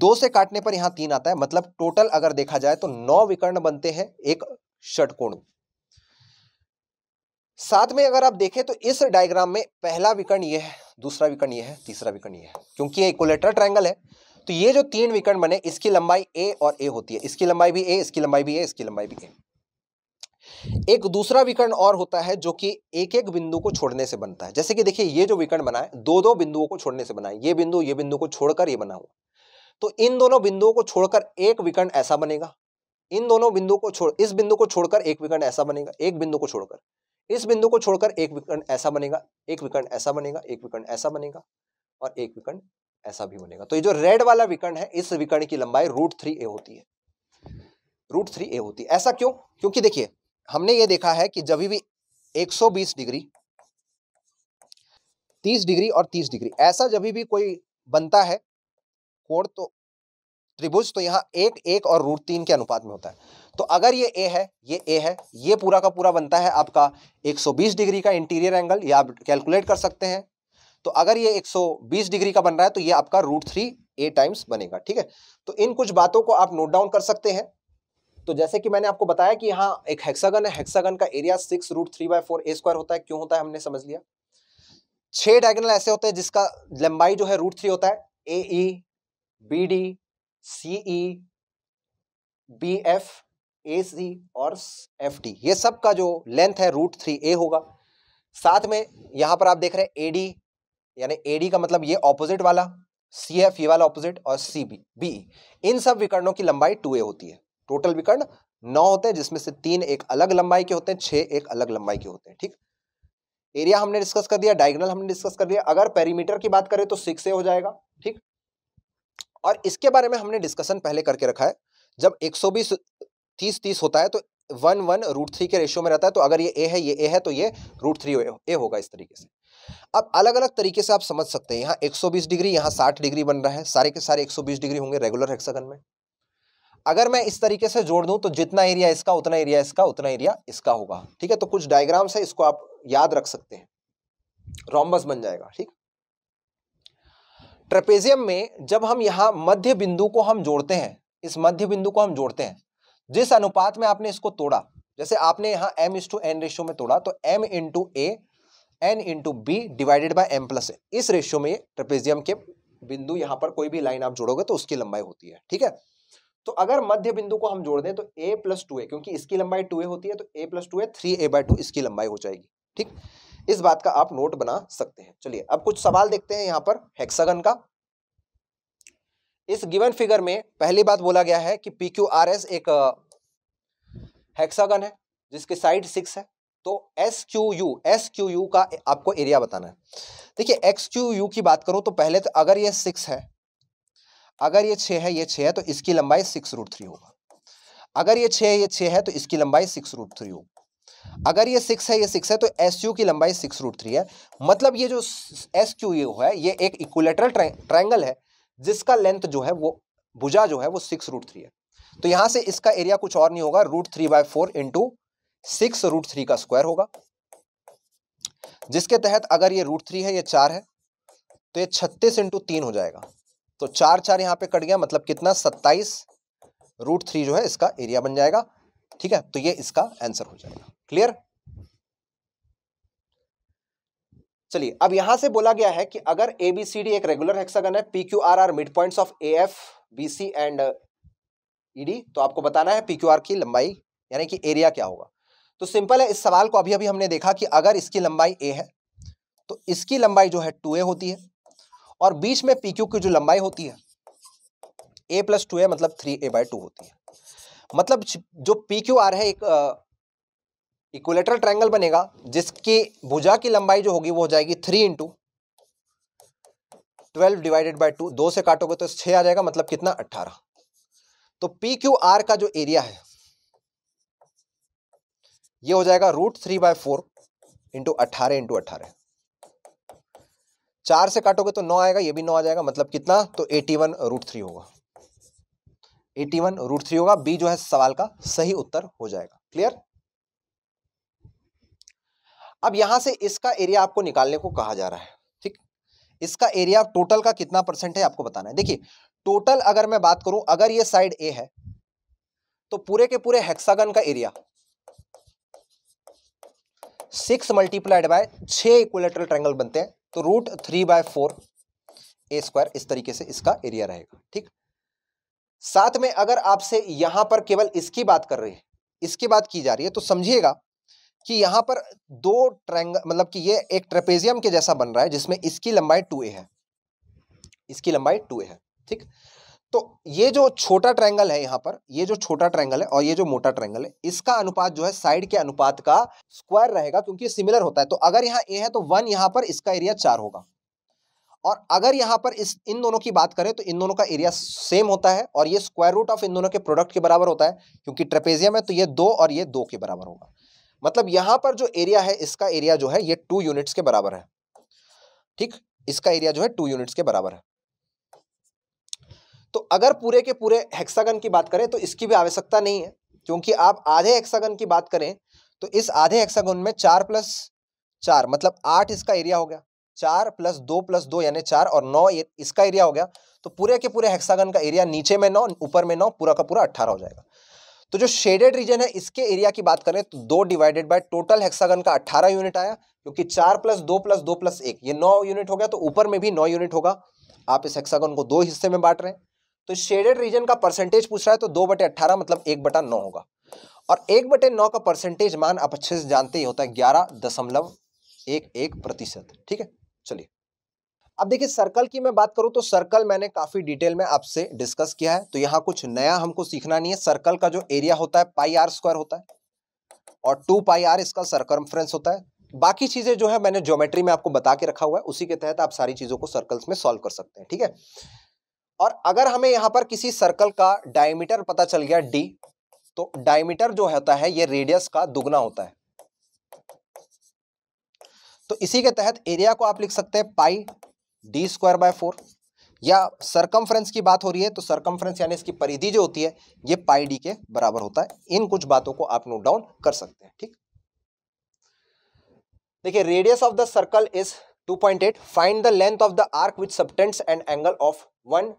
दो से काटने पर यहाँ तीन आता है मतलब टोटल अगर देखा जाए तो नौ विकर्ण बनते हैं एक षटकोण साथ में अगर आप देखें तो इस डायग्राम में पहला विकर्ण यह है दूसरा विकर्ण यह है तीसरा विकर्ण यह है क्योंकि ये इक्वलेटर ट्रायंगल है तो ये जो तीन विकर्ण बने इसकी लंबाई ए और ए होती है इसकी लंबाई भी ए इसकी लंबाई भी ए इसकी लंबाई भी ए एक दूसरा विकर्ण और होता है जो कि एक एक बिंदु को छोड़ने से बनता है जैसे कि देखिए ये जो विकर्ण बना है दो दो बिंदुओं को छोड़ने से बना है ये बिंदु ये बिंदु को छोड़कर ये बना हुआ तो इन दोनों बिंदुओं को छोड़कर एक विकर्ण ऐसा बनेगा इन दोनों बिंदुओं को छोड़ इस बिंदु को छोड़कर एक विकर्ण ऐसा बनेगा एक बिंदु को छोड़कर इस बिंदु को छोड़कर एक विकर्ण ऐसा बनेगा एक विकर्ण ऐसा बनेगा एक विकर्ण ऐसा बनेगा और एक विकर्ण ऐसा भी बनेगा तो ये जो रेड वाला विकर्ण है इस विकर्ण की लंबाई रूट थ्री ए होती है रूट थ्री ए होती है ऐसा क्यों क्योंकि देखिए हमने ये देखा है कि जब भी 120 डिग्री 30 डिग्री और 30 डिग्री ऐसा जब भी कोई बनता है कोण तो त्रिभुज तो यहाँ एक एक और रूट तीन के अनुपात में होता है तो अगर ये ए है ये ए है ये पूरा का पूरा बनता है आपका 120 डिग्री का इंटीरियर एंगल ये आप कैलकुलेट कर सकते हैं तो अगर ये 120 डिग्री का बन रहा है तो ये आपका रूट थ्री ए टाइम्स बनेगा ठीक है तो इन कुछ बातों को आप नोट डाउन कर सकते हैं तो जैसे कि मैंने आपको बताया कि यहाँ एक हेक्सागन है हेक्सागन का area six root three by four A square होता है क्यों होता है हमने समझ लिया छह डायगोनल ऐसे होते हैं जिसका लंबाई जो है रूट थ्री होता है A E B D C E B F A C और एफ डी ये सब का जो लेंथ है रूट थ्री ए होगा साथ में यहाँ पर आप देख रहे हैं ए डी यानी ए डी का मतलब ये ऑपोजिट वाला सी एफ ये वाला ऑपोजिट और सी बी बी इन सब विकर्णों की लंबाई टू ए होती है टोटल विकर्ण नौ होते हैं जिसमें से तीन एक अलग लंबाई के होते हैं छह एक अलग लंबाई के होते हैं ठीक एरिया हमने डिस्कस कर दिया डायगोनल हमने डिस्कस कर दिया अगर पेरीमीटर की बात करें तो सिक्स ए हो जाएगा ठीक और इसके बारे में हमने डिस्कशन पहले करके रखा है जब 120 30 30 होता है तो वन वन रूट थ्री के रेशियो में रहता है तो अगर ये ए है ये ए है तो ये रूट थ्री ए होगा इस तरीके से अब अलग अलग तरीके से आप समझ सकते हैं यहाँ 120 डिग्री यहाँ 60 डिग्री बन रहा है सारे के सारे 120 डिग्री होंगे रेगुलर हेक्सागन में अगर मैं इस तरीके से जोड़ दूं तो जितना एरिया इसका उतना एरिया इसका उतना एरिया इसका होगा ठीक है तो कुछ डायग्राम्स है इसको आप याद रख सकते हैं रोमबस बन जाएगा ठीक ट्रेपेजियम में जब हम यहां मध्य बिंदु को हम जोड़ते हैं इस मध्य बिंदु को हम जोड़ते हैं जिस अनुपात में आपने इसको तोड़ा जैसे आपने यहां एम इस टू एन रेशियो में तोड़ा तो M into A N into B divided by M plus इस रेशियो में ट्रेपेजियम के बिंदु यहां पर कोई भी लाइन आप जोड़ोगे तो उसकी लंबाई होती है ठीक है तो अगर मध्य बिंदु को हम जोड़ दें तो ए प्लस टू ए क्योंकि इसकी लंबाई टू ए होती है तो A plus two A three A by two इसकी लंबाई हो जाएगी ठीक इस बात का आप नोट बना सकते हैं चलिए अब कुछ सवाल देखते हैं यहाँ पर हेक्सागन का इस गिवन फिगर में पहली बात बोला गया है कि पी क्यू आर एस एक हेक्सागन है जिसकी साइड सिक्स है तो S Q U S Q U का आपको एरिया बताना है देखिए एक्स क्यू यू की बात करूं तो पहले तो अगर ये सिक्स है अगर ये छः है ये छः है तो इसकी लंबाई सिक्स रूट थ्री होगा अगर ये छः है ये छः है तो इसकी लंबाई सिक्स रूट थ्री होगी अगर ये सिक्स है ये सिक्स है तो एस यू की लंबाई सिक्स रूट थ्री है मतलब ये जो एस क्यू है ये एक इक्वलेटरल ट्राइंगल है जिसका लेंथ जो है वो भुजा जो है वो सिक्स रूट थ्री है तो यहाँ से इसका एरिया कुछ और नहीं होगा root three by four into six root three का स्क्वायर होगा जिसके तहत अगर ये रूट थ्री है ये चार है तो ये छत्तीस इंटू तीन हो जाएगा तो चार चार यहाँ पे कट गया मतलब कितना सत्ताईस रूट थ्री जो है इसका एरिया बन जाएगा ठीक है तो ये इसका आंसर हो जाएगा क्लियर चलिए अब यहां से बोला गया है कि अगर ए बी सी डी एक रेगुलर हेक्सागन है P Q R R mid point of A F B C and ED तो आपको बताना है पी क्यू आर की लंबाई यानी कि एरिया क्या होगा तो सिंपल है इस सवाल को अभी अभी हमने देखा कि अगर इसकी लंबाई ए है तो इसकी लंबाई जो है टू ए होती है और बीच में पी क्यू की जो लंबाई होती है ए प्लस टू ए मतलब थ्री ए बाई टू होती है मतलब जो पी क्यू आर है एक इक्वलेटरल ट्रायंगल बनेगा जिसकी भुजा की लंबाई जो होगी वो हो जाएगी three into twelve divided by two दो से काटोगे तो छः आ जाएगा मतलब कितना अट्ठारह तो पी क्यू आर का जो एरिया है ये हो जाएगा root three by four into अट्ठारह इंटू अट्ठारह चार से काटोगे तो नौ आएगा ये भी नौ आ जाएगा मतलब कितना तो एटी वन रूट थ्री होगा एटी वन रूट थ्री होगा बी जो है सवाल का सही उत्तर हो जाएगा क्लियर अब यहां से इसका एरिया आपको निकालने को कहा जा रहा है ठीक इसका एरिया टोटल का कितना परसेंट है आपको बताना है देखिए टोटल अगर मैं बात करूं अगर ये साइड ए है तो पूरे के पूरे हेक्सागन का एरिया सिक्स मल्टीप्लाइड बाय छः इक्वलेटरल ट्रैंगल बनते हैं तो root three by four A square इस तरीके से इसका एरिया रहेगा ठीक साथ में अगर आपसे यहाँ पर केवल इसकी बात कर रही है इसकी बात की जा रही है तो समझिएगा कि यहाँ पर दो ट्रैंगल मतलब कि ये एक ट्रेपेजियम के जैसा बन रहा है जिसमें इसकी लंबाई टू है इसकी लंबाई टू है ठीक तो ये जो छोटा ट्रायंगल है यहाँ पर ये जो छोटा ट्रायंगल है और ये जो मोटा ट्रायंगल है इसका अनुपात जो है साइड के अनुपात का स्क्वायर रहेगा क्योंकि ये सिमिलर होता है तो अगर यहाँ ए है तो वन यहाँ पर इसका एरिया चार होगा और अगर यहाँ पर इस इन दोनों की बात करें तो इन दोनों का एरिया सेम होता है और ये स्क्वायर रूट ऑफ इन दोनों के प्रोडक्ट के बराबर होता है क्योंकि ट्रेपेजियम है तो ये दो और ये दो के बराबर होगा मतलब यहाँ पर जो एरिया है इसका एरिया जो है ये टू यूनिट्स के बराबर है ठीक इसका एरिया जो है टू यूनिट्स के बराबर है तो अगर पूरे के पूरे हेक्सागन की बात करें तो इसकी भी आवश्यकता नहीं है क्योंकि आप आधे हेक्सागन की बात करें तो इस आधे हेक्सागन में चार प्लस चार मतलब आठ इसका एरिया हो गया चार प्लस दो प्लस दो यानी चार और नौ इसका एरिया हो गया तो पूरे के पूरे हेक्सागन का एरिया नीचे में नौ ऊपर में नौ पूरा का पूरा अट्ठारह हो जाएगा तो जो शेडेड रीजन है इसके एरिया की बात करें तो दो डिवाइडेड बाय टोटल हेक्सागन का अट्ठारह यूनिट आया क्योंकि चार प्लस दो प्लस दो प्लस एक ये नौ यूनिट हो गया तो ऊपर में भी नौ यूनिट होगा आप इस हेक्सागन को दो हिस्से में बांट रहे हैं तो शेडेड रीजन का परसेंटेज पूछ रहा है तो दो बटे अट्ठारह मतलब एक बटा नौ होगा और एक बटे नौ का परसेंटेज मान आप अच्छे से जानते ही होता है ग्यारह दशमलव एक एक प्रतिशत ठीक है चलिए अब देखिए सर्कल की मैं बात करूं तो सर्कल मैंने काफ़ी डिटेल में आपसे डिस्कस किया है तो यहाँ कुछ नया हमको सीखना नहीं है सर्कल का जो एरिया होता है पाई आर स्क्वायर होता है और टू पाई आर इसका सर्कमफ्रेंस होता है बाकी चीज़ें जो है मैंने ज्योमेट्री में आपको बता के रखा हुआ है उसी के तहत आप सारी चीज़ों को सर्कल्स में सॉल्व कर सकते हैं ठीक है थीके? और अगर हमें यहाँ पर किसी सर्कल का डायमीटर पता चल गया डी तो डायमीटर जो होता है ये रेडियस का दुगना होता है तो इसी के तहत एरिया को आप लिख सकते हैं pi D square by four या सरकमफ्रेंस की बात हो रही है तो सरकमफ्रेंस यानी इसकी परिधि जो होती है ये पाई डी के बराबर होता है इन कुछ बातों को आप नोट डाउन कर सकते हैं ठीक देखिए radius of the circle is 2.8 find the length of the arc which subtends and angle of one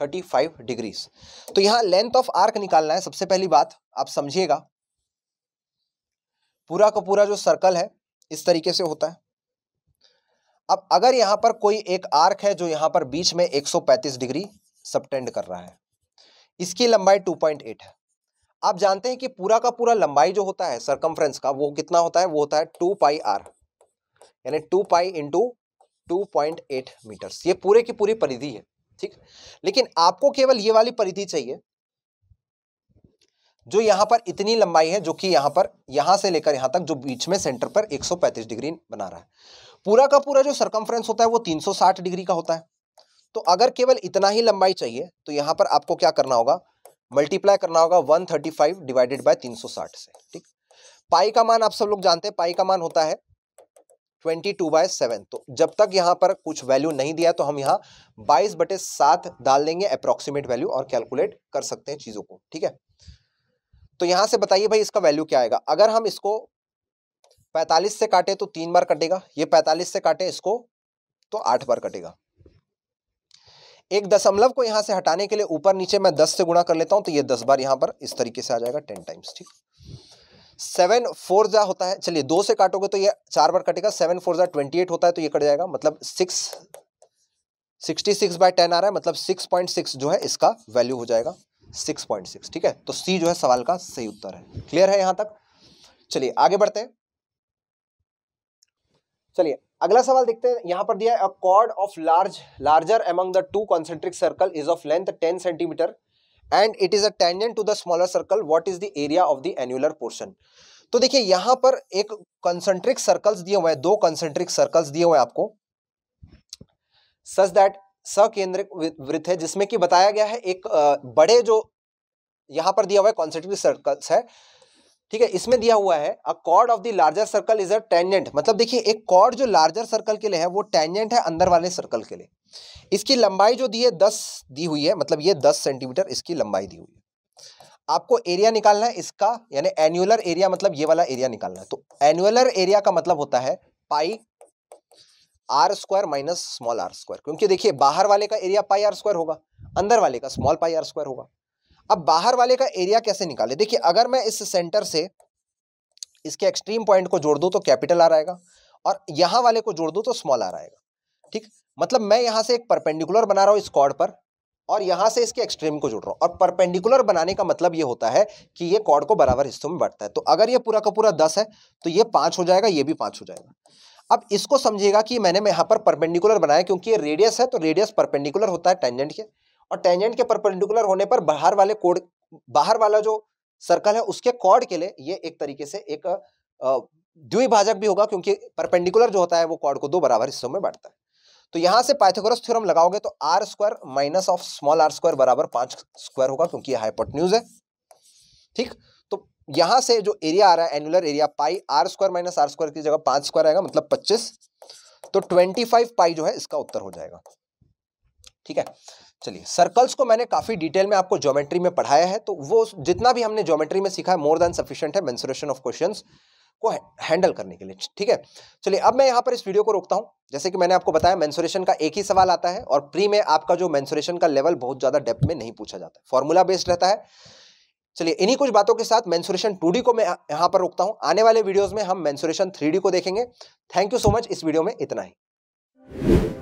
thirty five degrees तो यहां लेंथ ऑफ आर्क निकालना है सबसे पहली बात आप समझिएगा पूरा का पूरा जो सर्कल है इस तरीके से होता है अब अगर यहां पर कोई एक आर्क है जो यहां पर बीच में 135 डिग्री सबटेंड कर रहा है इसकी लंबाई 2.8 है आप जानते हैं कि पूरा का पूरा लंबाई जो होता है सरकमफ्रेंस का वो कितना होता है वो होता है टू पाई आर यानी two pi into two point eight metres ये पूरे की पूरी परिधि है ठीक लेकिन आपको केवल ये वाली परिधि चाहिए जो यहां पर इतनी लंबाई है जो कि यहां पर यहां से लेकर यहां तक जो बीच में सेंटर पर 135 डिग्री बना रहा है पूरा का पूरा जो सरकमफ्रेंस होता है वो 360 डिग्री का होता है तो अगर केवल इतना ही लंबाई चाहिए तो यहां पर आपको क्या करना होगा मल्टीप्लाई करना होगा 135 डिवाइडेड बाय 360 से ठीक पाई का मान आप सब लोग जानते हैं पाई का मान होता है ट्वेंटी टू बाय सेवन तो जब तक यहाँ पर कुछ वैल्यू नहीं दिया तो हम यहाँ बाईस बटे सात डाल देंगे अप्रोक्सीमेट वैल्यू और कैलकुलेट कर सकते हैं चीज़ों को ठीक है तो यहाँ से बताइए भाई इसका वैल्यू क्या आएगा अगर हम इसको पैंतालीस से काटे तो तीन बार कटेगा ये पैंतालीस से काटे इसको तो आठ बार कटेगा एक दशमलव को यहां से हटाने के लिए ऊपर नीचे मैं दस से गुणा कर लेता हूं तो ये दस बार यहां पर इस तरीके से आ जाएगा टेन टाइम्स ठीक है सेवन फोर जा होता है चलिए दो से काटोगे तो ये चार बार कटेगा सेवन फोर जा ट्वेंटी एट होता है तो ये कट जाएगा मतलब six sixty six by ten आ रहा है मतलब सिक्स पॉइंट सिक्स जो है इसका वैल्यू हो जाएगा सिक्स पॉइंट सिक्स ठीक है तो सी जो है सवाल का सही उत्तर है क्लियर है यहां तक चलिए आगे बढ़ते हैं चलिए अगला सवाल देखते हैं यहां पर दिया है a chord of large larger among the two concentric circle is of length ten centimetre and it is a tangent to the smaller circle what is the area of the annular portion तो देखिए यहां पर एक concentric circles दिए हुए हैं दो concentric circles दिए हुए हैं आपको सच दैट सकेंद्रिक वृत्त है जिसमें कि बताया गया है एक बड़े जो यहां पर दिया हुआ है कॉन्सेंट्रिक सर्कल्स है ठीक है इसमें दिया हुआ है a chord of the larger circle is a tangent मतलब देखिए एक कॉर्ड जो लार्जर सर्कल के लिए है वो टेंजेंट है अंदर वाले सर्कल के लिए इसकी लंबाई जो दी है दस दी हुई है मतलब ये दस सेंटीमीटर इसकी लंबाई दी हुई है आपको एरिया निकालना है इसका यानी एनुअलर एरिया मतलब ये वाला एरिया निकालना है तो एनुअलर एरिया का मतलब होता है pi r square minus small r square क्योंकि देखिए बाहर वाले का एरिया पाई आर स्क्वायर होगा अंदर वाले का स्मॉल पाई आर स्क्वायर होगा अब बाहर वाले का एरिया कैसे निकाले देखिए अगर मैं इस सेंटर से इसके एक्सट्रीम पॉइंट को जोड़ दूं तो कैपिटल आर आएगा और यहां वाले को जोड़ दूं तो स्मॉल आर आएगा ठीक मतलब मैं यहाँ से एक परपेंडिकुलर बना रहा हूँ इस कॉर्ड पर और यहाँ से इसके एक्सट्रीम को जुड़ रहा हूँ और परपेंडिकुलर बनाने का मतलब ये होता है कि ये कॉर्ड को बराबर हिस्सों में बांटता है तो अगर ये पूरा का पूरा दस है तो ये पाँच हो जाएगा ये भी पाँच हो जाएगा अब इसको समझिएगा कि मैंने यहाँ पर परपेंडिकुलर बनाया क्योंकि ये रेडियस है तो रेडियस परपेंडिकुलर होता है टेंजेंट के और टेंजेंट के परपेंडिकुलर होने पर बाहर वाले कोड बाहर वाला जो सर्कल है उसके कॉर्ड के लिए ये एक तरीके से एक द्विभाजक भी होगा क्योंकि परपेंडिकुलर जो होता है वो कॉर्ड को दो बराबर हिस्सों में बांटता है तो यहां से पाइथागोरस थ्योरम लगाओगे तो r square minus of small r square बराबर पांच स्क्वायर होगा क्योंकि हाइपोटन्यूज है ठीक तो यहां से जो एरिया आ रहा है annular area pi r square minus r square की जगह पांच स्क्वायर आएगा मतलब पच्चीस तो ट्वेंटी फाइव पाई जो है इसका उत्तर हो जाएगा ठीक है चलिए सर्कल्स को मैंने काफ़ी डिटेल में आपको ज्योमेट्री में पढ़ाया है तो वो जितना भी हमने ज्योमेट्री में सीखा है मोर देन सफिशियंट है मेंसुरेशन ऑफ क्वेश्चंस को हैंडल करने के लिए ठीक है चलिए अब मैं यहाँ पर इस वीडियो को रोकता हूँ जैसे कि मैंने आपको बताया मैंसोरेशन का एक ही सवाल आता है और प्री में आपका जो मैंसोरेशन का लेवल बहुत ज़्यादा डेप्थ में नहीं पूछा जाता फॉर्मूला बेस्ड रहता है चलिए इन्हीं कुछ बातों के साथ मैंसोरेशन टू को मैं यहाँ पर रोकता हूँ आने वाले वीडियोज़ में हम मैंसोरेशन थ्री को देखेंगे थैंक यू सो मच इस वीडियो में इतना ही